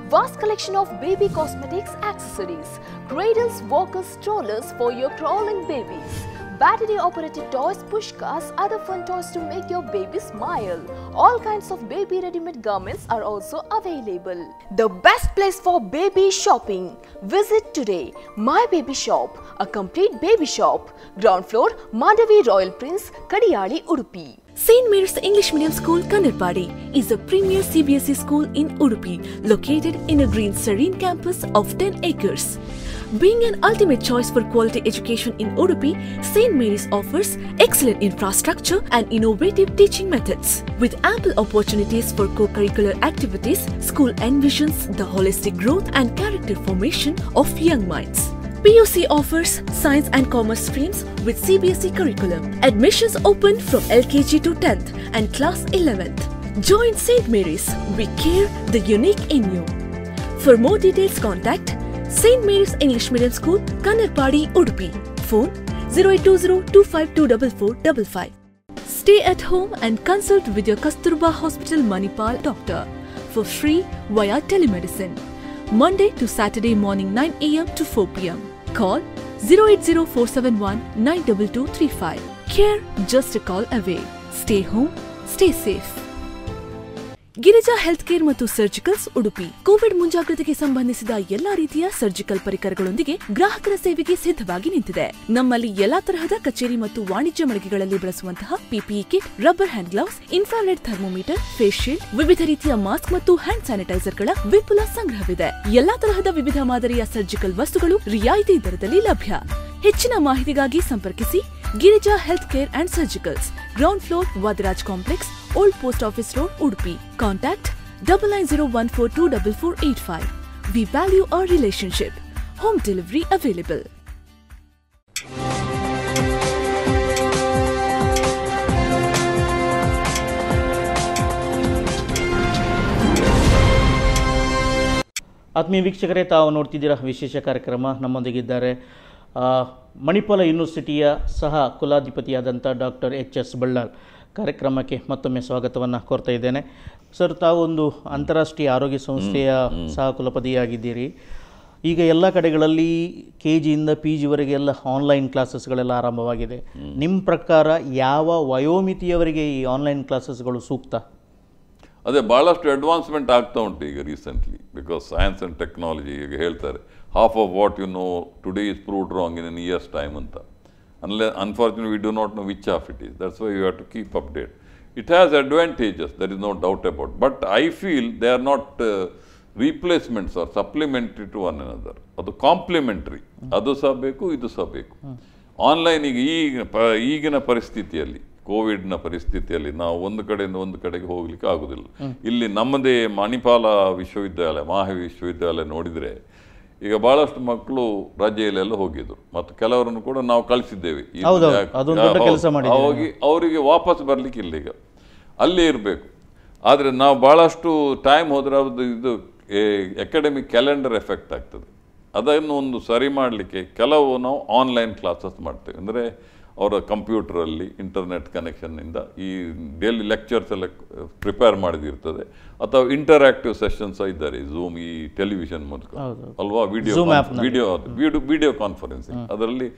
vast collection of baby cosmetics accessories, cradles, walkers, strollers for your crawling babies. Battery-operated toys, push cars, other fun toys to make your baby smile. All kinds of baby ready-made garments are also available. The best place for baby shopping. Visit today My Baby Shop, a complete baby shop. Ground floor, Mandavi Royal Prince, Kadiyali, Udupi. St. Mary's English Medium School Kannarpadi is a premier CBSE school in Udupi, located in a green serene campus of 10 acres. Being an ultimate choice for quality education in Udupi, St. Mary's offers excellent infrastructure and innovative teaching methods. With ample opportunities for co-curricular activities, school envisions the holistic growth and character formation of young minds. PUC offers science and commerce streams with CBSE curriculum. Admissions open from LKG to 10th and class 11th. Join St. Mary's. We care the unique in you. For more details, contact St. Mary's English Medium School, Kanarpadi, Udupi. Phone 820 Stay at home and consult with your Kasturba Hospital Manipal doctor for free via telemedicine. Monday to Saturday morning 9 am to 4 pm. Call 80 Care just a call away. Stay home, stay safe. Girija health care ಮತ್ತು surgicals Udupi Covid ಮುಂಜಾಗ್ರತೆಗೆ ಸಂಬಂಧಿಸಿದ ಎಲ್ಲಾ ರೀತಿಯ surgical ಪರಿಕರಗಳೊಂದಿಗೆ ಗ್ರಾಹಕರ ಸೇವೆಗೆ ಸಿದ್ಧವಾಗಿ ನಿಂತಿದೆ ನಮ್ಮಲ್ಲಿ ಎಲ್ಲಾ ತರಹದ ಕಚೇರಿ ಮತ್ತು ವಾಣಿಜ್ಯ ಮಳಿಗೆಗಳಲ್ಲಿ ಬಳಸುವಂತಹ PPE kit rubber hand gloves infrared thermometer face shield ವಿವಿಧ ರೀತಿಯ ಮಾಸ್ಕ್ ಮತ್ತು ಹ್ಯಾಂಡ್ ಸ್ಯಾನಿಟೈಸರ್ಗಳ ವಿಪುಲ ಸಂಗ್ರಹವಿದೆ ಎಲ್ಲಾ ತರಹದ ವಿವಿಧ ಮಾದರಿಯ ಸರ್ಜಿಕಲ್ ವಸ್ತುಗಳು ರಿಯಾಯಿತಿ ದರದಲ್ಲಿ ಲಭ್ಯ ಹೆಚ್ಚಿನ ಮಾಹಿತಿಗಾಗಿ ಸಂಪರ್ಕಿಸಿ Girija health care and surgicals ground floor Vadaraj complex old post office road Udupi contact double nine zero one four two double four eight five we value our relationship home delivery available ಆತ್ಮೀಯ ವೀಕ್ಷಕರೇ ತಾವು ನೋಡ್ತಿದ್ದೀರಾ ವಿಶೇಷ ಕಾರ್ಯಕ್ರಮ ನಮ್ಮೊಂದಿಗಿದ್ದಾರೆ ಮಣಿಪಾಲ ಯೂನಿವರ್ಸಿಟಿಯ ಸಹ ಕುಲಾಧಿಪತಿಯಾದಂಥ ಡಾಕ್ಟರ್ ಎಚ್ ಎಸ್ ಬಳ್ಳಾಲ್ ಕಾರ್ಯಕ್ರಮಕ್ಕೆ ಮತ್ತೊಮ್ಮೆ ಸ್ವಾಗತವನ್ನು ಕೋರ್ತಾ ಇದ್ದೇನೆ ಸರ್ ತಾವೊಂದು ಅಂತಾರಾಷ್ಟ್ರೀಯ ಆರೋಗ್ಯ ಸಂಸ್ಥೆಯ ಸಹ ಕುಲಪತಿಯಾಗಿದ್ದೀರಿ ಈಗ ಎಲ್ಲ ಕಡೆಗಳಲ್ಲಿ ಕೆ ಜಿಯಿಂದ ಪಿ ಜಿವರೆಗೆ ಎಲ್ಲ ಆನ್ಲೈನ್ ಕ್ಲಾಸಸ್ಗಳೆಲ್ಲ ಆರಂಭವಾಗಿದೆ ನಿಮ್ಮ ಪ್ರಕಾರ ಯಾವ ವಯೋಮಿತಿಯವರಿಗೆ ಈ ಆನ್ಲೈನ್ ಕ್ಲಾಸಸ್ಗಳು ಸೂಕ್ತ ಅದೇ ಭಾಳಷ್ಟು ಅಡ್ವಾನ್ಸ್ಮೆಂಟ್ ಆಗ್ತಾ ಉಂಟು ಈಗ recently because science and technology ಈಗ ಹೇಳ್ತಾರೆ half of what you know today is proved wrong in N years time ಅಂತ Unless, unfortunately, we do not know which OF it is. That's why you have to keep update. It has advantages, there is no doubt about. But I feel they are not uh, replacements or supplementary to one another. ಅದು complementary. Adu sabeku, idu sabeku. Online ಬೇಕು ಆನ್ಲೈನಿಗೆ ಈಗ ಈಗಿನ ಪರಿಸ್ಥಿತಿಯಲ್ಲಿ ಕೋವಿಡ್ನ ಪರಿಸ್ಥಿತಿಯಲ್ಲಿ ನಾವು ಒಂದು ಕಡೆಯಿಂದ ಒಂದು ಕಡೆಗೆ ಹೋಗ್ಲಿಕ್ಕೆ ಆಗುದಿಲ್ಲ ಇಲ್ಲಿ ನಮ್ಮದೇ ಮಣಿಪಾಲ ವಿಶ್ವವಿದ್ಯಾಲಯ ಮಹಾವಿಶ್ವವಿದ್ಯಾಲಯ ನೋಡಿದರೆ ಈಗ ಬಹಳಷ್ಟು ಮಕ್ಕಳು ರಜೆಯಲ್ಲೆಲ್ಲ ಹೋಗಿದ್ರು ಮತ್ತು ಕೆಲವರನ್ನು ಕೂಡ ನಾವು ಕಳಿಸಿದ್ದೇವೆ ಹೋಗಿ ಅವರಿಗೆ ವಾಪಸ್ ಇಲ್ಲ ಈಗ ಅಲ್ಲೇ ಇರಬೇಕು ಆದರೆ ನಾವು ಭಾಳಷ್ಟು ಟೈಮ್ ಹೋದರೆ ಅದು ಇದು ಅಕಾಡೆಮಿಕ್ ಕ್ಯಾಲೆಂಡರ್ ಎಫೆಕ್ಟ್ ಆಗ್ತದೆ ಅದನ್ನು ಒಂದು ಸರಿ ಮಾಡಲಿಕ್ಕೆ ಕೆಲವು ನಾವು ಆನ್ಲೈನ್ ಕ್ಲಾಸಸ್ ಮಾಡ್ತೇವೆ ಅಂದರೆ ಅವರ ಕಂಪ್ಯೂಟರಲ್ಲಿ ಇಂಟರ್ನೆಟ್ ಕನೆಕ್ಷನ್ನಿಂದ ಈ ಡೈಲಿ ಲೆಕ್ಚರ್ಸ್ ಎಲ್ಲ ಪ್ರಿಪೇರ್ ಮಾಡಿದಿರ್ತದೆ ಅಥವಾ ಇಂಟರ್ಯಾಕ್ಟಿವ್ ಸೆಷನ್ಸ್ ಇದ್ದಾರೆ ಝೂಮ್ ಈ ಟೆಲಿವಿಷನ್ ಮೂಲಕ ಅಲ್ವಾ ವಿಡಿಯೋ ವಿಡಿಯೋ ವಿಡಿಯೋ ಕಾನ್ಫರೆನ್ಸಿಂಗ್ ಅದರಲ್ಲಿ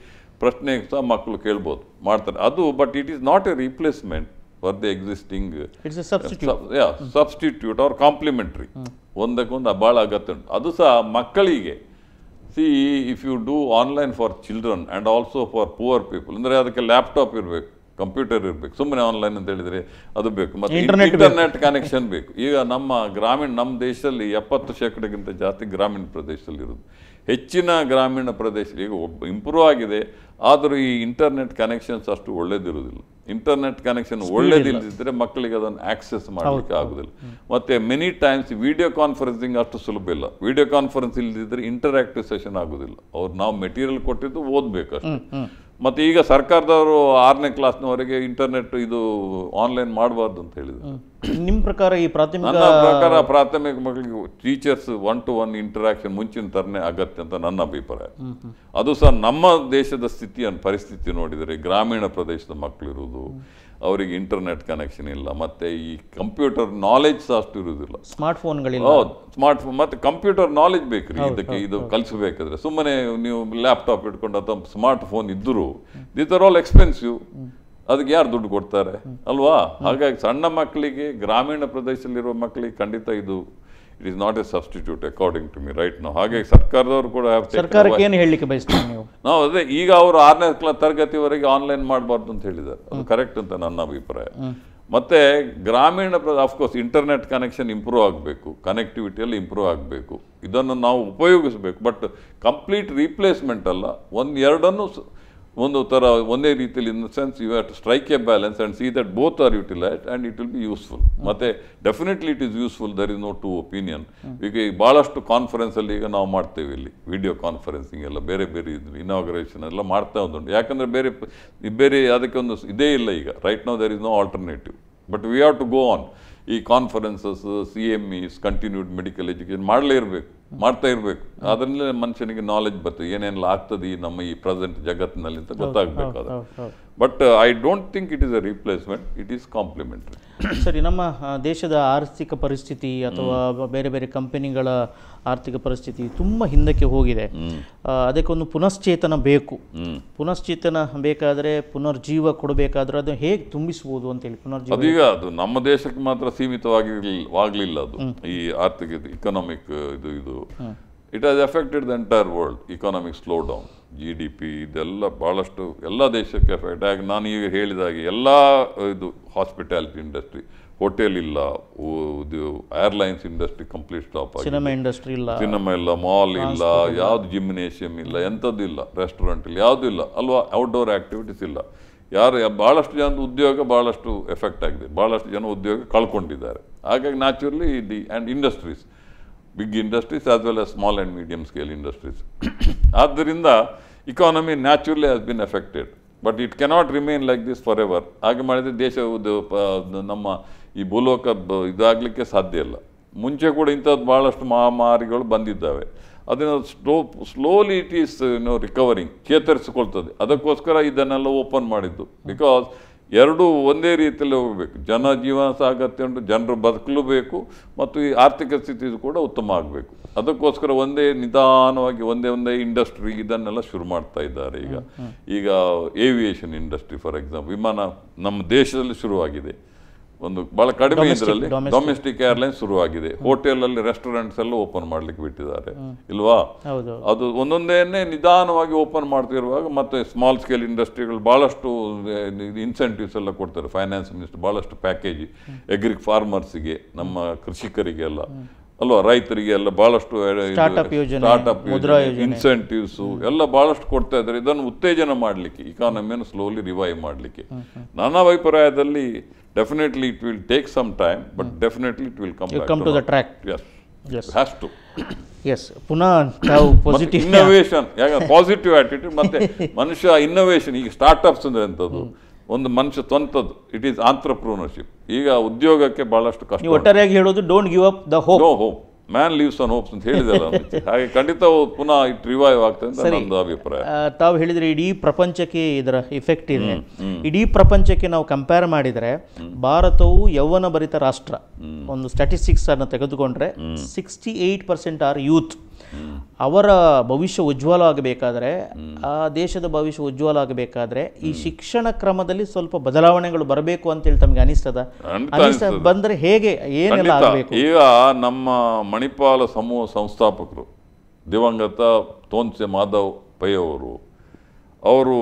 ಪ್ರಶ್ನೆ ಸಹ ಮಕ್ಕಳು ಕೇಳ್ಬೋದು ಮಾಡ್ತಾರೆ ಅದು but it is not a replacement for the existing substitute or complementary ಒಂದಕ್ಕೊಂದು ಭಾಳ ಅಗತ್ಯ ಉಂಟು ಅದು ಸಹ ಮಕ್ಕಳಿಗೆ See, if you do online for children and also for poor people, laptop you laptop ಇರಬೇಕು ಕಂಪ್ಯೂಟರ್ ಇರಬೇಕು ಸುಮ್ಮನೆ ಆನ್ಲೈನ್ ಅಂತ ಹೇಳಿದರೆ ಅದು ಬೇಕು ಮತ್ತು ಇಂಟರ್ನೆಟ್ ಕನೆಕ್ಷನ್ ಬೇಕು ಈಗ ನಮ್ಮ ಗ್ರಾಮೀಣ ನಮ್ಮ ದೇಶದಲ್ಲಿ ಎಪ್ಪತ್ತು ಶೇಕಡಕ್ಕಿಂತ ಜಾಸ್ತಿ ಗ್ರಾಮೀಣ ಪ್ರದೇಶದಲ್ಲಿ ಇರೋದು ಹೆಚ್ಚಿನ ಗ್ರಾಮೀಣ ಪ್ರದೇಶ ಈಗ ಇಂಪ್ರೂವ್ ಆಗಿದೆ ಆದರೂ ಈ ಇಂಟರ್ನೆಟ್ ಕನೆಕ್ಷನ್ಸ್ ಅಷ್ಟು ಒಳ್ಳೇದಿರೋದಿಲ್ಲ ಇಂಟರ್ನೆಟ್ ಕನೆಕ್ಷನ್ ಒಳ್ಳೇದಿಲ್ಲದಿದ್ದರೆ ಮಕ್ಕಳಿಗೆ ಅದನ್ನು ಆಕ್ಸೆಸ್ ಮಾಡಲಿಕ್ಕೆ ಆಗೋದಿಲ್ಲ ಮತ್ತು ಮೆನಿ ಟೈಮ್ಸ್ ವಿಡಿಯೋ ಕಾನ್ಫರೆನ್ಸಿಂಗ್ ಅಷ್ಟು ಸುಲಭ ಇಲ್ಲ ವಿಡಿಯೋ ಕಾನ್ಫರೆನ್ಸ್ ಇಲ್ಲದಿದ್ದರೆ ಇಂಟರಾಕ್ಟಿವ್ ಸೆಷನ್ ಆಗೋದಿಲ್ಲ ಅವ್ರು ನಾವು ಮೆಟೀರಿಯಲ್ ಕೊಟ್ಟಿದ್ದು ಓದಬೇಕಷ್ಟು ಮತ್ತು ಈಗ ಸರ್ಕಾರದವರು ಆರನೇ ಕ್ಲಾಸ್ನವರೆಗೆ ಇಂಟರ್ನೆಟ್ ಇದು ಆನ್ಲೈನ್ ಮಾಡಬಾರ್ದು ಅಂತ ಹೇಳಿದ್ರು ನಿಮ್ಮ ಪ್ರಕಾರ ಈ ಪ್ರಾಥಮಿಕ ನನ್ನ ಪ್ರಕಾರ ಪ್ರಾಥಮಿಕ ಮಕ್ಕಳಿಗೆ teachers one to one interaction ಮುಂಚಿನ ತರನೇ ಅಗತ್ಯ ಅಂತ ನನ್ನ ಅಭಿಪ್ರಾಯ ಅದು ಸಹ ನಮ್ಮ ದೇಶದ ಸ್ಥಿತಿಯನ್ನು ಪರಿಸ್ಥಿತಿ ನೋಡಿದರೆ ಗ್ರಾಮೀಣ ಪ್ರದೇಶದ ಮಕ್ಕಳಿರುವುದು ಅವರಿಗೆ ಇಂಟರ್ನೆಟ್ ಕನೆಕ್ಷನ್ ಇಲ್ಲ ಮತ್ತೆ ಈ ಕಂಪ್ಯೂಟರ್ ನಾಲೆಜ್ ಅಷ್ಟು ಇರುವುದಿಲ್ಲ ಸ್ಮಾರ್ಟ್ ಫೋನ್ ಸ್ಮಾರ್ಟ್ ಫೋನ್ ಮತ್ತೆ ಕಂಪ್ಯೂಟರ್ ನಾಲೆಜ್ ಬೇಕು ಇದಕ್ಕೆ ಇದು ಕಲಿಸಬೇಕಾದ್ರೆ ಸುಮ್ಮನೆ ನೀವು ಲ್ಯಾಪ್ಟಾಪ್ ಇಟ್ಕೊಂಡು ಅಥವಾ ಸ್ಮಾರ್ಟ್ ಫೋನ್ ಇದ್ದರೂ ದೀಸ್ ಆರ್ ಆಲ್ ಎಕ್ಸ್ಪೆನ್ಸಿವ್ ಅದಕ್ಕೆ ಯಾರು ದುಡ್ಡು ಕೊಡ್ತಾರೆ ಅಲ್ವಾ ಹಾಗಾಗಿ ಸಣ್ಣ ಮಕ್ಕಳಿಗೆ ಗ್ರಾಮೀಣ ಪ್ರದೇಶದಲ್ಲಿರುವ ಮಕ್ಕಳಿಗೆ ಖಂಡಿತ ಇದು it is not a substitute according to me right ನಾವು ಹಾಗೆ ಸರ್ಕಾರದವರು ಕೂಡ ಸರ್ಕಾರಕ್ಕೆ ಏನು ಬಯಸ್ತೀವಿ ನಾವು ಅದೇ ಈಗ ಅವರು ಆರನೇ ಕ್ಲಾಸ್ ತರಗತಿವರೆಗೆ ಆನ್ಲೈನ್ ಮಾಡಬಾರ್ದು ಅಂತ ಹೇಳಿದ್ದಾರೆ ಅದು ಕರೆಕ್ಟ್ ಅಂತ ನನ್ನ ಅಭಿಪ್ರಾಯ ಮತ್ತೆ ಗ್ರಾಮೀಣ ಪ್ರ ಅಫ್ಕೋರ್ಸ್ ಇಂಟರ್ನೆಟ್ ಕನೆಕ್ಷನ್ ಇಂಪ್ರೂವ್ ಆಗಬೇಕು ಕನೆಕ್ಟಿವಿಟಿಯಲ್ಲಿ ಇಂಪ್ರೂವ್ ಆಗಬೇಕು ಇದನ್ನು ನಾವು ಉಪಯೋಗಿಸಬೇಕು ಬಟ್ ಕಂಪ್ಲೀಟ್ ರೀಪ್ಲೇಸ್ಮೆಂಟ್ ಅಲ್ಲ ಒಂದು ಎರಡನ್ನು ಒಂದು ಥರ ಒಂದೇ ರೀತಿಯಲ್ಲಿ in the sense you have to strike a balance and see that both are utilise and it will be useful ಮತ್ತು definitely it is useful there is no two opinion ಈಗ ಈಗ ಭಾಳಷ್ಟು ಕಾನ್ಫರೆನ್ಸಲ್ಲಿ ಈಗ ನಾವು ಮಾಡ್ತೇವೆ ಇಲ್ಲಿ ವಿಡಿಯೋ ಕಾನ್ಫರೆನ್ಸಿಂಗ್ ಎಲ್ಲ ಬೇರೆ ಬೇರೆ ಇದ್ರು ಇನಾಗ್ರೇಷನ್ ಎಲ್ಲ ಮಾಡ್ತಾ ಒಂದು ಯಾಕಂದರೆ ಬೇರೆ ಬೇರೆ ಅದಕ್ಕೆ ಒಂದು ಇದೇ ಇಲ್ಲ ಈಗ right no there is no alternative but we have to go on ಈ conferences C M is continued medical education ಮಾಡಲೇ ಇರಬೇಕು ಮಾಡ್ತಾ ಇರಬೇಕು ಅದರಲ್ಲೇ ಮನುಷ್ಯನಿಗೆ ನಾಲೆಜ್ ಬರ್ತದೆ ಏನೇನೆಲ್ಲ ಆಗ್ತದೆ ನಮ್ಮ ಈ ಪ್ರೆಸೆಂಟ್ ಜಗತ್ತಿನಲ್ಲಿ ಅಂತ ಗೊತ್ತಾಗಬೇಕು ಅದು but I don't think it is a replacement it is complementary ಸರಿ ನಮ್ಮ ದೇಶದ ಆರ್ಥಿಕ ಪರಿಸ್ಥಿತಿ ಅಥವಾ ಬೇರೆ ಬೇರೆ ಕಂಪನಿಗಳ ಆರ್ಥಿಕ ಪರಿಸ್ಥಿತಿ ತುಂಬ ಹಿಂದಕ್ಕೆ ಹೋಗಿದೆ ಅದಕ್ಕೊಂದು ಪುನಶ್ಚೇತನ ಬೇಕು ಪುನಶ್ಚೇತನ ಬೇಕಾದರೆ ಪುನರ್ಜೀವ ಕೊಡಬೇಕಾದ್ರೆ ಅದು ಹೇಗೆ ತುಂಬಿಸಬಹುದು ಅಂತ ಹೇಳಿ ಪುನರ್ಜೀವ ಅದೀಗ ಅದು ನಮ್ಮ ದೇಶಕ್ಕೆ ಮಾತ್ರ ಸೀಮಿತವಾಗಿರಲಿಲ್ಲ ಆಗಲಿಲ್ಲ ಅದು ಈ ಆರ್ಥಿಕ ಇಕನಾಮಿಕ್ ಇದು ಇದು it as affected the entire world economic slow down G D P ಇದೆಲ್ಲ ಭಾಳಷ್ಟು ಎಲ್ಲ ದೇಶಕ್ಕೆ ಎಫೆಕ್ಟ್ ಆಗಿ ನಾನು ಈಗ ಹೇಳಿದ ಹಾಗೆ ಎಲ್ಲ ಇದು ಹಾಸ್ಪಿಟಾಲಿಟಿ ಇಂಡಸ್ಟ್ರಿ ಹೋಟೆಲ್ ಇಲ್ಲ ಇದು ಏರ್ಲೈನ್ಸ್ ಇಂಡಸ್ಟ್ರಿ ಕಂಪ್ಲೀಟ್ ಸ್ಟಾಪ್ ಆಗಿದೆ ಸಿನಿಮಾ ಇಂಡಸ್ಟ್ರಿ ಇಲ್ಲ ಸಿನಿಮಾ ಇಲ್ಲ ಮಾಲ್ ಇಲ್ಲ ಯಾವುದು ಜಿಮ್ನೇಷಿಯಂ ಇಲ್ಲ ಎಂಥದ್ದು ಇಲ್ಲ ರೆಸ್ಟೋರೆಂಟ್ ಇಲ್ಲ ಯಾವುದೂ ಇಲ್ಲ ಅಲ್ವಾ ಔಟ್ಡೋರ್ ಆ್ಯಕ್ಟಿವಿಟೀಸ್ ಇಲ್ಲ ಯಾರು ಭಾಳಷ್ಟು ಜನ ಉದ್ಯೋಗ ಭಾಳಷ್ಟು ಎಫೆಕ್ಟ್ ಆಗಿದೆ ಭಾಳಷ್ಟು ಜನ ಉದ್ಯೋಗ ಕಳ್ಕೊಂಡಿದ್ದಾರೆ ಹಾಗಾಗಿ naturally the and industries big industries as well as small and medium scale industries ಆದ್ದರಿಂದ economy naturally has been affected but it cannot remain like this for ever ಹಾಗೆ ಮಾಡಿದರೆ ದೇಶ ನಮ್ಮ ಈ ಭೂಲೋಕ ಇದಾಗಲಿಕ್ಕೆ ಸಾಧ್ಯ ಇಲ್ಲ ಮುಂಚೆ ಕೂಡ ಇಂಥದ್ದು ಭಾಳಷ್ಟು ಮಹಾಮಾರಿಗಳು ಬಂದಿದ್ದಾವೆ ಅದನ್ನು slow slowly it is no recovering ಚೇತರಿಸಿಕೊಳ್ತದೆ ಅದಕ್ಕೋಸ್ಕರ ಇದನ್ನೆಲ್ಲ ಓಪನ್ ಮಾಡಿದ್ದು ಬಿಕಾಸ್ ಎರಡೂ ಒಂದೇ ರೀತಿಯಲ್ಲಿ ಹೋಗಬೇಕು ಜನ ಜೀವನ ಸಾಗತ್ಯ ಉಂಟು ಜನರು ಬದುಕಲು ಬೇಕು ಮತ್ತು ಈ ಆರ್ಥಿಕ ಸ್ಥಿತಿ ಕೂಡ ಉತ್ತಮ ಆಗಬೇಕು ಅದಕ್ಕೋಸ್ಕರ ಒಂದೇ ನಿಧಾನವಾಗಿ ಒಂದೇ ಒಂದೇ ಇಂಡಸ್ಟ್ರಿ ಇದನ್ನೆಲ್ಲ ಶುರು ಮಾಡ್ತಾ ಇದ್ದಾರೆ ಈಗ ಈಗ ಏವಿಯೇಷನ್ ಇಂಡಸ್ಟ್ರಿ ಫಾರ್ ಎಕ್ಸಾಂಪಲ್ ವಿಮಾನ ನಮ್ಮ ದೇಶದಲ್ಲಿ ಶುರುವಾಗಿದೆ ಒಂದು ಬಹಳ ಕಡಿಮೆ ಇದರಲ್ಲಿ ಡೊಮೆಸ್ಟಿಕ್ ಏರ್ಲೈನ್ ಶುರುವಾಗಿದೆ ಹೋಟೆಲ್ ಅಲ್ಲಿ ರೆಸ್ಟೋರೆಂಟ್ಸ್ ಎಲ್ಲ ಓಪನ್ ಮಾಡ್ಲಿಕ್ಕೆ ಬಿಟ್ಟಿದ್ದಾರೆ ಇಲ್ವಾ ಅದು ಒಂದೊಂದೇನೆ ನಿಧಾನವಾಗಿ ಓಪನ್ ಮಾಡ್ತಿರುವಾಗ ಮತ್ತೆ ಸ್ಮಾಲ್ ಸ್ಕೇಲ್ ಇಂಡಸ್ಟ್ರಿಗಳು ಬಹಳಷ್ಟು ಇನ್ಸೆಂಟಿವ್ಸ್ ಎಲ್ಲ ಕೊಡ್ತಾರೆ ಫೈನಾನ್ಸ್ ಮಿನಿಸ್ಟರ್ ಬಹಳಷ್ಟು ಪ್ಯಾಕೇಜ್ ಎಗ್ರಿ ಫಾರ್ಮರ್ಸ್ಗೆ ನಮ್ಮ ಕೃಷಿಕರಿಗೆಲ್ಲ ಅಲ್ವಾ ರೈತರಿಗೆ ಎಲ್ಲ ಬಹಳಷ್ಟು ಸ್ಟಾರ್ಟ್ಅಪ್ ಇನ್ಸೆಂಟಿವ್ಸ್ ಎಲ್ಲ ಬಹಳಷ್ಟು ಕೊಡ್ತಾ ಇದ್ದಾರೆ ಇದನ್ನು ಉತ್ತೇಜನ ಮಾಡಲಿಕ್ಕೆ ಇಕಾನಮಿಯನ್ನು ಸ್ಲೋಲಿ ರಿವೈವ್ ಮಾಡಲಿಕ್ಕೆ ನನ್ನ ಅಭಿಪ್ರಾಯದಲ್ಲಿ Definitely it will take some time, but mm. definitely it will come you back. come to, to the track. Yes. Yes. It has to. Yes ಪುನಃ ನಾವು ಪಾಸಿಟಿವ್ ಇನ್ನೋವೇಷನ್ ಯಾಕಂದ್ರೆ ಪಾಸಿಟಿವ್ ಆ್ಯಟಿಟ್ಯೂಡ್ ಮತ್ತೆ ಮನುಷ್ಯ innovation ಈಗ startups ಅಂದ್ರೆ ಎಂಥದ್ದು ಒಂದು ಮನುಷ್ಯ ಸ್ವಂತದ್ದು ಇಟ್ ಈಸ್ ಆಂಟ್ರಪ್ರೂನರ್ಶಿಪ್ ಈಗ ಉದ್ಯೋಗಕ್ಕೆ ಬಹಳಷ್ಟು ಕಷ್ಟ ಒಟ್ಟಾರೆಯಾಗಿ ಹೇಳೋದು don't give up the hope hope man lives on hopes ಅಂತ ಹೇಳಿದಲ್ಲ ಹಾಗೆ ಖಂಡಿತ ಪುನಃ ಇಟ್ ರಿವೈವ್ ಆಗ್ತದೆ ಅಂತ ನಂದು ಅಭಿಪ್ರಾಯ ತಾವು ಹೇಳಿದ್ರೆ ಇಡೀ ಪ್ರಪಂಚಕ್ಕೆ ಇದರ ಇಫೆಕ್ಟ್ ಇದೆ ಇಡೀ ಪ್ರಪಂಚಕ್ಕೆ ನಾವು ಕಂಪೇರ್ ಮಾಡಿದರೆ ಭಾರತವು ಯೌವನ ಭರಿತ ರಾಷ್ಟ್ರ ಒಂದು ಸ್ಟ್ಯಾಟಿಸ್ಟಿಕ್ಸ್ ಅನ್ನು ತೆಗೆದುಕೊಂಡ್ರೆ sixty eight percent are youth ಅವರ ಭವಿಷ್ಯ ಉಜ್ವಲ ಆಗಬೇಕಾದ್ರೆ ಆ ದೇಶದ ಭವಿಷ್ಯ ಉಜ್ವಲ ಆಗಬೇಕಾದ್ರೆ ಈ ಶಿಕ್ಷಣ ಕ್ರಮದಲ್ಲಿ ಸ್ವಲ್ಪ ಬದಲಾವಣೆಗಳು ಬರಬೇಕು ಅಂತೇಳಿ ತಮಗೆ ಅನಿಸ್ತದ ಅನಿಸ್ತದ ಬಂದ್ರೆ ಹೇಗೆ ಏನೆಲ್ಲ ಈಗ ನಮ್ಮ ಮಣಿಪಾಲ ಸಮೂಹ ಸಂಸ್ಥಾಪಕರು ದಿವಂಗತ ತೋನ್ಸೆ ಮಾಧವ್ ಪೈ ಅವರು ಅವರು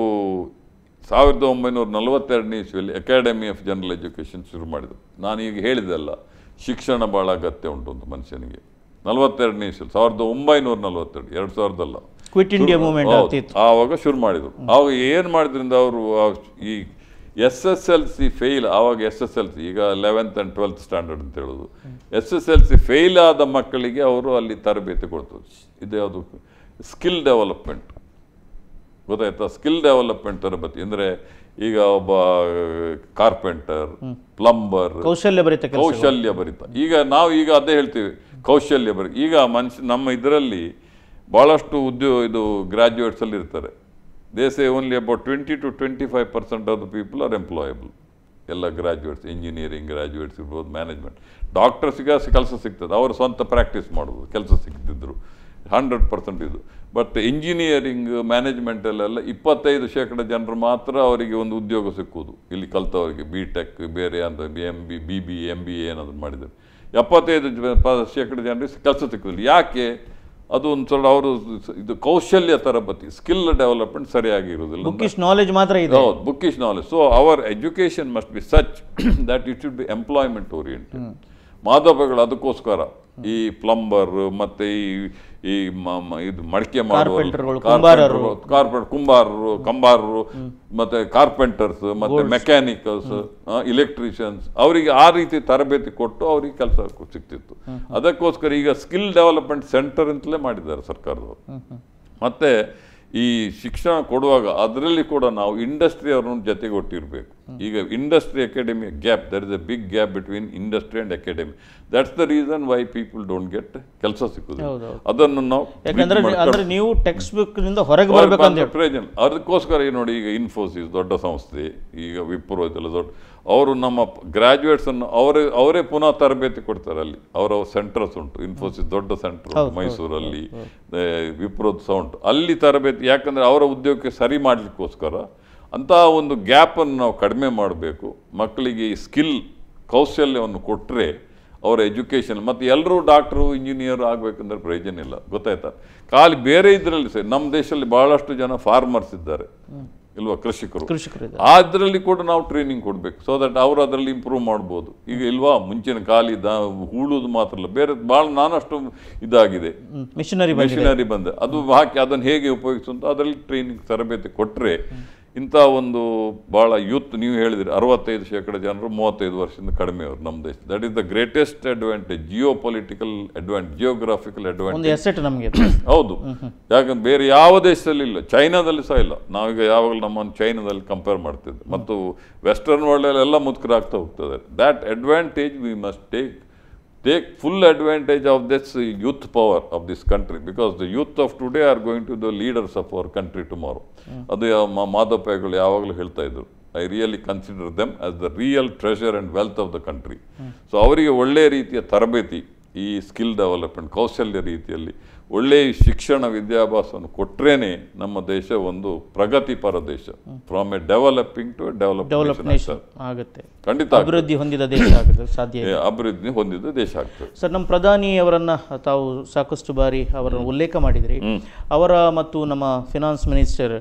ಸಾವಿರದ ಒಂಬೈನೂರ ನಲವತ್ತೆರಡನೇ ಇಸ್ವಿಯಲ್ಲಿ ಅಕಾಡೆಮಿ ಆಫ್ ಜನರಲ್ ಎಜುಕೇಷನ್ ಶುರು ಮಾಡಿದರು ನಾನು ಈಗ ಅಲ್ಲ ಶಿಕ್ಷಣ ಭಾಳ ಅಗತ್ಯ ಉಂಟು ಅಂತ ಮನುಷ್ಯನಿಗೆ ನಲವತ್ತೆರಡನೇ ಇಸ್ಯಲ್ ಸಾವಿರದ ಒಂಬೈನೂರ ನಲವತ್ತೆರಡು ಎರಡು ಸಾವಿರದಲ್ಲ ಕ್ವಿಟ್ ಇಂಡಿಯಾ ಮೂವ್ಮೆಂಟ್ ಆವಾಗ ಶುರು ಮಾಡಿದರು ಆವಾಗ ಏನು ಮಾಡಿದ್ರಿಂದ ಅವರು ಈ S S L C fail ಆವಾಗ ಎಸ್ ಎಸ್ ಎಲ್ ಸಿ ಈಗ ಲೆವೆಂತ್ ಆ್ಯಂಡ್ ಟ್ವೆಲ್ತ್ ಸ್ಟ್ಯಾಂಡರ್ಡ್ ಅಂತ ಹೇಳೋದು S S L C fail ಆದ ಮಕ್ಕಳಿಗೆ ಅವರು ಅಲ್ಲಿ ತರಬೇತಿ ಕೊಡ್ತು ಇದು ಯಾವುದು ಸ್ಕಿಲ್ ಡೆವಲಪ್ಮೆಂಟ್ ಗೊತ್ತಾಯ್ತಾ ಸ್ಕಿಲ್ ಡೆವಲಪ್ಮೆಂಟ್ ತರಬೇತಿ ಅಂದರೆ ಈಗ ಒಬ್ಬ ಕಾರ್ಪೆಂಟರ್ ಪ್ಲಂಬರ್ ಕೌಶಲ್ಯ ಭರಿತ ಕೌಶಲ್ಯ ಭರಿತ ಈಗ ನಾವು ಈಗ ಅದೇ ಹೇಳ್ತೀವಿ ಕೌಶಲ್ಯ ಬರ ಈಗ ಮನುಷ್ಯ ನಮ್ಮ ಇದರಲ್ಲಿ ಭಾಳಷ್ಟು ಉದ್ಯೋಗ ಇದು ಗ್ರ್ಯಾಜುಯೇಟ್ಸಲ್ಲಿ ಇರ್ತಾರೆ they only about twenty to twenty five percent of the people are employable ಎಲ್ಲ ಗ್ರ್ಯಾಜುಯೇಟ್ಸ್ ಇಂಜಿನಿಯರಿಂಗ್ ಗ್ರ್ಯಾಜುಯೇಟ್ಸ್ ಇರ್ಬೋದು ಮ್ಯಾನೇಜ್ಮೆಂಟ್ ಡಾಕ್ಟರ್ಸ್ಗೆ ಕೆಲಸ ಸಿಗ್ತದೆ ಅವರು ಸ್ವಂತ ಪ್ರಾಕ್ಟೀಸ್ ಮಾಡೋದು ಕೆಲಸ ಸಿಗ್ತಿದ್ರು ಹಂಡ್ರೆಡ್ ಪರ್ಸೆಂಟ್ ಇದು ಬಟ್ ಇಂಜಿನಿಯರಿಂಗ್ ಮ್ಯಾನೇಜ್ಮೆಂಟಲ್ಲೆಲ್ಲ ಇಪ್ಪತ್ತೈದು ಶೇಕಡ ಜನರು ಮಾತ್ರ ಅವರಿಗೆ ಒಂದು ಉದ್ಯೋಗ ಸಿಕ್ಕುವುದು ಇಲ್ಲಿ ಕಲಿತವರಿಗೆ ಬಿ ಟೆಕ್ ಬೇರೆ ಅಂತ B M B B B M B A ಏನಾದರೂ ಮಾಡಿದರೆ ಎಪ್ಪತ್ತೈದು ಶೇಕಡ ಜನರಿಗೆ ಕೆಲಸ ಸಿಕ್ಕಿಲ್ಲ ಯಾಕೆ ಅದು ಒಂದು ಸ್ವಲ್ಪ ಅವರು ಇದು ಕೌಶಲ್ಯ ತರಬೇತಿ ಸ್ಕಿಲ್ ಡೆವಲಪ್ಮೆಂಟ್ ಇರುವುದಿಲ್ಲ ಬುಕ್ಕಿಸ್ ನಾಲೆಜ್ ಮಾತ್ರ ಇದೆ ಹೌದು bookish knowledge so our education must be such that it should be employment oriented ಮಾದಪಗಳು ಅದಕ್ಕೋಸ್ಕರ ಈ ಪ್ಲಂಬರ್ ಮತ್ತೆ ಈ ಈ ಇದು ಮಡಿಕೆ ಮಾಡುವ ಕಾರ್ಪೆಂಟರ್ ಕುಂಬಾರರು ಕಂಬಾರರು ಮತ್ತೆ ಕಾರ್ಪೆಂಟರ್ಸ್ ಮತ್ತೆ ಮೆಕ್ಯಾನಿಕಲ್ಸ್ ಇಲೆಕ್ಟ್ರಿಷಿಯನ್ಸ್ ಅವರಿಗೆ ಆ ರೀತಿ ತರಬೇತಿ ಕೊಟ್ಟು ಅವರಿಗೆ ಕೆಲಸ ಸಿಗ್ತಿತ್ತು ಅದಕ್ಕೋಸ್ಕರ ಈಗ ಸ್ಕಿಲ್ ಡೆವಲಪ್ಮೆಂಟ್ ಸೆಂಟರ್ ಅಂತಲೇ ಮಾಡಿದ್ದಾರೆ ಸರ್ಕಾರದವರು ಮತ್ತೆ ಈ ಶಿಕ್ಷಣ ಕೊಡುವಾಗ ಅದರಲ್ಲಿ ಕೂಡ ನಾವು ಇಂಡಸ್ಟ್ರಿ ಅವ್ರನ್ನ ಜೊತೆಗೊಟ್ಟಿರಬೇಕು ಈಗ industry academy gap there is a big gap between industry and academy that's the reason why people don't get ಕೆಲಸ ಸಿಕ್ಕುದು ಅದನ್ನು ನಾವು ನೀವು ಟೆಕ್ಸ್ಟ್ ಬುಕ್ನಿಂದ ಹೊರಗೆ ಬರಬೇಕು ಅದಕ್ಕೋಸ್ಕರ ನೋಡಿ ಈಗ ಇನ್ಫೋಸಿಸ್ ದೊಡ್ಡ ಸಂಸ್ಥೆ ಈಗ ವಿಪ್ರೋ ಇದೆಲ್ಲ ದೊಡ್ಡ ಅವರು ನಮ್ಮ ಗ್ರ್ಯಾಜುಯೇಟ್ಸನ್ನು ಅವರೇ ಅವರೇ ಪುನಃ ತರಬೇತಿ ಕೊಡ್ತಾರೆ ಅಲ್ಲಿ ಅವರ ಸೆಂಟರ್ಸ್ ಉಂಟು ಇನ್ಫೋಸಿಸ್ ದೊಡ್ಡ ಸೆಂಟರ್ ಉಂಟು ಮೈಸೂರಲ್ಲಿ ವಿಪ್ರೋದ್ ಉಂಟು ಅಲ್ಲಿ ತರಬೇತಿ ಯಾಕಂದರೆ ಅವರ ಉದ್ಯೋಗಕ್ಕೆ ಸರಿ ಮಾಡಲಿಕ್ಕೋಸ್ಕರ ಅಂತಹ ಒಂದು ಗ್ಯಾಪನ್ನು ನಾವು ಕಡಿಮೆ ಮಾಡಬೇಕು ಮಕ್ಕಳಿಗೆ ಈ ಸ್ಕಿಲ್ ಕೌಶಲ್ಯವನ್ನು ಕೊಟ್ಟರೆ ಅವರ ಎಜುಕೇಷನ್ ಮತ್ತು ಎಲ್ಲರೂ ಡಾಕ್ಟ್ರು ಇಂಜಿನಿಯರ್ ಆಗಬೇಕಂದ್ರೆ ಪ್ರಯೋಜನ ಇಲ್ಲ ಗೊತ್ತಾಯ್ತಾ ಖಾಲಿ ಬೇರೆ ಇದರಲ್ಲಿ ಸರಿ ನಮ್ಮ ದೇಶದಲ್ಲಿ ಭಾಳಷ್ಟು ಜನ ಫಾರ್ಮರ್ಸ್ ಇದ್ದಾರೆ ಇಲ್ವಾ ಕೃಷಿಕರು ಕೃಷಿಕರು ಅದರಲ್ಲಿ ಕೂಡ ನಾವು ಟ್ರೈನಿಂಗ್ ಕೊಡಬೇಕು ಸೊ ದಟ್ ಅವರು ಅದರಲ್ಲಿ ಇಂಪ್ರೂವ್ ಮಾಡ್ಬೋದು ಈಗ ಇಲ್ವಾ ಮುಂಚಿನ ಖಾಲಿ ದ ಹೂಳುದು ಮಾತ್ರ ಅಲ್ಲ ಬೇರೆ ಭಾಳ ನಾನಷ್ಟು ಇದಾಗಿದೆ ಮಿಷನರಿ ಮಿಷನರಿ ಬಂದೆ ಅದು ಹಾಕಿ ಅದನ್ನು ಹೇಗೆ ಉಪಯೋಗಿಸುವಂತ ಅದರಲ್ಲಿ ಟ್ರೈನಿಂಗ್ ತರಬೇತಿ ಕೊಟ್ಟರೆ ಇಂಥ ಒಂದು ಭಾಳ ಯೂತ್ ನೀವು ಹೇಳಿದಿರಿ ಅರವತ್ತೈದು ಶೇಕಡ ಜನರು ಮೂವತ್ತೈದು ವರ್ಷದಿಂದ ಕಡಿಮೆ ಅವರು ನಮ್ಮ ದೇಶ that is the greatest advantage geo political advantage geographical advantage ನಮಗೆ ಹೌದು ಯಾಕಂದ್ರೆ ಬೇರೆ ಯಾವ ದೇಶದಲ್ಲಿ ಇಲ್ಲ ಚೈನಾದಲ್ಲಿ ಸಹ ಇಲ್ಲ ನಾವೀಗ ಯಾವಾಗಲೂ ನಮ್ಮನ್ನು ಚೈನಾದಲ್ಲಿ ಕಂಪೇರ್ ಮಾಡ್ತಿದ್ದೆ ಮತ್ತು ವೆಸ್ಟರ್ನ್ ಎಲ್ಲ ಮುತ್ಕರಾಗ್ತಾ ಹೋಗ್ತದೆ that advantage we must take take full advantage of this youth power of this country because the youth of today are going to be the leaders of our country tomorrow. ಅದು ಮಾಧಪ್ಪಗಳು ಯಾವಾಗಲೂ ಹೇಳ್ತಾ ಇದ್ರು I really consider them as the real treasure and wealth of the country so ಅವರಿಗೆ ಒಳ್ಳೆಯ ರೀತಿಯ ತರಬೇತಿ ಈ skill development ಕೌಶಲ್ಯ ರೀತಿಯಲ್ಲಿ ಒಳ್ಳೆಯ ಶಿಕ್ಷಣ ವಿದ್ಯಾಭ್ಯಾಸವನ್ನು ಕೊಟ್ರೇ ನಮ್ಮ ದೇಶ ಒಂದು ಪ್ರಗತಿಪರ ದೇಶ from a developing to develop ಆಗುತ್ತೆ ಖಂಡಿತ ಅಭಿವೃದ್ಧಿ ಹೊಂದಿದ ದೇಶ ಆಗುತ್ತೆ ಸಾಧ್ಯ ಅಭಿವೃದ್ಧಿ ಹೊಂದಿದ ದೇಶ ಆಗ್ತದೆ ಸರ್ ನಮ್ಮ ಪ್ರಧಾನಿ ಅವರನ್ನ ತಾವು ಸಾಕಷ್ಟು ಬಾರಿ ಅವರನ್ನು ಉಲ್ಲೇಖ ಮಾಡಿದಿರಿ ಅವರ ಮತ್ತು ನಮ್ಮ ಫಿನಾನ್ಸ್ ಮಿನಿಸ್ಟರ್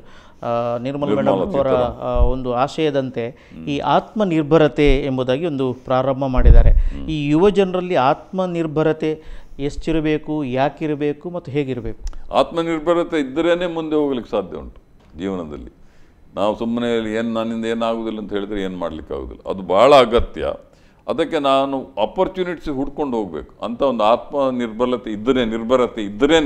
ನಿರ್ಮಲ್ ಮೇಡಮ್ ಅವರ ಒಂದು ಆಶಯದಂತೆ ಈ ಆತ್ಮನಿರ್ಭರತೆ ಎಂಬುದಾಗಿ ಒಂದು ಪ್ರಾರಂಭ ಮಾಡಿದ್ದಾರೆ ಈ ಯುವ ಜನರಲ್ಲಿ ಆತ್ಮನಿರ್ಭರತೆ ಎಷ್ಟಿರಬೇಕು ಯಾಕಿರಬೇಕು ಮತ್ತು ಹೇಗಿರಬೇಕು ಆತ್ಮನಿರ್ಭರತೆ ಇದ್ದರೇ ಮುಂದೆ ಹೋಗ್ಲಿಕ್ಕೆ ಸಾಧ್ಯ ಉಂಟು ಜೀವನದಲ್ಲಿ ನಾವು ಸುಮ್ಮನೆ ಏನು ನನ್ನಿಂದ ಏನಾಗುವುದಿಲ್ಲ ಅಂತ ಹೇಳಿದರೆ ಏನು ಮಾಡಲಿಕ್ಕಾಗೋದಿಲ್ಲ ಅದು ಭಾಳ ಅಗತ್ಯ ಅದಕ್ಕೆ ನಾನು ಅಪರ್ಚುನಿಟೀಸ್ ಹುಡ್ಕೊಂಡು ಹೋಗಬೇಕು ಅಂತ ಒಂದು ಆತ್ಮ ನಿರ್ಬಲತೆ ಇದ್ದರೆ ನಿರ್ಭರತೆ ಇದ್ದರೇ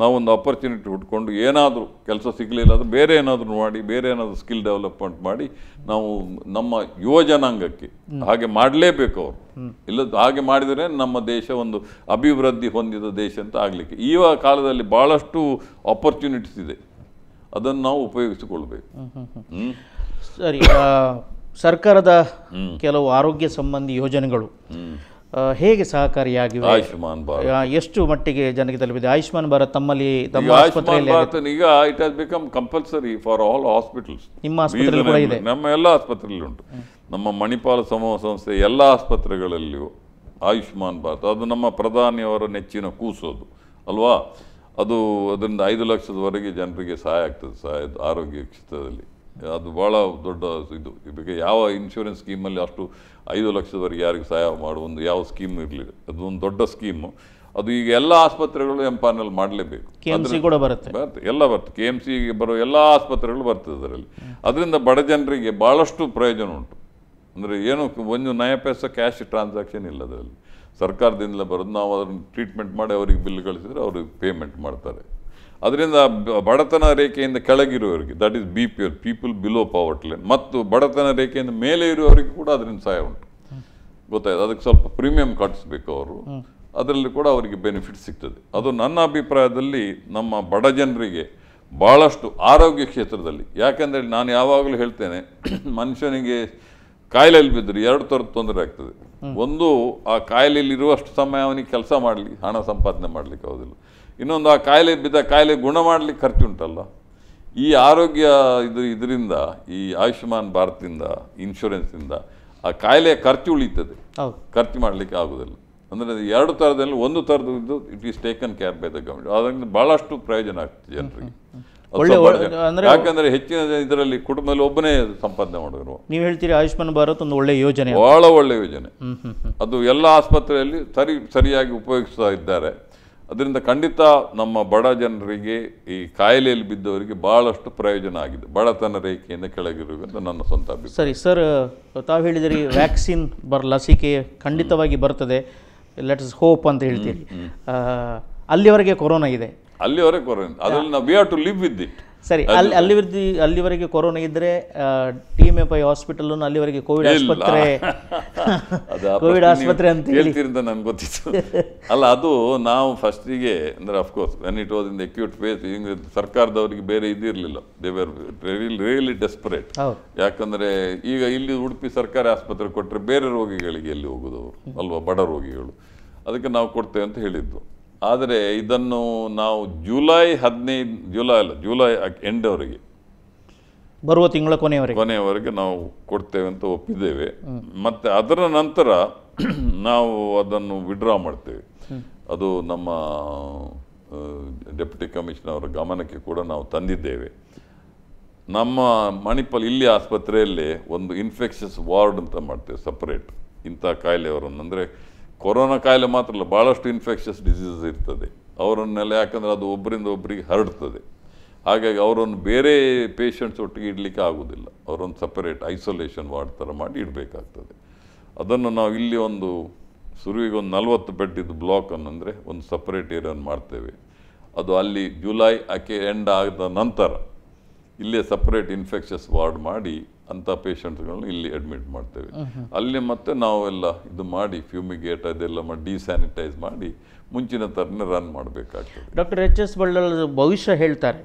ನಾವೊಂದು ಅಪರ್ಚುನಿಟಿ ಹುಡ್ಕೊಂಡು ಏನಾದರೂ ಕೆಲಸ ಸಿಗಲಿಲ್ಲ ಅದು ಬೇರೆ ಏನಾದರೂ ಮಾಡಿ ಬೇರೆ ಏನಾದರೂ ಸ್ಕಿಲ್ ಡೆವಲಪ್ಮೆಂಟ್ ಮಾಡಿ ನಾವು ನಮ್ಮ ಯುವ ಜನಾಂಗಕ್ಕೆ ಹಾಗೆ ಮಾಡಲೇಬೇಕು ಅವರು ಇಲ್ಲದ ಹಾಗೆ ಮಾಡಿದರೆ ನಮ್ಮ ದೇಶ ಒಂದು ಅಭಿವೃದ್ಧಿ ಹೊಂದಿದ ದೇಶ ಅಂತ ಆಗಲಿಕ್ಕೆ ಈ ಕಾಲದಲ್ಲಿ ಭಾಳಷ್ಟು ಆಪರ್ಚುನಿಟೀಸ್ ಇದೆ ಅದನ್ನು ನಾವು ಉಪಯೋಗಿಸಿಕೊಳ್ಬೇಕು ಸರಿ ಸರ್ಕಾರದ ಕೆಲವು ಆರೋಗ್ಯ ಸಂಬಂಧಿ ಯೋಜನೆಗಳು ಹೇಗೆ ಸಹಕಾರಿಯಾಗಿವೆ ಆಯುಷ್ಮಾನ್ ಭಾರತ್ ಎಷ್ಟು ಮಟ್ಟಿಗೆ ಜನಕ್ಕೆ ತಲುಪಿದೆ ಆಯುಷ್ಮಾನ್ ಭಾರತ್ ತಮ್ಮಲ್ಲಿ ತಮ್ಮ ಆಸ್ಪತ್ರೆಯಲ್ಲಿ ಈಗ it has become compulsory for all hospitals ನಿಮ್ಮ ಆಸ್ಪತ್ರೆ ಇದೆ ನಮ್ಮ ಎಲ್ಲ ಆಸ್ಪತ್ರೆಯಲ್ಲಿ ಉಂಟು ನಮ್ಮ ಮಣಿಪಾಲ ಸಮೂಹ ಸಂಸ್ಥೆ ಎಲ್ಲ ಆಸ್ಪತ್ರೆಗಳಲ್ಲಿಯೂ ಆಯುಷ್ಮಾನ್ ಭಾರತ್ ಅದು ನಮ್ಮ ಪ್ರಧಾನಿಯವರ ನೆಚ್ಚಿನ ಕೂಸೋದು ಅಲ್ವಾ ಅದು ಅದರಿಂದ ಐದು ಲಕ್ಷದವರೆಗೆ ಜನರಿಗೆ ಸಹಾಯ ಆಗ್ತದೆ ಸಹಾಯ ಆರೋಗ್ಯ ಕ್ಷೇತ್ರದಲ್ಲಿ ಅದು ಭಾಳ ದೊಡ್ಡ ಇದು ಈಗ ಯಾವ ಇನ್ಶೂರೆನ್ಸ್ ಸ್ಕೀಮಲ್ಲಿ ಅಷ್ಟು ಐದು ಲಕ್ಷದವರೆಗೆ ಯಾರಿಗೆ ಸಹಾಯ ಮಾಡುವ ಒಂದು ಯಾವ ಸ್ಕೀಮ್ ಇರಲಿ ಅದೊಂದು ದೊಡ್ಡ ಸ್ಕೀಮು ಅದು ಈಗ ಎಲ್ಲ ಆಸ್ಪತ್ರೆಗಳು ಪಾನಲ್ಲಿ ಮಾಡಲೇಬೇಕು ಬರುತ್ತೆ ಎಲ್ಲ ಬರ್ತದೆ ಕೆ ಎಮ್ ಸಿಗೆ ಬರೋ ಎಲ್ಲ ಆಸ್ಪತ್ರೆಗಳು ಬರ್ತದೆ ಅದರಲ್ಲಿ ಅದರಿಂದ ಬಡ ಜನರಿಗೆ ಭಾಳಷ್ಟು ಪ್ರಯೋಜನ ಉಂಟು ಅಂದರೆ ಏನು ಒಂದು ನಯ ಪೈಸ ಕ್ಯಾಶ್ ಟ್ರಾನ್ಸಾಕ್ಷನ್ ಇಲ್ಲ ಅದರಲ್ಲಿ ಸರ್ಕಾರದಿಂದ ಬರೋದು ನಾವು ಅದನ್ನು ಟ್ರೀಟ್ಮೆಂಟ್ ಮಾಡಿ ಅವರಿಗೆ ಬಿಲ್ ಕಳಿಸಿದ್ರೆ ಅವ್ರಿಗೆ ಪೇಮೆಂಟ್ ಮಾಡ್ತಾರೆ ಅದರಿಂದ ಬಡತನ ರೇಖೆಯಿಂದ ಕೆಳಗಿರುವವರಿಗೆ that is B P people below poverty line ಮತ್ತು ಬಡತನ ರೇಖೆಯಿಂದ ಮೇಲೆ ಇರುವವರಿಗೆ ಕೂಡ ಅದರಿಂದ ಸಹಾಯ ಉಂಟು ಗೊತ್ತಾಯ್ತು ಅದಕ್ಕೆ ಸ್ವಲ್ಪ ಪ್ರೀಮಿಯಂ ಕಟ್ಟಿಸ್ಬೇಕು ಅವರು ಅದರಲ್ಲಿ ಕೂಡ ಅವರಿಗೆ ಬೆನಿಫಿಟ್ ಸಿಗ್ತದೆ ಅದು ನನ್ನ ಅಭಿಪ್ರಾಯದಲ್ಲಿ ನಮ್ಮ ಬಡ ಜನರಿಗೆ ಭಾಳಷ್ಟು ಆರೋಗ್ಯ ಕ್ಷೇತ್ರದಲ್ಲಿ ಯಾಕೆಂದರೆ ನಾನು ಯಾವಾಗಲೂ ಹೇಳ್ತೇನೆ ಮನುಷ್ಯನಿಗೆ ಕಾಯಿಲೆಯಲ್ಲಿ ಬಿದ್ದರೆ ಎರಡು ಥರದ ತೊಂದರೆ ಆಗ್ತದೆ ಒಂದು ಆ ಕಾಯಿಲೆಯಲ್ಲಿ ಇರುವಷ್ಟು ಸಮಯ ಅವನಿಗೆ ಕೆಲಸ ಮಾಡಲಿ ಹಣ ಸಂಪಾದನೆ ಮಾಡಲಿಕ್ಕೆ ಆಗೋದಿಲ್ಲ ಇನ್ನೊಂದು ಆ ಕಾಯಿಲೆ ಬಿದ್ದ ಕಾಯಿಲೆ ಗುಣ ಮಾಡಲಿಕ್ಕೆ ಖರ್ಚು ಉಂಟಲ್ಲ ಈ ಆರೋಗ್ಯ ಇದು ಇದರಿಂದ ಈ ಆಯುಷ್ಮಾನ್ ಭಾರತದಿಂದ ಇನ್ಶೂರೆನ್ಸಿಂದ ಆ ಕಾಯಿಲೆಯ ಖರ್ಚು ಉಳಿತದೆ ಖರ್ಚು ಮಾಡಲಿಕ್ಕೆ ಆಗೋದಿಲ್ಲ ಅಂದರೆ ಎರಡು ಥರದಲ್ಲಿ ಒಂದು ಥರದ ಇದು it is taken care by the government ಅದರಿಂದ ಭಾಳಷ್ಟು ಪ್ರಯೋಜನ ಆಗ್ತದೆ ಜನರಿಗೆ ಯಾಕಂದ್ರೆ ಹೆಚ್ಚಿನ ಇದರಲ್ಲಿ ಕುಟುಂಬದಲ್ಲಿ ಒಬ್ಬನೇ ಸಂಪಾದನೆ ಮಾಡಿದ್ರು ನೀವು ಹೇಳ್ತೀರಿ ಆಯುಷ್ಮಾನ್ ಭಾರತ್ ಒಂದು ಒಳ್ಳೆ ಯೋಜನೆ ಬಹಳ ಒಳ್ಳೆ ಯೋಜನೆ ಅದು ಎಲ್ಲ ಆಸ್ಪತ್ರೆಯಲ್ಲಿ ಸರಿ ಸರಿಯಾಗಿ ಉಪಯೋಗಿಸ್ತಾ ಇದ್ದಾರೆ ಅದರಿಂದ ಖಂಡಿತ ನಮ್ಮ ಬಡ ಜನರಿಗೆ ಈ ಕಾಯಿಲೆಯಲ್ಲಿ ಬಿದ್ದವರಿಗೆ ಭಾಳಷ್ಟು ಪ್ರಯೋಜನ ಆಗಿದೆ ಬಡತನ ರೇಖೆಯಿಂದ ಕೆಳಗಿರುವಂತ ನನ್ನ ಸ್ವಂತ ಸರಿ ಸರ್ ತಾವು ಹೇಳಿದರೆ ವ್ಯಾಕ್ಸಿನ್ ಬರ್ ಲಸಿಕೆ ಖಂಡಿತವಾಗಿ ಬರ್ತದೆ ಲೆಟ್ಸ್ ಹೋಪ್ ಅಂತ ಹೇಳ್ತೀರಿ ಅಲ್ಲಿವರೆಗೆ ಕೊರೋನಾ ಇದೆ ಅಲ್ಲಿವರೆಗೆ ಕೊರೋನಾ ಅದರಲ್ಲಿ ನಾವು we have to live with it ಸರಿ ಅಲ್ಲಿ ಅಲ್ಲಿವರೆಗೆ ಅಲ್ಲಿವರೆಗೆ ಕೊರೋನಾ ಇದ್ರೆ ಟಿಎಂ ಎಫ್ ಐ ಹಾಸ್ಪಿಟಲ್ ಅಲ್ಲಿವರೆಗೆ ಕೋವಿಡ್ ಆಸ್ಪತ್ರೆ ಕೋವಿಡ್ ಆಸ್ಪತ್ರೆ ಅಂತ ಹೇಳ್ತೀರಿಂದ ನನ್ಗೆ ಗೊತ್ತಿತ್ತು ಅಲ್ಲ ಅದು ನಾವು ಫಸ್ಟಿಗೆ ಅಂದ್ರೆ of course when it was in acute phase ಸರ್ಕಾರದವರಿಗೆ ಬೇರೆ ಇದಿರಲಿಲ್ಲ ದೇ ರಿಯಲಿ ಡೆಸ್ಪರೇಟ್ ಯಾಕಂದ್ರೆ ಈಗ ಇಲ್ಲಿ ಉಡುಪಿ ಸರ್ಕಾರಿ ಆಸ್ಪತ್ರೆ ಕೊಟ್ಟರೆ ಬೇರೆ ರೋಗಿಗಳಿಗೆ ಎಲ್ಲಿ ಹೋಗೋದು ಅಲ್ವಾ ಬಡ ರೋಗಿಗಳು ಅದಕ್ಕೆ ನಾವು ಕೊಡ್ತೇವೆ ಅಂತ ಹೇಳಿದ್ದು ಆದರೆ ಇದನ್ನು ನಾವು ಜುಲೈ ಹದಿನೈದು ಜುಲೈ ಅಲ್ಲ ಜುಲೈ ಎಂಡ್ ಬರುವ ತಿಂಗಳ ಕೊನೆಯವರೆಗೆ ಕೊನೆಯವರೆಗೆ ನಾವು ಕೊಡ್ತೇವೆ ಅಂತ ಒಪ್ಪಿದ್ದೇವೆ ಮತ್ತು ಅದರ ನಂತರ ನಾವು ಅದನ್ನು ವಿಡ್ರಾ ಮಾಡ್ತೇವೆ ಅದು ನಮ್ಮ ಡೆಪ್ಯುಟಿ ಕಮಿಷನರ್ ಅವರ ಗಮನಕ್ಕೆ ಕೂಡ ನಾವು ತಂದಿದ್ದೇವೆ ನಮ್ಮ ಮಣಿಪಾಲ್ ಇಲ್ಲಿ ಆಸ್ಪತ್ರೆಯಲ್ಲಿ ಒಂದು ಇನ್ಫೆಕ್ಷಸ್ ವಾರ್ಡ್ ಅಂತ ಮಾಡ್ತೇವೆ ಸಪ್ರೇಟ್ ಇಂಥ ಕಾಯಿಲೆಯವರನ್ನು ಅಂದರೆ ಕೊರೋನಾ ಕಾಯಿಲೆ ಮಾತ್ರ ಅಲ್ಲ ಭಾಳಷ್ಟು ಇನ್ಫೆಕ್ಷಸ್ ಡಿಸೀಸಸ್ ಇರ್ತದೆ ಅವರನ್ನೆಲ್ಲ ಯಾಕಂದರೆ ಅದು ಒಬ್ಬರಿಂದ ಒಬ್ಬರಿಗೆ ಹರಡ್ತದೆ ಹಾಗಾಗಿ ಅವರನ್ನು ಬೇರೆ ಪೇಷಂಟ್ಸ್ ಒಟ್ಟಿಗೆ ಇಡಲಿಕ್ಕೆ ಆಗೋದಿಲ್ಲ ಅವರೊಂದು ಸಪರೇಟ್ ಐಸೋಲೇಷನ್ ವಾರ್ಡ್ ಥರ ಮಾಡಿ ಇಡಬೇಕಾಗ್ತದೆ ಅದನ್ನು ನಾವು ಇಲ್ಲಿ ಒಂದು ಸುರುವಿಗೆ ಒಂದು ನಲ್ವತ್ತು ಬೆಡ್ಡಿದ್ದು ಬ್ಲಾಕನ್ನು ಅಂದರೆ ಒಂದು ಸಪ್ರೇಟ್ ಏರಿಯನ್ನು ಮಾಡ್ತೇವೆ ಅದು ಅಲ್ಲಿ ಜುಲೈ ಆಕೆ ಎಂಡ್ ಆದ ನಂತರ ಇಲ್ಲೇ ಸಪ್ರೇಟ್ ಇನ್ಫೆಕ್ಷಸ್ ವಾರ್ಡ್ ಮಾಡಿ ಅಂಥ ಪೇಷಂಟ್ಗಳನ್ನ ಇಲ್ಲಿ ಅಡ್ಮಿಟ್ ಮಾಡ್ತೇವೆ ಅಲ್ಲಿ ಮತ್ತೆ ನಾವೆಲ್ಲ ಇದು ಮಾಡಿ ಫ್ಯೂಮಿಗೇಟ್ ಅದೆಲ್ಲ ಮಾಡಿ ಡಿಸ್ಯಾನಿಟೈಸ್ ಮಾಡಿ ಮುಂಚಿನ ಥರನೇ ರನ್ ಮಾಡಬೇಕಾಗ್ತದೆ ಡಾಕ್ಟರ್ ಎಚ್ ಎಸ್ ಬಳ್ಳಾಳ್ ಭವಿಷ್ಯ ಹೇಳ್ತಾರೆ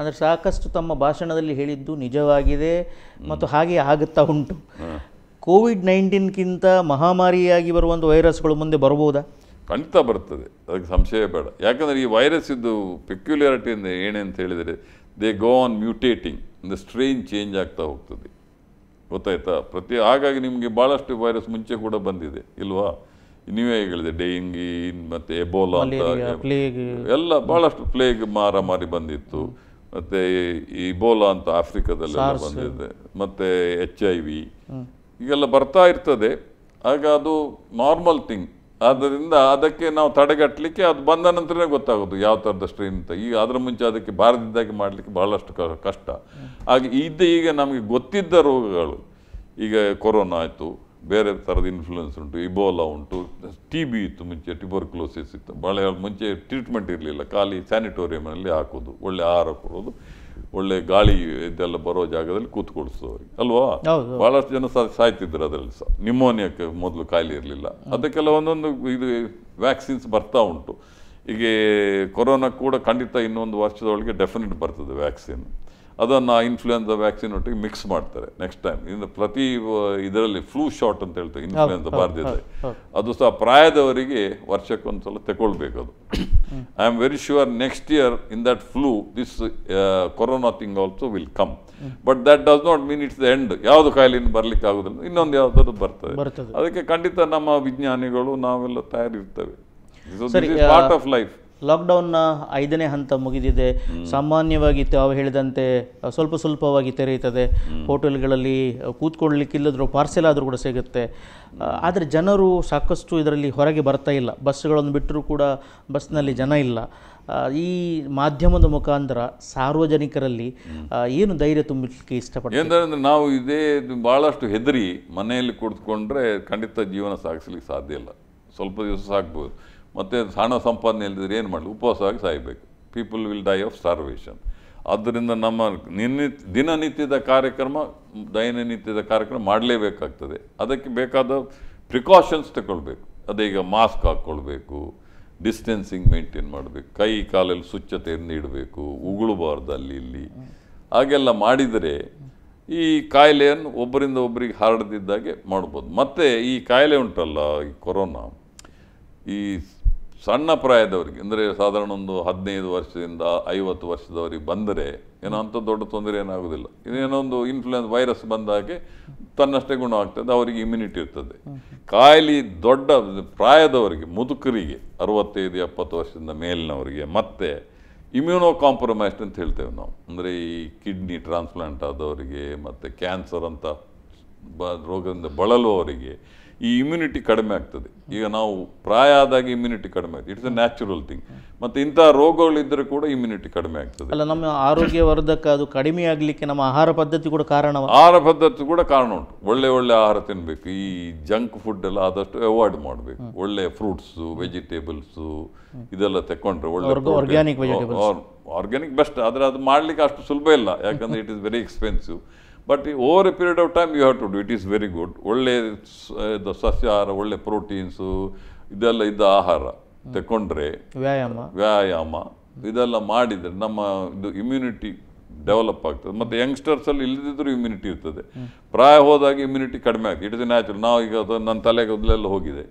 ಅಂದರೆ ಸಾಕಷ್ಟು ತಮ್ಮ ಭಾಷಣದಲ್ಲಿ ಹೇಳಿದ್ದು ನಿಜವಾಗಿದೆ ಮತ್ತು ಹಾಗೆ ಆಗುತ್ತಾ ಉಂಟು ಕೋವಿಡ್ ನೈನ್ಟೀನ್ಗಿಂತ ಮಹಾಮಾರಿಯಾಗಿ ಬರುವಂಥ ವೈರಸ್ಗಳು ಮುಂದೆ ಬರಬಹುದಾ ಖಂಡಿತ ಬರ್ತದೆ ಅದಕ್ಕೆ ಸಂಶಯ ಬೇಡ ಯಾಕಂದರೆ ಈ ವೈರಸ್ ಇದು ಪೆಕ್ಯುಲಾರಿಟಿ ಏನೇ ಅಂತ ಹೇಳಿದರೆ ದೇ ಗೋ ಆನ್ ಮ್ಯೂಟೇಟಿಂಗ್ ಅಂದರೆ ಸ್ಟ್ರೈನ್ ಚೇಂಜ್ ಆಗ್ತಾ ಹೋಗ್ತದೆ ಗೊತ್ತಾಯ್ತಾ ಪ್ರತಿ ಹಾಗಾಗಿ ನಿಮಗೆ ಭಾಳಷ್ಟು ವೈರಸ್ ಮುಂಚೆ ಕೂಡ ಬಂದಿದೆ ಇಲ್ವಾ ನೀವೇ ಹೇಳಿದೆ ಡೇಂಗೀನ್ ಮತ್ತು ಎಬೋಲಾ ಅಂತ ಎಲ್ಲ ಭಾಳಷ್ಟು ಪ್ಲೇಗ್ ಮಾರಾಮಾರಿ ಬಂದಿತ್ತು ಮತ್ತು ಇಬೋಲಾ ಅಂತ ಆಫ್ರಿಕಾದಲ್ಲಿ ಬಂದಿದೆ ಮತ್ತು ಎಚ್ ಐ ವಿ ಈಗೆಲ್ಲ ಬರ್ತಾ ಇರ್ತದೆ ಆಗ ಅದು ನಾರ್ಮಲ್ ಥಿಂಗ್ ಆದ್ದರಿಂದ ಅದಕ್ಕೆ ನಾವು ತಡೆಗಟ್ಟಲಿಕ್ಕೆ ಅದು ಬಂದ ನಂತರನೇ ಗೊತ್ತಾಗೋದು ಯಾವ ಥರದ ಸ್ಟ್ರೈನ್ ಅಂತ ಈಗ ಅದರ ಮುಂಚೆ ಅದಕ್ಕೆ ಬಾರದಿದ್ದಾಗಿ ಮಾಡಲಿಕ್ಕೆ ಬಹಳಷ್ಟು ಕಷ್ಟ ಹಾಗೆ ಇದ್ದ ಈಗ ನಮಗೆ ಗೊತ್ತಿದ್ದ ರೋಗಗಳು ಈಗ ಕೊರೋನಾ ಆಯಿತು ಬೇರೆ ಥರದ ಇನ್ಫ್ಲುಯೆನ್ಸ್ ಉಂಟು ಇಬೋಲಾ ಉಂಟು ಟಿ ಬಿ ಇತ್ತು ಮುಂಚೆ ಟ್ಯೂಬರ್ಕ್ಲೋಸಿಸ್ ಇತ್ತು ಭಾಳ ಮುಂಚೆ ಟ್ರೀಟ್ಮೆಂಟ್ ಇರಲಿಲ್ಲ ಖಾಲಿ ಸ್ಯಾನಿಟೋರಿಯಮ್ನಲ್ಲಿ ಹಾಕೋದು ಒಳ್ಳೆ ಆಹಾರ ಕೊಡೋದು ಒಳ್ಳೆ ಗಾಳಿ ಇದೆಲ್ಲ ಬರೋ ಜಾಗದಲ್ಲಿ ಅವ್ರಿಗೆ ಅಲ್ವಾ ಬಹಳಷ್ಟು ಜನ ಸಾಯ್ತಿದ್ರು ಅದರಲ್ಲಿ ಸಹ ನಿಮೋನಿಯಾಕ್ಕೆ ಮೊದಲು ಕಾಯಿಲೆ ಇರಲಿಲ್ಲ ಅದಕ್ಕೆಲ್ಲ ಒಂದೊಂದು ಇದು ವ್ಯಾಕ್ಸಿನ್ಸ್ ಬರ್ತಾ ಉಂಟು ಈಗ ಕೊರೋನಾ ಕೂಡ ಖಂಡಿತ ಇನ್ನೊಂದು ವರ್ಷದೊಳಗೆ ಡೆಫಿನೆಟ್ ಬರ್ತದೆ ವ್ಯಾಕ್ಸಿನ್ ಅದನ್ನು ಇನ್ಫ್ಲೂಯೆನ್ಸಾ ವ್ಯಾಕ್ಸಿನ್ ಒಟ್ಟಿಗೆ ಮಿಕ್ಸ್ ಮಾಡ್ತಾರೆ ನೆಕ್ಸ್ಟ್ ಟೈಮ್ ಇನ್ನು ಪ್ರತಿ ಇದರಲ್ಲಿ ಫ್ಲೂ ಶಾಟ್ ಅಂತ ಹೇಳ್ತಾರೆ ಇನ್ಫ್ಲೂಯೆನ್ಸ ಬಾರ್ದಿದೆ ಅದು ಸಹ ಪ್ರಾಯದವರಿಗೆ ಸಲ ತಗೊಳ್ಬೇಕು ಅದು I am very sure next year in that flu this corona thing also will come but that does not mean it's the end ಯಾವುದು ಕಾಯಿಲೆಯಿಂದ ಬರಲಿಕ್ಕೆ ಆಗೋದಿಲ್ಲ ಇನ್ನೊಂದು ಯಾವುದಾದ್ರು ಬರ್ತದೆ ಅದಕ್ಕೆ ಖಂಡಿತ ನಮ್ಮ ವಿಜ್ಞಾನಿಗಳು ನಾವೆಲ್ಲ ತಯಾರಿರ್ತೇವೆ ಪಾರ್ಟ್ ಆಫ್ ಲೈಫ್ ಲಾಕ್ಡೌನ್ನ ಐದನೇ ಹಂತ ಮುಗಿದಿದೆ ಸಾಮಾನ್ಯವಾಗಿ ತಾವು ಹೇಳಿದಂತೆ ಸ್ವಲ್ಪ ಸ್ವಲ್ಪವಾಗಿ ತೆರೆಯುತ್ತದೆ ಹೋಟೆಲ್ಗಳಲ್ಲಿ ಕೂತ್ಕೊಳ್ಳಲಿಕ್ಕಿಲ್ಲದರೂ ಪಾರ್ಸೆಲ್ ಆದರೂ ಕೂಡ ಸಿಗುತ್ತೆ ಆದರೆ ಜನರು ಸಾಕಷ್ಟು ಇದರಲ್ಲಿ ಹೊರಗೆ ಬರ್ತಾ ಇಲ್ಲ ಬಸ್ಗಳನ್ನು ಬಿಟ್ಟರೂ ಕೂಡ ಬಸ್ನಲ್ಲಿ ಜನ ಇಲ್ಲ ಈ ಮಾಧ್ಯಮದ ಮುಖಾಂತರ ಸಾರ್ವಜನಿಕರಲ್ಲಿ ಏನು ಧೈರ್ಯ ತುಂಬಲಿಕ್ಕೆ ಇಷ್ಟಪಡ್ತೀವಿ ನಾವು ಇದೇ ಭಾಳಷ್ಟು ಹೆದರಿ ಮನೆಯಲ್ಲಿ ಕುಡಿದುಕೊಂಡ್ರೆ ಖಂಡಿತ ಜೀವನ ಸಾಗಿಸ್ಲಿಕ್ಕೆ ಸಾಧ್ಯ ಇಲ್ಲ ಸ್ವಲ್ಪ ದಿವಸ ಸಾಕ್ಬೋದು ಮತ್ತು ಹಣ ಸಂಪಾದನೆ ಇಲ್ಲದಿದ್ರೆ ಏನು ಮಾಡಲಿ ಉಪವಾಸವಾಗಿ ಸಾಯಬೇಕು people will die of starvation ಆದ್ದರಿಂದ ನಮ್ಮ ನಿನ್ನಿತ್ ದಿನನಿತ್ಯದ ಕಾರ್ಯಕ್ರಮ ದೈನನಿತ್ಯದ ಕಾರ್ಯಕ್ರಮ ಮಾಡಲೇಬೇಕಾಗ್ತದೆ ಅದಕ್ಕೆ ಬೇಕಾದ ಪ್ರಿಕಾಷನ್ಸ್ ತಗೊಳ್ಬೇಕು ಈಗ ಮಾಸ್ಕ್ ಹಾಕ್ಕೊಳ್ಬೇಕು ಡಿಸ್ಟೆನ್ಸಿಂಗ್ ಮೇಂಟೈನ್ ಮಾಡಬೇಕು ಕೈ ಕಾಲಲ್ಲಿ ಸ್ವಚ್ಛತೆಯನ್ನು ಇಡಬೇಕು ಉಗುಳಬಾರ್ದು ಅಲ್ಲಿ ಇಲ್ಲಿ ಹಾಗೆಲ್ಲ ಮಾಡಿದರೆ ಈ ಕಾಯಿಲೆಯನ್ನು ಒಬ್ಬರಿಂದ ಒಬ್ಬರಿಗೆ ಹರಡದಿದ್ದಾಗೆ ಮಾಡ್ಬೋದು ಮತ್ತು ಈ ಕಾಯಿಲೆ ಉಂಟಲ್ಲ ಈ ಕೊರೋನಾ ಈ ಸಣ್ಣ ಪ್ರಾಯದವರಿಗೆ ಅಂದರೆ ಸಾಧಾರಣ ಒಂದು ಹದಿನೈದು ವರ್ಷದಿಂದ ಐವತ್ತು ವರ್ಷದವರಿಗೆ ಬಂದರೆ ಏನೋ ಅಂಥ ದೊಡ್ಡ ತೊಂದರೆ ಏನಾಗೋದಿಲ್ಲ ಇದೇನೋ ಒಂದು ಇನ್ಫ್ಲೂಯೆನ್ಸ್ ವೈರಸ್ ಬಂದ ಹಾಗೆ ತನ್ನಷ್ಟೇ ಗುಣ ಆಗ್ತದೆ ಅವರಿಗೆ ಇಮ್ಯುನಿಟಿ ಇರ್ತದೆ ಕಾಯಿಲೆ ದೊಡ್ಡ ಪ್ರಾಯದವರಿಗೆ ಮುದುಕರಿಗೆ ಅರವತ್ತೈದು ಎಪ್ಪತ್ತು ವರ್ಷದಿಂದ ಮೇಲಿನವರಿಗೆ ಮತ್ತೆ ಇಮ್ಯುನೋ ಕಾಂಪ್ರಮೈಸ್ಡ್ ಅಂತ ಹೇಳ್ತೇವೆ ನಾವು ಅಂದರೆ ಈ ಕಿಡ್ನಿ ಟ್ರಾನ್ಸ್ಪ್ಲಾಂಟ್ ಆದವರಿಗೆ ಮತ್ತು ಕ್ಯಾನ್ಸರ್ ಅಂತ ಬ ರೋಗದಿಂದ ಬಳಲುವವರಿಗೆ ಈ ಇಮ್ಯುನಿಟಿ ಕಡಿಮೆ ಆಗ್ತದೆ ಈಗ ನಾವು ಪ್ರಾಯ ಆದಾಗ ಇಮ್ಯುನಿಟಿ ಕಡಿಮೆ ಆಗ್ತದೆ ಇಟ್ಸ್ ಅ ನ್ಯಾಚುರಲ್ ಥಿಂಗ್ ಮತ್ತು ಇಂಥ ರೋಗಗಳಿದ್ದರೆ ಕೂಡ ಇಮ್ಯುನಿಟಿ ಕಡಿಮೆ ಆಗ್ತದೆ ಅಲ್ಲ ನಮ್ಮ ವರ್ಧಕ ಅದು ಕಡಿಮೆ ಆಗಲಿಕ್ಕೆ ನಮ್ಮ ಆಹಾರ ಪದ್ಧತಿ ಕೂಡ ಕಾರಣ ಆಹಾರ ಪದ್ಧತಿ ಕೂಡ ಕಾರಣ ಉಂಟು ಒಳ್ಳೆ ಒಳ್ಳೆ ಆಹಾರ ತಿನ್ನಬೇಕು ಈ ಜಂಕ್ ಫುಡ್ ಎಲ್ಲ ಆದಷ್ಟು ಅವಾಯ್ಡ್ ಮಾಡಬೇಕು ಒಳ್ಳೆ ಫ್ರೂಟ್ಸು ವೆಜಿಟೇಬಲ್ಸು ಇದೆಲ್ಲ ತಕೊಂಡ್ರೆ ಒಳ್ಳೆ ಆರ್ಗ್ಯಾನಿಕ್ ಆರ್ಗ್ಯಾನಿಕ್ ಬೆಸ್ಟ್ ಆದರೆ ಅದು ಮಾಡಲಿಕ್ಕೆ ಅಷ್ಟು ಸುಲಭ ಇಲ್ಲ ಯಾಕಂದರೆ it is very expensive but over a period of time you have to do it is very good ಒಳ್ಳೆ ಸಸ್ಯಾಹಾರ ಒಳ್ಳೆ ಪ್ರೋಟೀನ್ಸು ಇದೆಲ್ಲ ಇದ್ದ ಆಹಾರ ತಗೊಂಡ್ರೆ ವ್ಯಾಯಾಮ ವ್ಯಾಯಾಮ ಇದೆಲ್ಲ ಮಾಡಿದರೆ ನಮ್ಮ ಇದು ಇಮ್ಯುನಿಟಿ ಡೆವಲಪ್ ಆಗ್ತದೆ ಮತ್ತು ಯಂಗ್ಸ್ಟರ್ಸಲ್ಲಿ ಇಲ್ಲದಿದ್ದರೂ ಇಮ್ಯುನಿಟಿ ಇರ್ತದೆ ಪ್ರಾಯ ಹೋದಾಗ ಇಮ್ಯುನಿಟಿ ಕಡಿಮೆ ಆಗ್ತದೆ ಇಟ್ ಇಸ್ ನ್ಯಾಚುರಲ್ ನಾವು ಈಗ ಅದು ನನ್ನ ತಲೆಗೆ ಅದಲ್ಲೆಲ್ಲ ಹೋಗಿದೆ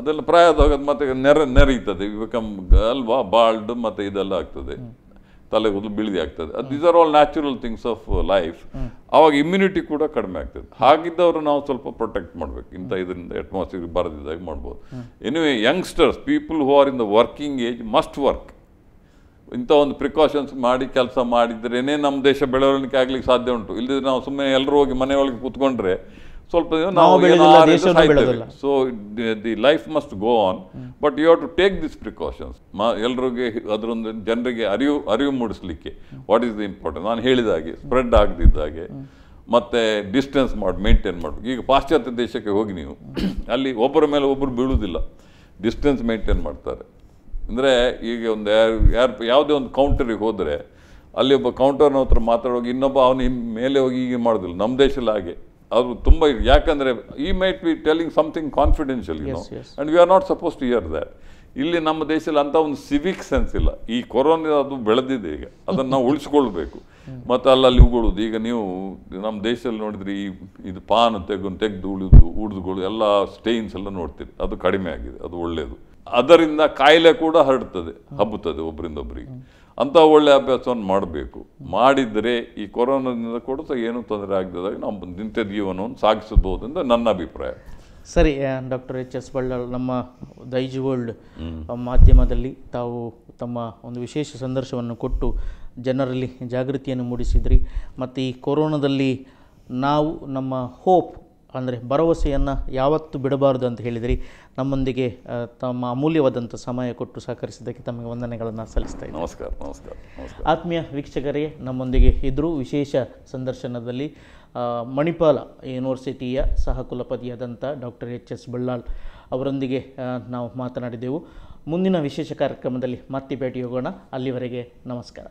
ಅದೆಲ್ಲ ಹೋಗೋದು ಮತ್ತೆ ನೆರೆ ನೆರೆಯುತ್ತದೆ ಬಿಕಮ್ ಅಲ್ವಾ ಬಾಲ್ಡ್ ಮತ್ತು ಇದೆಲ್ಲ ಆಗ್ತದೆ ತಲೆ ಕೂದಲು ಬಿಳಿದಿ ಆಗ್ತದೆ ಅದು these are all natural things of life ಆವಾಗ ಇಮ್ಯುನಿಟಿ ಕೂಡ ಕಡಿಮೆ ಆಗ್ತದೆ ಹಾಗಿದ್ದವರು ನಾವು ಸ್ವಲ್ಪ ಪ್ರೊಟೆಕ್ಟ್ ಮಾಡಬೇಕು ಇಂಥ ಇದರಿಂದ ಅಟ್ಮಾಸ್ಫಿಯರ್ ಬರದಿದ್ದಾಗಿ ಮಾಡ್ಬೋದು anyway youngsters people who are in the working age must work ಇಂಥ ಒಂದು ಪ್ರಿಕಾಷನ್ಸ್ ಮಾಡಿ ಕೆಲಸ ಮಾಡಿದ್ರೇನೆ ನಮ್ಮ ದೇಶ ಬೆಳವಣಿಗೆ ಆಗ್ಲಿಕ್ಕೆ ಸಾಧ್ಯ ಉಂಟು ಇಲ್ಲದಿದ್ರೆ ನಾವು ಸುಮ್ಮನೆ ಎಲ್ಲರೂ ಹೋಗಿ ಮನೆಯೊಳಗೆ ಕೂತ್ಕೊಂಡ್ರೆ ಸ್ವಲ್ಪ ನಾವು so the life must go on but you have to take this precautions ಮಾ ಎಲ್ರಿಗೆ ಅದರೊಂದು ಜನರಿಗೆ ಅರಿವು ಅರಿವು ಮೂಡಿಸ್ಲಿಕ್ಕೆ ವಾಟ್ ಈಸ್ ದಿ ಇಂಪಾರ್ಟೆಂಟ್ ನಾನು ಹೇಳಿದ ಹಾಗೆ ಸ್ಪ್ರೆಡ್ ಆಗದಿದ್ದಾಗೆ ಮತ್ತು ಡಿಸ್ಟೆನ್ಸ್ ಮಾಡಿ ಮೇಂಟೈನ್ ಮಾಡಬೇಕು ಈಗ ಪಾಶ್ಚಾತ್ಯ ದೇಶಕ್ಕೆ ಹೋಗಿ ನೀವು ಅಲ್ಲಿ ಒಬ್ಬರ ಮೇಲೆ ಒಬ್ಬರು ಬೀಳುವುದಿಲ್ಲ ಡಿಸ್ಟೆನ್ಸ್ ಮೇಂಟೈನ್ ಮಾಡ್ತಾರೆ ಅಂದರೆ ಈಗ ಒಂದು ಯಾರು ಯಾರು ಯಾವುದೇ ಒಂದು ಕೌಂಟರಿಗೆ ಹೋದರೆ ಅಲ್ಲಿ ಒಬ್ಬ ಕೌಂಟರ್ನ ಹತ್ರ ಮಾತಾಡೋ ಇನ್ನೊಬ್ಬ ಅವನು ಮೇಲೆ ಹೋಗಿ ಹೀಗೆ ಮಾಡೋದಿಲ್ಲ ನಮ್ಮ ದೇಶದಲ್ಲಿ ಹಾಗೆ ಅದು ತುಂಬ ಯಾಕಂದರೆ ಈ might be telling something confidential you know and we are not suppose to hear that ಇಲ್ಲಿ ನಮ್ಮ ದೇಶದಲ್ಲಿ ಅಂಥ ಒಂದು ಸಿವಿಕ್ ಸೆನ್ಸ್ ಇಲ್ಲ ಈ ಕೊರೋನಾ ಅದು ಬೆಳೆದಿದೆ ಈಗ ಅದನ್ನು ನಾವು ಉಳಿಸ್ಕೊಳ್ಬೇಕು ಮತ್ತು ಅಲ್ಲಲ್ಲಿ ಉಗುಳುದು ಈಗ ನೀವು ನಮ್ಮ ದೇಶದಲ್ಲಿ ನೋಡಿದ್ರೆ ಈ ಇದು ಪಾನ್ ತೆಗು ತೆಗೆದು ಉಳಿದು ಉಳಿದುಗಳು ಎಲ್ಲ ಸ್ಟೇನ್ಸ್ ಎಲ್ಲ ನೋಡ್ತೀರಿ ಅದು ಕಡಿಮೆ ಆಗಿದೆ ಅದು ಒಳ್ಳೆಯದು ಅದರಿಂದ ಕಾಯಿಲೆ ಕೂಡ ಹರಡ್ತದೆ ಹಬ್ಬುತ್ತದೆ ಒಬ್ಬರಿಂದ ಒಬ್ಬರಿಗೆ ಅಂಥ ಒಳ್ಳೆಯ ಅಭ್ಯಾಸವನ್ನು ಮಾಡಬೇಕು ಮಾಡಿದರೆ ಈ ಕೊರೋನಾದಿಂದ ಕೂಡ ಏನು ತೊಂದರೆ ಆಗದಾಗ ನಾವು ನಿಂತ ಜೀವನವನ್ನು ಅಂತ ನನ್ನ ಅಭಿಪ್ರಾಯ ಸರಿ ಡಾಕ್ಟರ್ ಎಚ್ ಎಸ್ ಬಳ್ಳಾಳ್ ನಮ್ಮ ದೈಜ್ ವರ್ಲ್ಡ್ ಮಾಧ್ಯಮದಲ್ಲಿ ತಾವು ತಮ್ಮ ಒಂದು ವಿಶೇಷ ಸಂದರ್ಶನವನ್ನು ಕೊಟ್ಟು ಜನರಲ್ಲಿ ಜಾಗೃತಿಯನ್ನು ಮೂಡಿಸಿದ್ರಿ ಮತ್ತು ಈ ಕೊರೋನಾದಲ್ಲಿ ನಾವು ನಮ್ಮ ಹೋಪ್ ಅಂದರೆ ಭರವಸೆಯನ್ನು ಯಾವತ್ತೂ ಬಿಡಬಾರದು ಅಂತ ಹೇಳಿದರೆ ನಮ್ಮೊಂದಿಗೆ ತಮ್ಮ ಅಮೂಲ್ಯವಾದಂಥ ಸಮಯ ಕೊಟ್ಟು ಸಹಕರಿಸಿದ್ದಕ್ಕೆ ತಮಗೆ ವಂದನೆಗಳನ್ನು ಸಲ್ಲಿಸ್ತಾ ಇದ್ದೀನಿ ನಮಸ್ಕಾರ ನಮಸ್ಕಾರ ಆತ್ಮೀಯ ವೀಕ್ಷಕರೇ ನಮ್ಮೊಂದಿಗೆ ಇದ್ದರೂ ವಿಶೇಷ ಸಂದರ್ಶನದಲ್ಲಿ ಮಣಿಪಾಲ ಯೂನಿವರ್ಸಿಟಿಯ ಸಹ ಕುಲಪತಿಯಾದಂಥ ಡಾಕ್ಟರ್ ಎಚ್ ಎಸ್ ಬಳ್ಳಾಳ್ ಅವರೊಂದಿಗೆ ನಾವು ಮಾತನಾಡಿದೆವು ಮುಂದಿನ ವಿಶೇಷ ಕಾರ್ಯಕ್ರಮದಲ್ಲಿ ಮತ್ತೆ ಹೋಗೋಣ ಅಲ್ಲಿವರೆಗೆ ನಮಸ್ಕಾರ